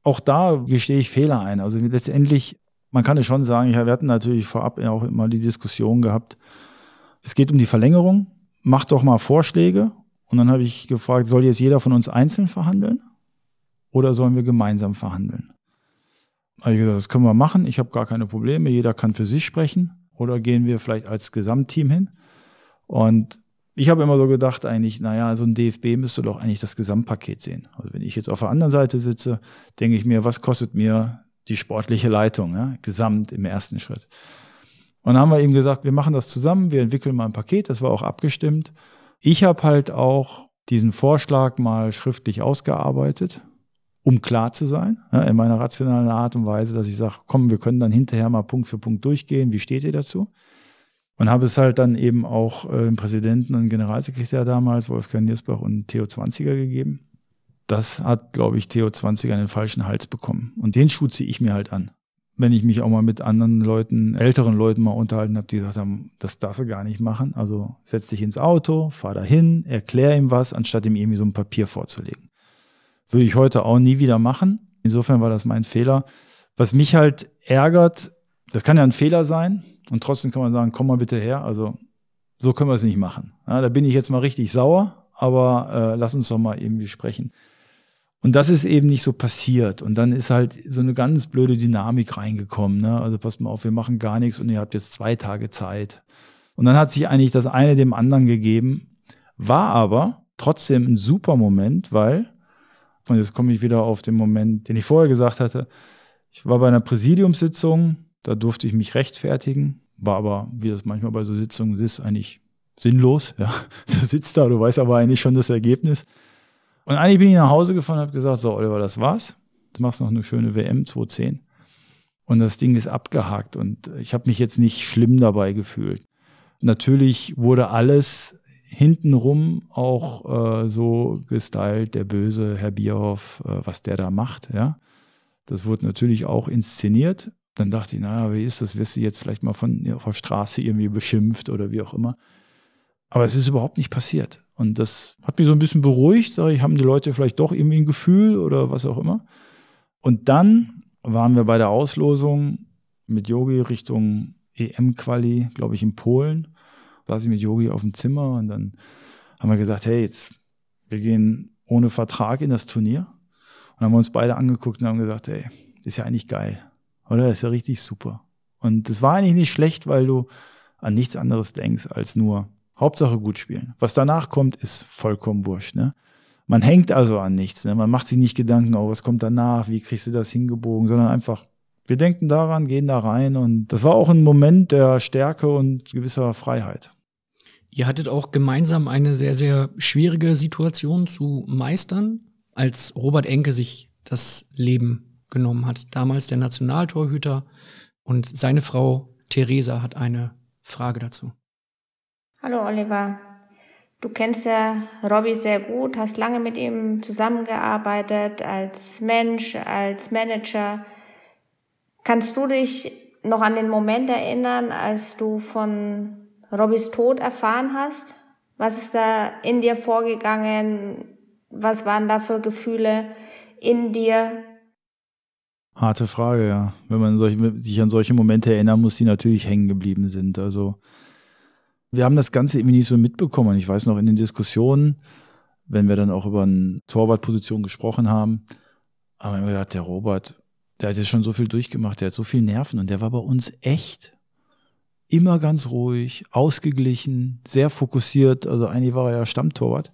Auch da gestehe ich Fehler ein. Also letztendlich, man kann es schon sagen, wir hatten natürlich vorab auch immer die Diskussion gehabt, es geht um die Verlängerung, mach doch mal Vorschläge. Und dann habe ich gefragt, soll jetzt jeder von uns einzeln verhandeln oder sollen wir gemeinsam verhandeln? habe ich gesagt, das können wir machen, ich habe gar keine Probleme, jeder kann für sich sprechen oder gehen wir vielleicht als Gesamtteam hin. Und ich habe immer so gedacht eigentlich, naja, so ein DFB müsste doch eigentlich das Gesamtpaket sehen. Also wenn ich jetzt auf der anderen Seite sitze, denke ich mir, was kostet mir die sportliche Leitung, ja, gesamt im ersten Schritt. Und dann haben wir eben gesagt, wir machen das zusammen, wir entwickeln mal ein Paket, das war auch abgestimmt. Ich habe halt auch diesen Vorschlag mal schriftlich ausgearbeitet um klar zu sein, in meiner rationalen Art und Weise, dass ich sage, komm, wir können dann hinterher mal Punkt für Punkt durchgehen, wie steht ihr dazu? Und habe es halt dann eben auch äh, Präsidenten und Generalsekretär damals, Wolfgang Niersbach und Theo Zwanziger gegeben. Das hat, glaube ich, Theo Zwanziger den falschen Hals bekommen. Und den Schuh ziehe ich mir halt an. Wenn ich mich auch mal mit anderen Leuten, älteren Leuten mal unterhalten habe, die gesagt haben, das darfst du gar nicht machen. Also setz dich ins Auto, fahr dahin, erklär ihm was, anstatt ihm irgendwie so ein Papier vorzulegen. Würde ich heute auch nie wieder machen. Insofern war das mein Fehler. Was mich halt ärgert, das kann ja ein Fehler sein und trotzdem kann man sagen, komm mal bitte her. Also so können wir es nicht machen. Ja, da bin ich jetzt mal richtig sauer, aber äh, lass uns doch mal irgendwie sprechen. Und das ist eben nicht so passiert. Und dann ist halt so eine ganz blöde Dynamik reingekommen. Ne? Also passt mal auf, wir machen gar nichts und ihr habt jetzt zwei Tage Zeit. Und dann hat sich eigentlich das eine dem anderen gegeben, war aber trotzdem ein super Moment, weil und jetzt komme ich wieder auf den Moment, den ich vorher gesagt hatte. Ich war bei einer Präsidiumssitzung, da durfte ich mich rechtfertigen, war aber, wie das manchmal bei so Sitzungen ist, eigentlich sinnlos. Ja. Du sitzt da, du weißt aber eigentlich schon das Ergebnis. Und eigentlich bin ich nach Hause gefahren und habe gesagt, so Oliver, das war's. Jetzt machst du noch eine schöne WM 2010. Und das Ding ist abgehakt und ich habe mich jetzt nicht schlimm dabei gefühlt. Natürlich wurde alles hintenrum auch äh, so gestylt, der böse Herr Bierhoff, äh, was der da macht. Ja? Das wurde natürlich auch inszeniert. Dann dachte ich, naja, wie ist das? Wirst du jetzt vielleicht mal von ja, auf der Straße irgendwie beschimpft oder wie auch immer? Aber es ist überhaupt nicht passiert. Und das hat mich so ein bisschen beruhigt. Sag ich, haben die Leute vielleicht doch irgendwie ein Gefühl oder was auch immer. Und dann waren wir bei der Auslosung mit Yogi Richtung EM-Quali, glaube ich, in Polen saß ich mit Yogi auf dem Zimmer und dann haben wir gesagt, hey, jetzt, wir gehen ohne Vertrag in das Turnier. Und haben wir uns beide angeguckt und haben gesagt, hey, ist ja eigentlich geil, oder? Ist ja richtig super. Und das war eigentlich nicht schlecht, weil du an nichts anderes denkst als nur Hauptsache gut spielen. Was danach kommt, ist vollkommen wurscht, ne? Man hängt also an nichts, ne? Man macht sich nicht Gedanken, oh, was kommt danach? Wie kriegst du das hingebogen? Sondern einfach, wir denken daran, gehen da rein und das war auch ein Moment der Stärke und gewisser Freiheit. Ihr hattet auch gemeinsam eine sehr, sehr schwierige Situation zu meistern, als Robert Enke sich das Leben genommen hat. Damals der Nationaltorhüter und seine Frau Theresa hat eine Frage dazu. Hallo Oliver, du kennst ja Robbie sehr gut, hast lange mit ihm zusammengearbeitet als Mensch, als Manager. Kannst du dich noch an den Moment erinnern, als du von Robbys Tod erfahren hast? Was ist da in dir vorgegangen? Was waren da für Gefühle in dir? Harte Frage, ja. Wenn man solch, sich an solche Momente erinnern muss, die natürlich hängen geblieben sind. Also, wir haben das Ganze irgendwie nicht so mitbekommen. Ich weiß noch in den Diskussionen, wenn wir dann auch über eine Torwartposition gesprochen haben, haben wir gesagt, der Robert, der hat jetzt schon so viel durchgemacht, der hat so viel Nerven und der war bei uns echt immer ganz ruhig, ausgeglichen, sehr fokussiert. Also eigentlich war er ja Stammtorwart.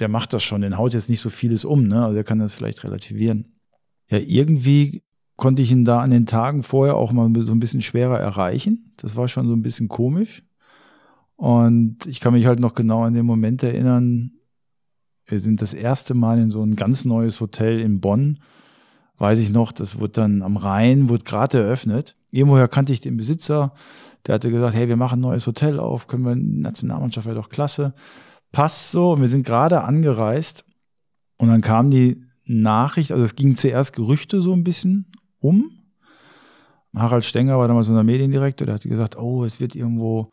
Der macht das schon, den haut jetzt nicht so vieles um, ne? Also der kann das vielleicht relativieren. Ja, irgendwie konnte ich ihn da an den Tagen vorher auch mal so ein bisschen schwerer erreichen. Das war schon so ein bisschen komisch. Und ich kann mich halt noch genau an den Moment erinnern, wir sind das erste Mal in so ein ganz neues Hotel in Bonn. Weiß ich noch, das wurde dann am Rhein, wurde gerade eröffnet. Irgendwoher kannte ich den Besitzer, der hatte gesagt, hey, wir machen ein neues Hotel auf, können wir, Nationalmannschaft wäre doch klasse. Passt so. Und wir sind gerade angereist. Und dann kam die Nachricht, also es ging zuerst Gerüchte so ein bisschen um. Harald Stenger war damals unser Mediendirektor, der hatte gesagt, oh, es wird irgendwo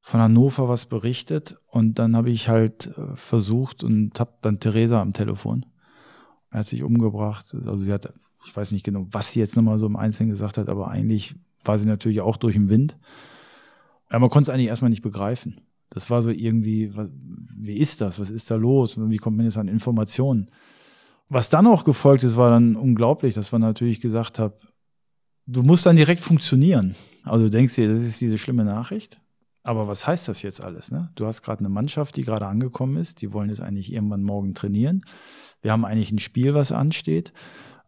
von Hannover was berichtet. Und dann habe ich halt äh, versucht und habe dann Theresa am Telefon. Er hat sich umgebracht. Also sie hat, ich weiß nicht genau, was sie jetzt nochmal so im Einzelnen gesagt hat, aber eigentlich war sie natürlich auch durch den Wind. Aber man konnte es eigentlich erstmal nicht begreifen. Das war so irgendwie, was, wie ist das? Was ist da los? Wie kommt man jetzt an Informationen? Was dann auch gefolgt ist, war dann unglaublich, dass man natürlich gesagt hat, du musst dann direkt funktionieren. Also du denkst dir, das ist diese schlimme Nachricht. Aber was heißt das jetzt alles? Ne? Du hast gerade eine Mannschaft, die gerade angekommen ist. Die wollen jetzt eigentlich irgendwann morgen trainieren. Wir haben eigentlich ein Spiel, was ansteht.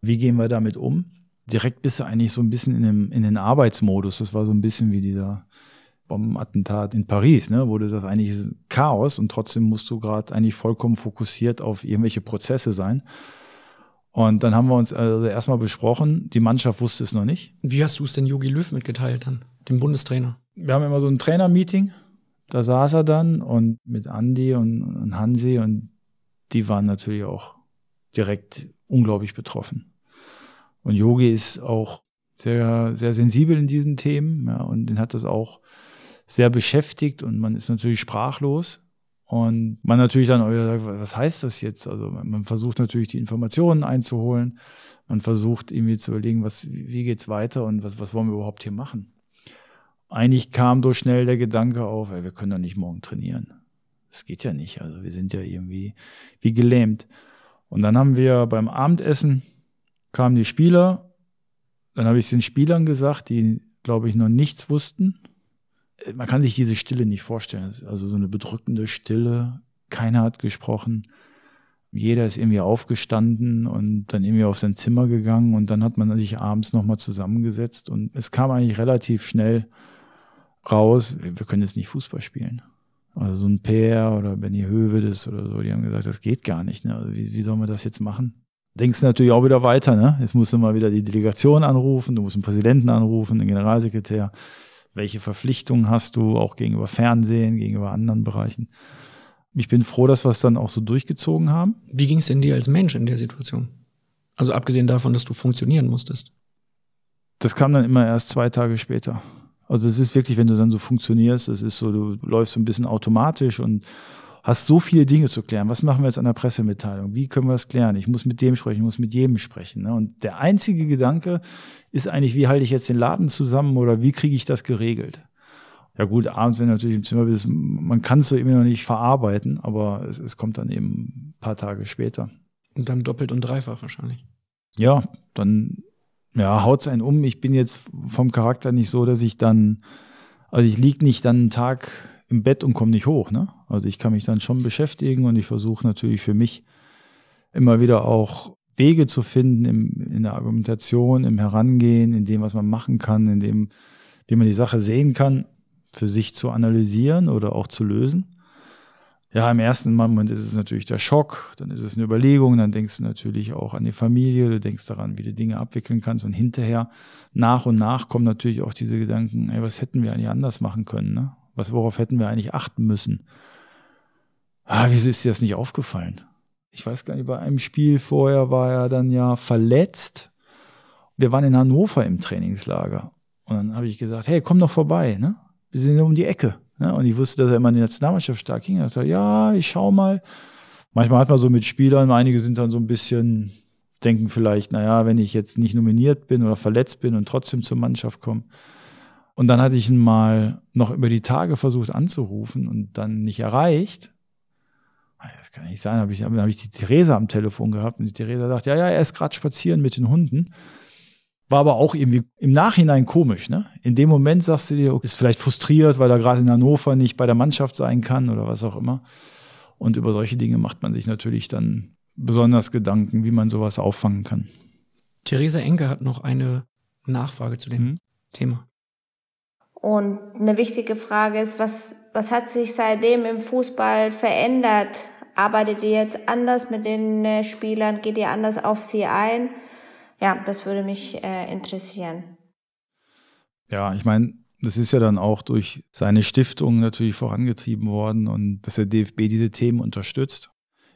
Wie gehen wir damit um? direkt bist du eigentlich so ein bisschen in, dem, in den Arbeitsmodus. Das war so ein bisschen wie dieser Bombenattentat in Paris, ne, wo du sagst, eigentlich ist Chaos und trotzdem musst du gerade eigentlich vollkommen fokussiert auf irgendwelche Prozesse sein. Und dann haben wir uns also erstmal besprochen, die Mannschaft wusste es noch nicht. Wie hast du es denn Jogi Löw mitgeteilt dann, dem Bundestrainer? Wir haben immer so ein Trainer-Meeting, da saß er dann und mit Andy und, und Hansi und die waren natürlich auch direkt unglaublich betroffen. Und Yogi ist auch sehr, sehr sensibel in diesen Themen ja, und den hat das auch sehr beschäftigt und man ist natürlich sprachlos. Und man natürlich dann auch sagt, was heißt das jetzt? Also man versucht natürlich die Informationen einzuholen. Man versucht irgendwie zu überlegen, was, wie geht's weiter und was, was wollen wir überhaupt hier machen? Eigentlich kam so schnell der Gedanke auf, ey, wir können doch nicht morgen trainieren. Das geht ja nicht. Also wir sind ja irgendwie wie gelähmt. Und dann haben wir beim Abendessen kamen die Spieler, dann habe ich es den Spielern gesagt, die, glaube ich, noch nichts wussten. Äh, man kann sich diese Stille nicht vorstellen. Also so eine bedrückende Stille. Keiner hat gesprochen. Jeder ist irgendwie aufgestanden und dann irgendwie auf sein Zimmer gegangen und dann hat man sich abends nochmal zusammengesetzt und es kam eigentlich relativ schnell raus, wir können jetzt nicht Fußball spielen. Also so ein Peer oder Benny Hövedes oder so, die haben gesagt, das geht gar nicht. Ne? Also wie, wie soll man das jetzt machen? denkst natürlich auch wieder weiter. Ne? Jetzt musst du mal wieder die Delegation anrufen, du musst den Präsidenten anrufen, den Generalsekretär. Welche Verpflichtungen hast du auch gegenüber Fernsehen, gegenüber anderen Bereichen? Ich bin froh, dass wir es dann auch so durchgezogen haben. Wie ging es denn dir als Mensch in der Situation? Also abgesehen davon, dass du funktionieren musstest. Das kam dann immer erst zwei Tage später. Also es ist wirklich, wenn du dann so funktionierst, es ist so, du läufst so ein bisschen automatisch und hast so viele Dinge zu klären. Was machen wir jetzt an der Pressemitteilung? Wie können wir das klären? Ich muss mit dem sprechen, ich muss mit jedem sprechen. Ne? Und der einzige Gedanke ist eigentlich, wie halte ich jetzt den Laden zusammen oder wie kriege ich das geregelt? Ja gut, abends, wenn du natürlich im Zimmer bist, man kann es so eben noch nicht verarbeiten, aber es, es kommt dann eben ein paar Tage später. Und dann doppelt und dreifach wahrscheinlich. Ja, dann ja, es einen um. Ich bin jetzt vom Charakter nicht so, dass ich dann, also ich liege nicht dann einen Tag im Bett und komme nicht hoch, ne? Also ich kann mich dann schon beschäftigen und ich versuche natürlich für mich immer wieder auch Wege zu finden im, in der Argumentation, im Herangehen, in dem, was man machen kann, in dem, wie man die Sache sehen kann, für sich zu analysieren oder auch zu lösen. Ja, im ersten Moment ist es natürlich der Schock, dann ist es eine Überlegung, dann denkst du natürlich auch an die Familie, du denkst daran, wie du Dinge abwickeln kannst und hinterher, nach und nach kommen natürlich auch diese Gedanken, ey, was hätten wir eigentlich anders machen können, ne? Was, worauf hätten wir eigentlich achten müssen? ah, wieso ist dir das nicht aufgefallen? Ich weiß gar nicht, bei einem Spiel vorher war er dann ja verletzt. Wir waren in Hannover im Trainingslager. Und dann habe ich gesagt, hey, komm doch vorbei, ne? Wir sind um die Ecke. Ne? Und ich wusste, dass er immer in der Nationalmannschaft stark ging. Ich dachte, ja, ich schau mal. Manchmal hat man so mit Spielern, einige sind dann so ein bisschen, denken vielleicht, naja, wenn ich jetzt nicht nominiert bin oder verletzt bin und trotzdem zur Mannschaft komme. Und dann hatte ich ihn mal noch über die Tage versucht anzurufen und dann nicht erreicht. Ah, das kann nicht sein. Habe ich, hab ich die Theresa am Telefon gehabt und die Theresa sagt, ja, ja, er ist gerade spazieren mit den Hunden. War aber auch irgendwie im Nachhinein komisch. Ne? In dem Moment sagst du dir, okay, ist vielleicht frustriert, weil er gerade in Hannover nicht bei der Mannschaft sein kann oder was auch immer. Und über solche Dinge macht man sich natürlich dann besonders Gedanken, wie man sowas auffangen kann. Theresa Enke hat noch eine Nachfrage zu dem mhm. Thema. Und eine wichtige Frage ist, was, was hat sich seitdem im Fußball verändert? arbeitet ihr jetzt anders mit den äh, Spielern? Geht ihr anders auf sie ein? Ja, das würde mich äh, interessieren. Ja, ich meine, das ist ja dann auch durch seine Stiftung natürlich vorangetrieben worden und dass der DFB diese Themen unterstützt.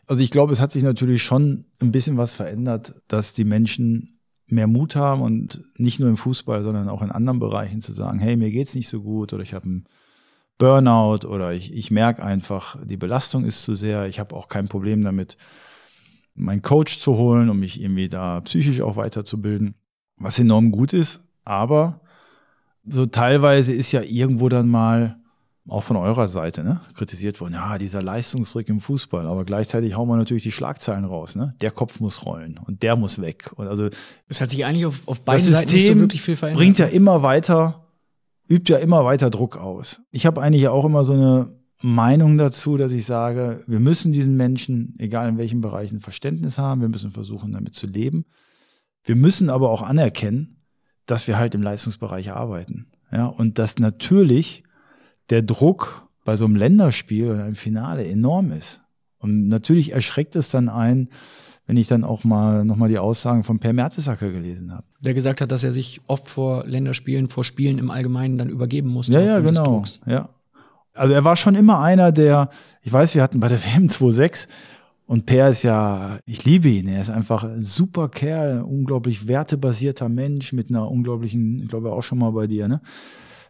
Also ich glaube, es hat sich natürlich schon ein bisschen was verändert, dass die Menschen mehr Mut haben und nicht nur im Fußball, sondern auch in anderen Bereichen zu sagen, hey, mir geht es nicht so gut oder ich habe einen Burnout oder ich, ich merke einfach, die Belastung ist zu sehr. Ich habe auch kein Problem damit, meinen Coach zu holen, um mich irgendwie da psychisch auch weiterzubilden, was enorm gut ist. Aber so teilweise ist ja irgendwo dann mal auch von eurer Seite ne, kritisiert worden, ja, dieser Leistungsdruck im Fußball, aber gleichzeitig hauen wir natürlich die Schlagzeilen raus, ne? Der Kopf muss rollen und der muss weg. Und also es hat sich eigentlich auf, auf beiden Seiten nicht so wirklich viel verändert. Das Bringt ja immer weiter übt ja immer weiter Druck aus. Ich habe eigentlich auch immer so eine Meinung dazu, dass ich sage, wir müssen diesen Menschen, egal in welchen Bereichen, Verständnis haben, wir müssen versuchen, damit zu leben. Wir müssen aber auch anerkennen, dass wir halt im Leistungsbereich arbeiten. Ja, und dass natürlich der Druck bei so einem Länderspiel oder einem Finale enorm ist. Und natürlich erschreckt es dann einen, wenn ich dann auch mal nochmal die Aussagen von Per Mertesacker gelesen habe. Der gesagt hat, dass er sich oft vor Länderspielen, vor Spielen im Allgemeinen dann übergeben musste. Ja, ja, genau. Ja. Also er war schon immer einer, der, ich weiß, wir hatten bei der WM 26 und Per ist ja, ich liebe ihn. Er ist einfach ein super Kerl, unglaublich wertebasierter Mensch mit einer unglaublichen, ich glaube auch schon mal bei dir, ne?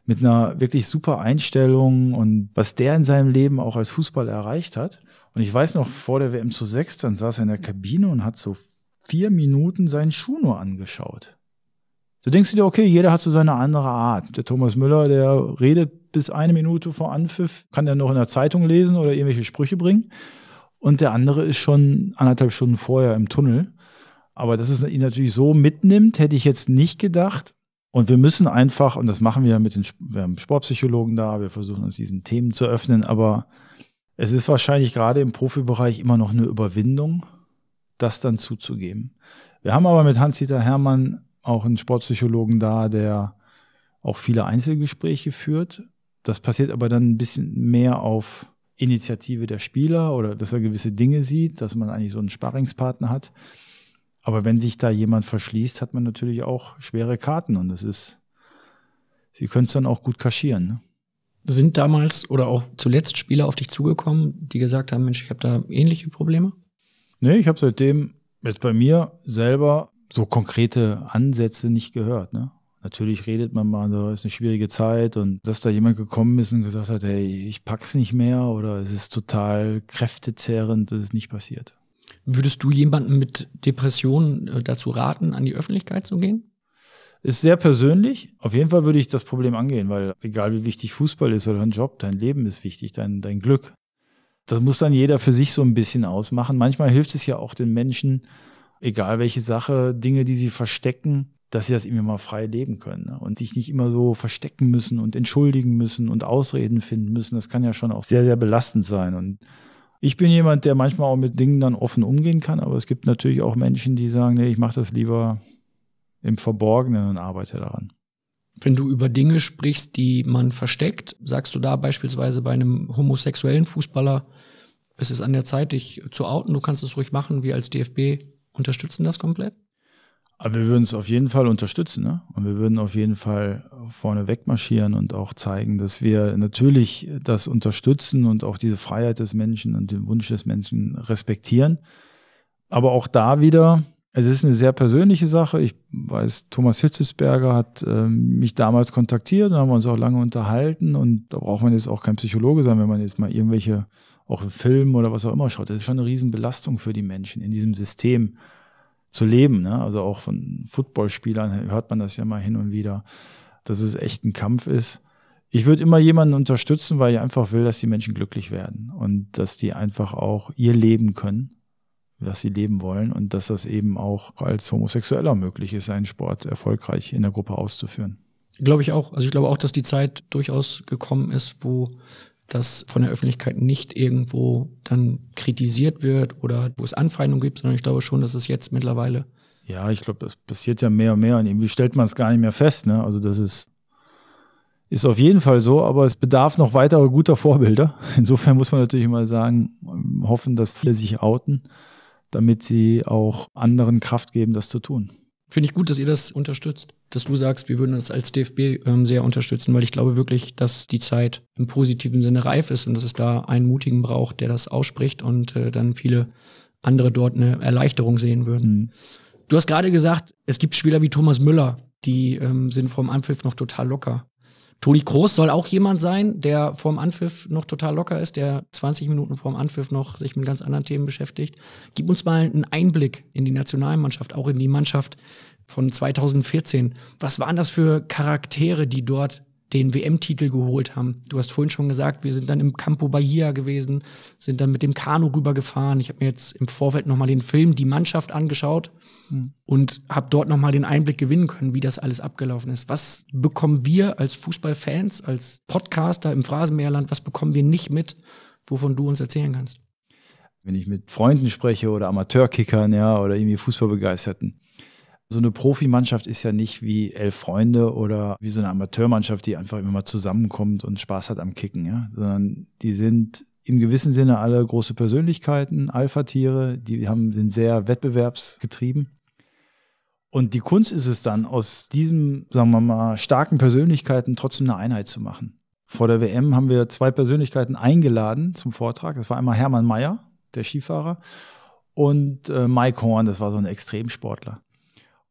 mit einer wirklich super Einstellung und was der in seinem Leben auch als Fußballer erreicht hat. Und ich weiß noch, vor der WM zu sechs, dann saß er in der Kabine und hat so vier Minuten seinen Schuh nur angeschaut. Du denkst dir, okay, jeder hat so seine andere Art. Der Thomas Müller, der redet bis eine Minute vor Anpfiff, kann er noch in der Zeitung lesen oder irgendwelche Sprüche bringen. Und der andere ist schon anderthalb Stunden vorher im Tunnel. Aber dass es ihn natürlich so mitnimmt, hätte ich jetzt nicht gedacht. Und wir müssen einfach, und das machen wir mit den wir haben Sportpsychologen da, wir versuchen uns diesen Themen zu öffnen, aber es ist wahrscheinlich gerade im Profibereich immer noch eine Überwindung, das dann zuzugeben. Wir haben aber mit Hans-Dieter Hermann auch einen Sportpsychologen da, der auch viele Einzelgespräche führt. Das passiert aber dann ein bisschen mehr auf Initiative der Spieler oder dass er gewisse Dinge sieht, dass man eigentlich so einen Sparringspartner hat. Aber wenn sich da jemand verschließt, hat man natürlich auch schwere Karten und das ist, sie können es dann auch gut kaschieren. Ne? Sind damals oder auch zuletzt Spieler auf dich zugekommen, die gesagt haben, Mensch, ich habe da ähnliche Probleme? Nee, ich habe seitdem jetzt bei mir selber so konkrete Ansätze nicht gehört. Ne? Natürlich redet man mal, da ist eine schwierige Zeit und dass da jemand gekommen ist und gesagt hat, hey, ich pack's nicht mehr oder es ist total kräftezehrend, das ist nicht passiert. Würdest du jemanden mit Depressionen äh, dazu raten, an die Öffentlichkeit zu gehen? Ist sehr persönlich. Auf jeden Fall würde ich das Problem angehen, weil egal wie wichtig Fußball ist oder ein Job, dein Leben ist wichtig, dein, dein Glück. Das muss dann jeder für sich so ein bisschen ausmachen. Manchmal hilft es ja auch den Menschen, egal welche Sache, Dinge, die sie verstecken, dass sie das immer mal frei leben können ne? und sich nicht immer so verstecken müssen und entschuldigen müssen und Ausreden finden müssen. Das kann ja schon auch sehr, sehr belastend sein. Und ich bin jemand, der manchmal auch mit Dingen dann offen umgehen kann, aber es gibt natürlich auch Menschen, die sagen, nee, ich mache das lieber im Verborgenen und arbeite daran. Wenn du über Dinge sprichst, die man versteckt, sagst du da beispielsweise bei einem homosexuellen Fußballer, es ist an der Zeit, dich zu outen, du kannst es ruhig machen, wir als DFB unterstützen das komplett? Aber wir würden es auf jeden Fall unterstützen, ne? Und wir würden auf jeden Fall vorne wegmarschieren und auch zeigen, dass wir natürlich das unterstützen und auch diese Freiheit des Menschen und den Wunsch des Menschen respektieren. Aber auch da wieder, es ist eine sehr persönliche Sache. Ich weiß, Thomas Hitzesberger hat äh, mich damals kontaktiert und haben uns auch lange unterhalten. Und da braucht man jetzt auch kein Psychologe sein, wenn man jetzt mal irgendwelche, auch Filme oder was auch immer schaut. Das ist schon eine Riesenbelastung für die Menschen in diesem System zu leben. Ne? Also auch von Footballspielern hört man das ja mal hin und wieder, dass es echt ein Kampf ist. Ich würde immer jemanden unterstützen, weil ich einfach will, dass die Menschen glücklich werden und dass die einfach auch ihr Leben können, was sie leben wollen und dass das eben auch als Homosexueller möglich ist, einen Sport erfolgreich in der Gruppe auszuführen. Glaube ich auch. Also ich glaube auch, dass die Zeit durchaus gekommen ist, wo das von der Öffentlichkeit nicht irgendwo dann kritisiert wird oder wo es Anfeindungen gibt, sondern ich glaube schon, dass es jetzt mittlerweile. Ja, ich glaube, das passiert ja mehr und mehr und irgendwie stellt man es gar nicht mehr fest. Ne? Also das ist, ist auf jeden Fall so, aber es bedarf noch weiterer guter Vorbilder. Insofern muss man natürlich immer sagen, hoffen, dass viele sich outen, damit sie auch anderen Kraft geben, das zu tun. Finde ich gut, dass ihr das unterstützt, dass du sagst, wir würden das als DFB ähm, sehr unterstützen, weil ich glaube wirklich, dass die Zeit im positiven Sinne reif ist und dass es da einen Mutigen braucht, der das ausspricht und äh, dann viele andere dort eine Erleichterung sehen würden. Mhm. Du hast gerade gesagt, es gibt Spieler wie Thomas Müller, die ähm, sind vorm Anpfiff noch total locker. Toni Kroos soll auch jemand sein, der vorm Anpfiff noch total locker ist, der 20 Minuten vorm Anpfiff noch sich mit ganz anderen Themen beschäftigt. Gib uns mal einen Einblick in die Nationalmannschaft, auch in die Mannschaft von 2014. Was waren das für Charaktere, die dort den WM-Titel geholt haben. Du hast vorhin schon gesagt, wir sind dann im Campo Bahia gewesen, sind dann mit dem Kanu rübergefahren. Ich habe mir jetzt im Vorfeld nochmal den Film Die Mannschaft angeschaut mhm. und habe dort nochmal den Einblick gewinnen können, wie das alles abgelaufen ist. Was bekommen wir als Fußballfans, als Podcaster im Phrasenmeerland, was bekommen wir nicht mit, wovon du uns erzählen kannst? Wenn ich mit Freunden spreche oder Amateurkickern, ja, oder irgendwie Fußballbegeisterten so eine Profimannschaft ist ja nicht wie elf Freunde oder wie so eine Amateurmannschaft, die einfach immer mal zusammenkommt und Spaß hat am Kicken, ja? sondern die sind im gewissen Sinne alle große Persönlichkeiten, Alpha-Tiere, die haben, sind sehr wettbewerbsgetrieben. Und die Kunst ist es dann, aus diesen, sagen wir mal, starken Persönlichkeiten trotzdem eine Einheit zu machen. Vor der WM haben wir zwei Persönlichkeiten eingeladen zum Vortrag. Das war einmal Hermann Mayer, der Skifahrer, und äh, Mike Horn, das war so ein Extremsportler.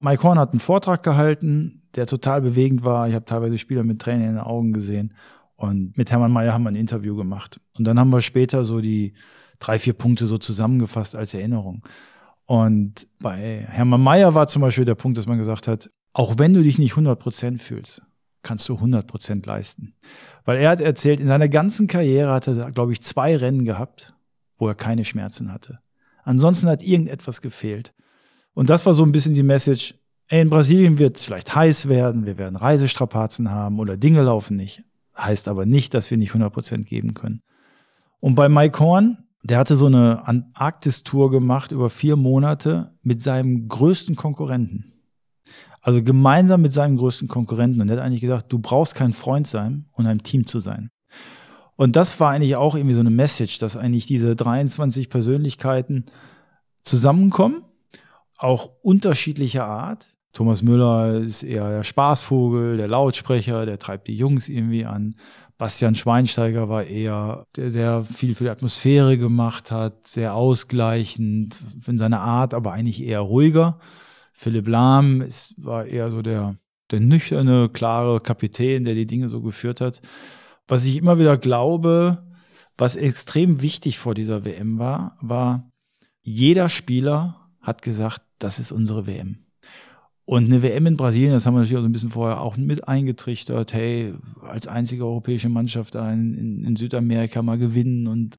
Mike Horn hat einen Vortrag gehalten, der total bewegend war. Ich habe teilweise Spieler mit Tränen in den Augen gesehen. Und mit Hermann Mayer haben wir ein Interview gemacht. Und dann haben wir später so die drei, vier Punkte so zusammengefasst als Erinnerung. Und bei Hermann Mayer war zum Beispiel der Punkt, dass man gesagt hat, auch wenn du dich nicht 100% Prozent fühlst, kannst du 100% Prozent leisten. Weil er hat erzählt, in seiner ganzen Karriere hat er, glaube ich, zwei Rennen gehabt, wo er keine Schmerzen hatte. Ansonsten hat irgendetwas gefehlt. Und das war so ein bisschen die Message, ey, in Brasilien wird es vielleicht heiß werden, wir werden Reisestrapazen haben oder Dinge laufen nicht. Heißt aber nicht, dass wir nicht 100% geben können. Und bei Mike Horn, der hatte so eine Antarktis-Tour gemacht über vier Monate mit seinem größten Konkurrenten. Also gemeinsam mit seinem größten Konkurrenten. Und der hat eigentlich gesagt, du brauchst kein Freund sein, um ein Team zu sein. Und das war eigentlich auch irgendwie so eine Message, dass eigentlich diese 23 Persönlichkeiten zusammenkommen auch unterschiedlicher Art. Thomas Müller ist eher der Spaßvogel, der Lautsprecher, der treibt die Jungs irgendwie an. Bastian Schweinsteiger war eher, der, sehr viel für die Atmosphäre gemacht hat, sehr ausgleichend in seiner Art, aber eigentlich eher ruhiger. Philipp Lahm ist, war eher so der, der nüchterne, klare Kapitän, der die Dinge so geführt hat. Was ich immer wieder glaube, was extrem wichtig vor dieser WM war, war, jeder Spieler hat gesagt, das ist unsere WM. Und eine WM in Brasilien, das haben wir natürlich auch ein bisschen vorher auch mit eingetrichtert, hey, als einzige europäische Mannschaft in, in Südamerika mal gewinnen und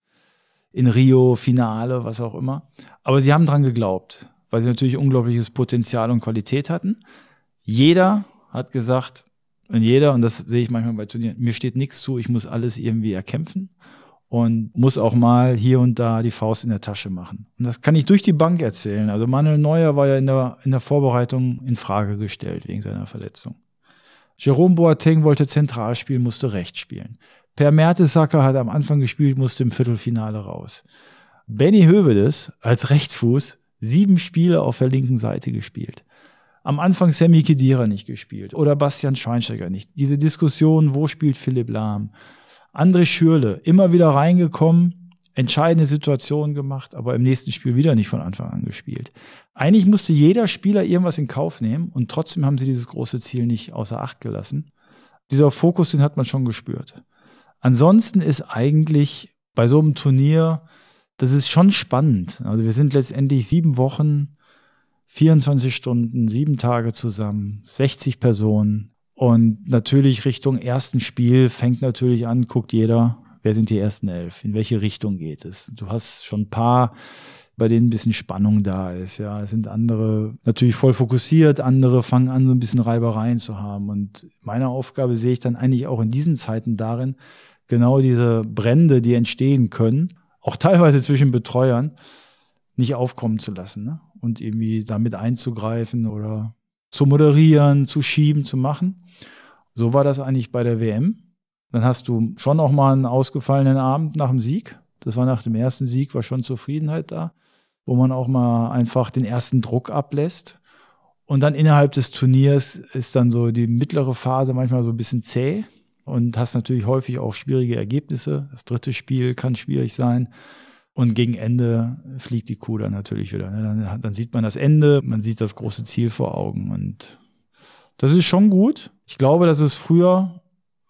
in Rio Finale, was auch immer. Aber sie haben dran geglaubt, weil sie natürlich unglaubliches Potenzial und Qualität hatten. Jeder hat gesagt, und jeder, und das sehe ich manchmal bei Turnieren, mir steht nichts zu, ich muss alles irgendwie erkämpfen und muss auch mal hier und da die Faust in der Tasche machen. Und das kann ich durch die Bank erzählen. Also Manuel Neuer war ja in der, in der Vorbereitung in Frage gestellt wegen seiner Verletzung. Jerome Boateng wollte zentral spielen, musste rechts spielen. Per Mertesacker hat am Anfang gespielt, musste im Viertelfinale raus. Benny Hövedes als Rechtsfuß sieben Spiele auf der linken Seite gespielt. Am Anfang Sammy Kedira nicht gespielt oder Bastian Schweinsteiger nicht. Diese Diskussion, wo spielt Philipp Lahm? André Schürle, immer wieder reingekommen, entscheidende Situationen gemacht, aber im nächsten Spiel wieder nicht von Anfang an gespielt. Eigentlich musste jeder Spieler irgendwas in Kauf nehmen und trotzdem haben sie dieses große Ziel nicht außer Acht gelassen. Dieser Fokus, den hat man schon gespürt. Ansonsten ist eigentlich bei so einem Turnier, das ist schon spannend. Also wir sind letztendlich sieben Wochen, 24 Stunden, sieben Tage zusammen, 60 Personen, und natürlich Richtung ersten Spiel fängt natürlich an, guckt jeder, wer sind die ersten elf, in welche Richtung geht es. Du hast schon ein paar, bei denen ein bisschen Spannung da ist. Ja, es sind andere natürlich voll fokussiert, andere fangen an, so ein bisschen Reibereien zu haben. Und meine Aufgabe sehe ich dann eigentlich auch in diesen Zeiten darin, genau diese Brände, die entstehen können, auch teilweise zwischen Betreuern, nicht aufkommen zu lassen ne? und irgendwie damit einzugreifen oder zu moderieren, zu schieben, zu machen. So war das eigentlich bei der WM. Dann hast du schon auch mal einen ausgefallenen Abend nach dem Sieg. Das war nach dem ersten Sieg, war schon Zufriedenheit da, wo man auch mal einfach den ersten Druck ablässt. Und dann innerhalb des Turniers ist dann so die mittlere Phase manchmal so ein bisschen zäh und hast natürlich häufig auch schwierige Ergebnisse. Das dritte Spiel kann schwierig sein. Und gegen Ende fliegt die Kuh dann natürlich wieder. Ne? Dann, dann sieht man das Ende, man sieht das große Ziel vor Augen. Und das ist schon gut. Ich glaube, dass es früher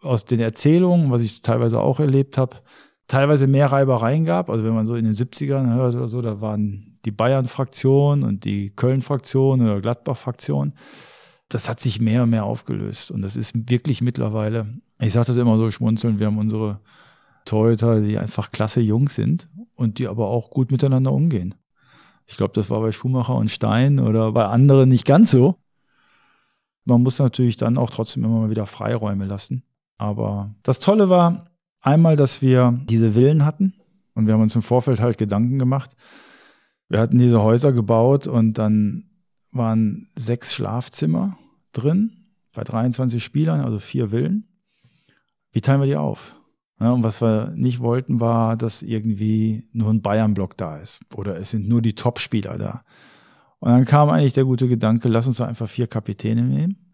aus den Erzählungen, was ich teilweise auch erlebt habe, teilweise mehr Reibereien gab. Also wenn man so in den 70ern hört oder so, da waren die Bayern-Fraktion und die Köln-Fraktion oder Gladbach-Fraktion. Das hat sich mehr und mehr aufgelöst. Und das ist wirklich mittlerweile, ich sage das immer so schmunzelnd, wir haben unsere Torhüter, die einfach klasse Jungs sind und die aber auch gut miteinander umgehen. Ich glaube, das war bei Schumacher und Stein oder bei anderen nicht ganz so. Man muss natürlich dann auch trotzdem immer mal wieder Freiräume lassen. Aber das Tolle war einmal, dass wir diese Villen hatten und wir haben uns im Vorfeld halt Gedanken gemacht. Wir hatten diese Häuser gebaut und dann waren sechs Schlafzimmer drin bei 23 Spielern, also vier Villen. Wie teilen wir die auf? Ja, und was wir nicht wollten, war, dass irgendwie nur ein Bayern-Block da ist oder es sind nur die Top-Spieler da. Und dann kam eigentlich der gute Gedanke, lass uns doch einfach vier Kapitäne nehmen.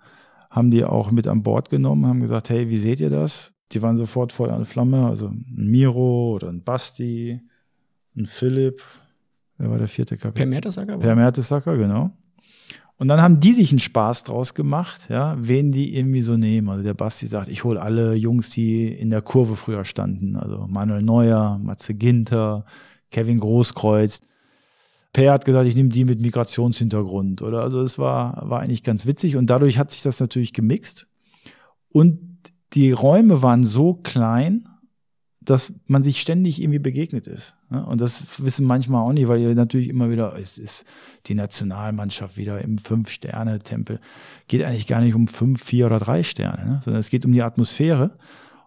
Haben die auch mit an Bord genommen, haben gesagt, hey, wie seht ihr das? Die waren sofort Feuer und Flamme, also ein Miro oder ein Basti, ein Philipp, Wer war der vierte Kapitän. Per Mertesacker? Per Mertesacker, genau. Und dann haben die sich einen Spaß draus gemacht, ja, wen die irgendwie so nehmen. Also der Basti sagt, ich hole alle Jungs, die in der Kurve früher standen. Also Manuel Neuer, Matze Ginter, Kevin Großkreuz. Per hat gesagt, ich nehme die mit Migrationshintergrund. Oder also das war, war eigentlich ganz witzig. Und dadurch hat sich das natürlich gemixt. Und die Räume waren so klein, dass man sich ständig irgendwie begegnet ist. Ne? Und das wissen manchmal auch nicht, weil ihr natürlich immer wieder, es ist die Nationalmannschaft wieder im Fünf-Sterne-Tempel. Geht eigentlich gar nicht um fünf, vier oder drei Sterne, ne? sondern es geht um die Atmosphäre.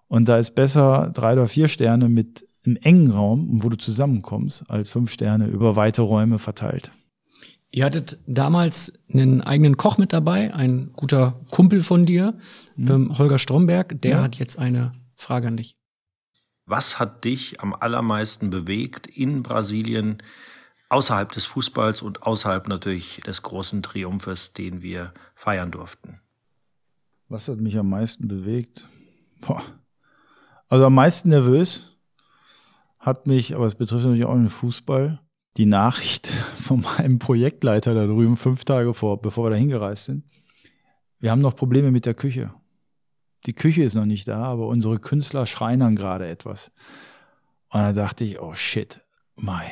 Und da ist besser drei oder vier Sterne mit einem engen Raum, wo du zusammenkommst, als fünf Sterne über weite Räume verteilt. Ihr hattet damals einen eigenen Koch mit dabei, ein guter Kumpel von dir, mhm. ähm, Holger Stromberg, der ja. hat jetzt eine Frage an dich. Was hat dich am allermeisten bewegt in Brasilien, außerhalb des Fußballs und außerhalb natürlich des großen Triumphes, den wir feiern durften? Was hat mich am meisten bewegt? Boah. Also am meisten nervös hat mich, aber es betrifft natürlich auch den Fußball, die Nachricht von meinem Projektleiter da drüben fünf Tage vor, bevor wir da hingereist sind. Wir haben noch Probleme mit der Küche die Küche ist noch nicht da, aber unsere Künstler schreinern gerade etwas. Und da dachte ich, oh shit, mai,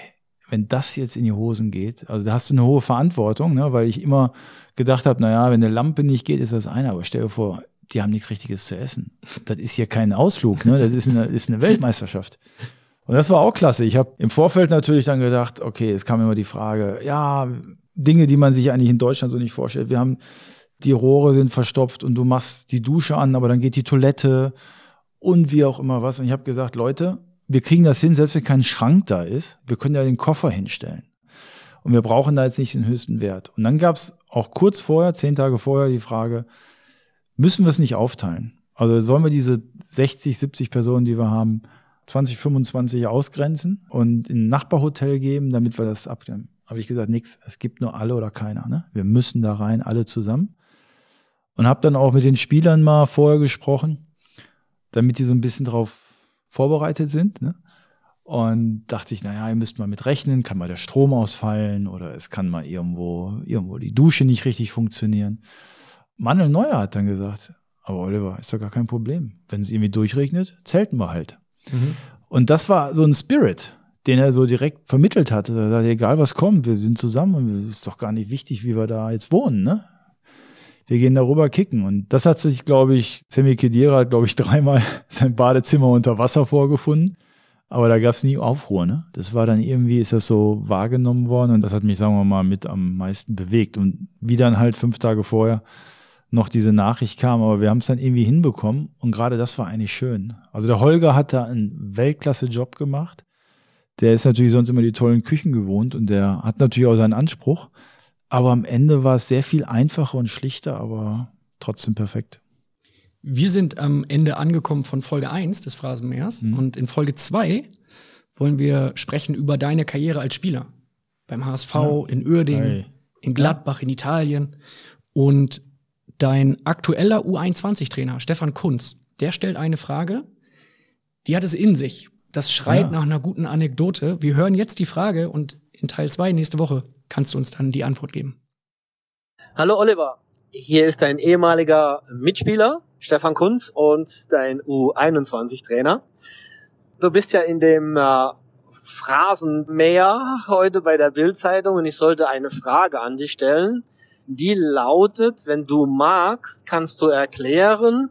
wenn das jetzt in die Hosen geht, also da hast du eine hohe Verantwortung, ne, weil ich immer gedacht habe, naja, wenn eine Lampe nicht geht, ist das eine, aber stell dir vor, die haben nichts Richtiges zu essen. Das ist hier kein Ausflug, ne? das ist eine, ist eine Weltmeisterschaft. Und das war auch klasse. Ich habe im Vorfeld natürlich dann gedacht, okay, es kam immer die Frage, ja, Dinge, die man sich eigentlich in Deutschland so nicht vorstellt. Wir haben die Rohre sind verstopft und du machst die Dusche an, aber dann geht die Toilette und wie auch immer was. Und ich habe gesagt, Leute, wir kriegen das hin, selbst wenn kein Schrank da ist, wir können ja den Koffer hinstellen. Und wir brauchen da jetzt nicht den höchsten Wert. Und dann gab es auch kurz vorher, zehn Tage vorher, die Frage, müssen wir es nicht aufteilen? Also sollen wir diese 60, 70 Personen, die wir haben, 20, 25 ausgrenzen und in ein Nachbarhotel geben, damit wir das abnehmen? Habe ich gesagt, nix, es gibt nur alle oder keiner. Ne? Wir müssen da rein, alle zusammen. Und habe dann auch mit den Spielern mal vorher gesprochen, damit die so ein bisschen drauf vorbereitet sind. Ne? Und dachte ich, naja, ihr müsst mal mit rechnen, kann mal der Strom ausfallen oder es kann mal irgendwo, irgendwo die Dusche nicht richtig funktionieren. Manuel Neuer hat dann gesagt, aber Oliver, ist doch gar kein Problem. Wenn es irgendwie durchregnet, zelten wir halt. Mhm. Und das war so ein Spirit, den er so direkt vermittelt hatte. Er sagte, egal was kommt, wir sind zusammen und es ist doch gar nicht wichtig, wie wir da jetzt wohnen, ne? wir gehen darüber kicken. Und das hat sich, glaube ich, Sammy Kedira hat, glaube ich, dreimal sein Badezimmer unter Wasser vorgefunden. Aber da gab es nie Aufruhr, ne? Das war dann irgendwie, ist das so wahrgenommen worden und das hat mich, sagen wir mal, mit am meisten bewegt. Und wie dann halt fünf Tage vorher noch diese Nachricht kam, aber wir haben es dann irgendwie hinbekommen und gerade das war eigentlich schön. Also der Holger hat da einen Weltklasse-Job gemacht. Der ist natürlich sonst immer die tollen Küchen gewohnt und der hat natürlich auch seinen Anspruch. Aber am Ende war es sehr viel einfacher und schlichter, aber trotzdem perfekt. Wir sind am Ende angekommen von Folge 1 des Phrasenmeers mhm. und in Folge 2 wollen wir sprechen über deine Karriere als Spieler. Beim HSV, ja. in Uerdingen, hey. in Gladbach, in Italien. Und dein aktueller U21-Trainer, Stefan Kunz, der stellt eine Frage, die hat es in sich. Das schreit ja. nach einer guten Anekdote. Wir hören jetzt die Frage und in Teil 2 nächste Woche kannst du uns dann die Antwort geben. Hallo Oliver, hier ist dein ehemaliger Mitspieler Stefan Kunz und dein U21-Trainer. Du bist ja in dem äh, Phrasenmäher heute bei der Bildzeitung und ich sollte eine Frage an dich stellen. Die lautet, wenn du magst, kannst du erklären,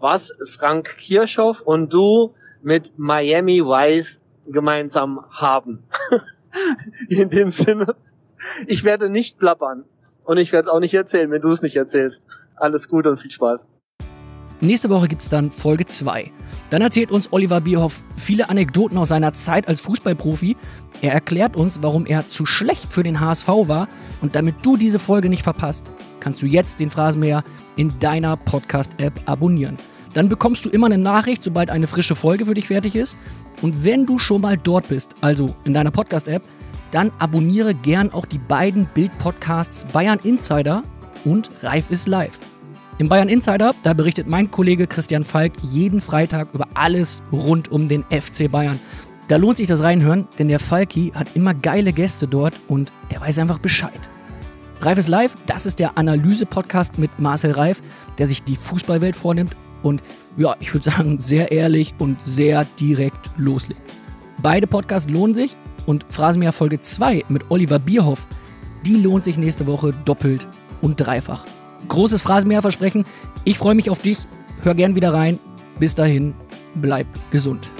was Frank Kirchhoff und du mit Miami Vice gemeinsam haben. in dem Sinne, ich werde nicht plappern. Und ich werde es auch nicht erzählen, wenn du es nicht erzählst. Alles gut und viel Spaß. Nächste Woche gibt es dann Folge 2. Dann erzählt uns Oliver Bierhoff viele Anekdoten aus seiner Zeit als Fußballprofi. Er erklärt uns, warum er zu schlecht für den HSV war. Und damit du diese Folge nicht verpasst, kannst du jetzt den Phrasenmäher in deiner Podcast-App abonnieren. Dann bekommst du immer eine Nachricht, sobald eine frische Folge für dich fertig ist. Und wenn du schon mal dort bist, also in deiner Podcast-App, dann abonniere gern auch die beiden Bild-Podcasts Bayern Insider und Reif ist live. Im Bayern Insider, da berichtet mein Kollege Christian Falk jeden Freitag über alles rund um den FC Bayern. Da lohnt sich das Reinhören, denn der Falki hat immer geile Gäste dort und der weiß einfach Bescheid. Reif ist live, das ist der Analyse-Podcast mit Marcel Reif, der sich die Fußballwelt vornimmt und ja, ich würde sagen, sehr ehrlich und sehr direkt loslegt. Beide Podcasts lohnen sich und Phrasenmäher Folge 2 mit Oliver Bierhoff, die lohnt sich nächste Woche doppelt und dreifach. Großes Phrasenmäherversprechen. Ich freue mich auf dich. Hör gern wieder rein. Bis dahin, bleib gesund.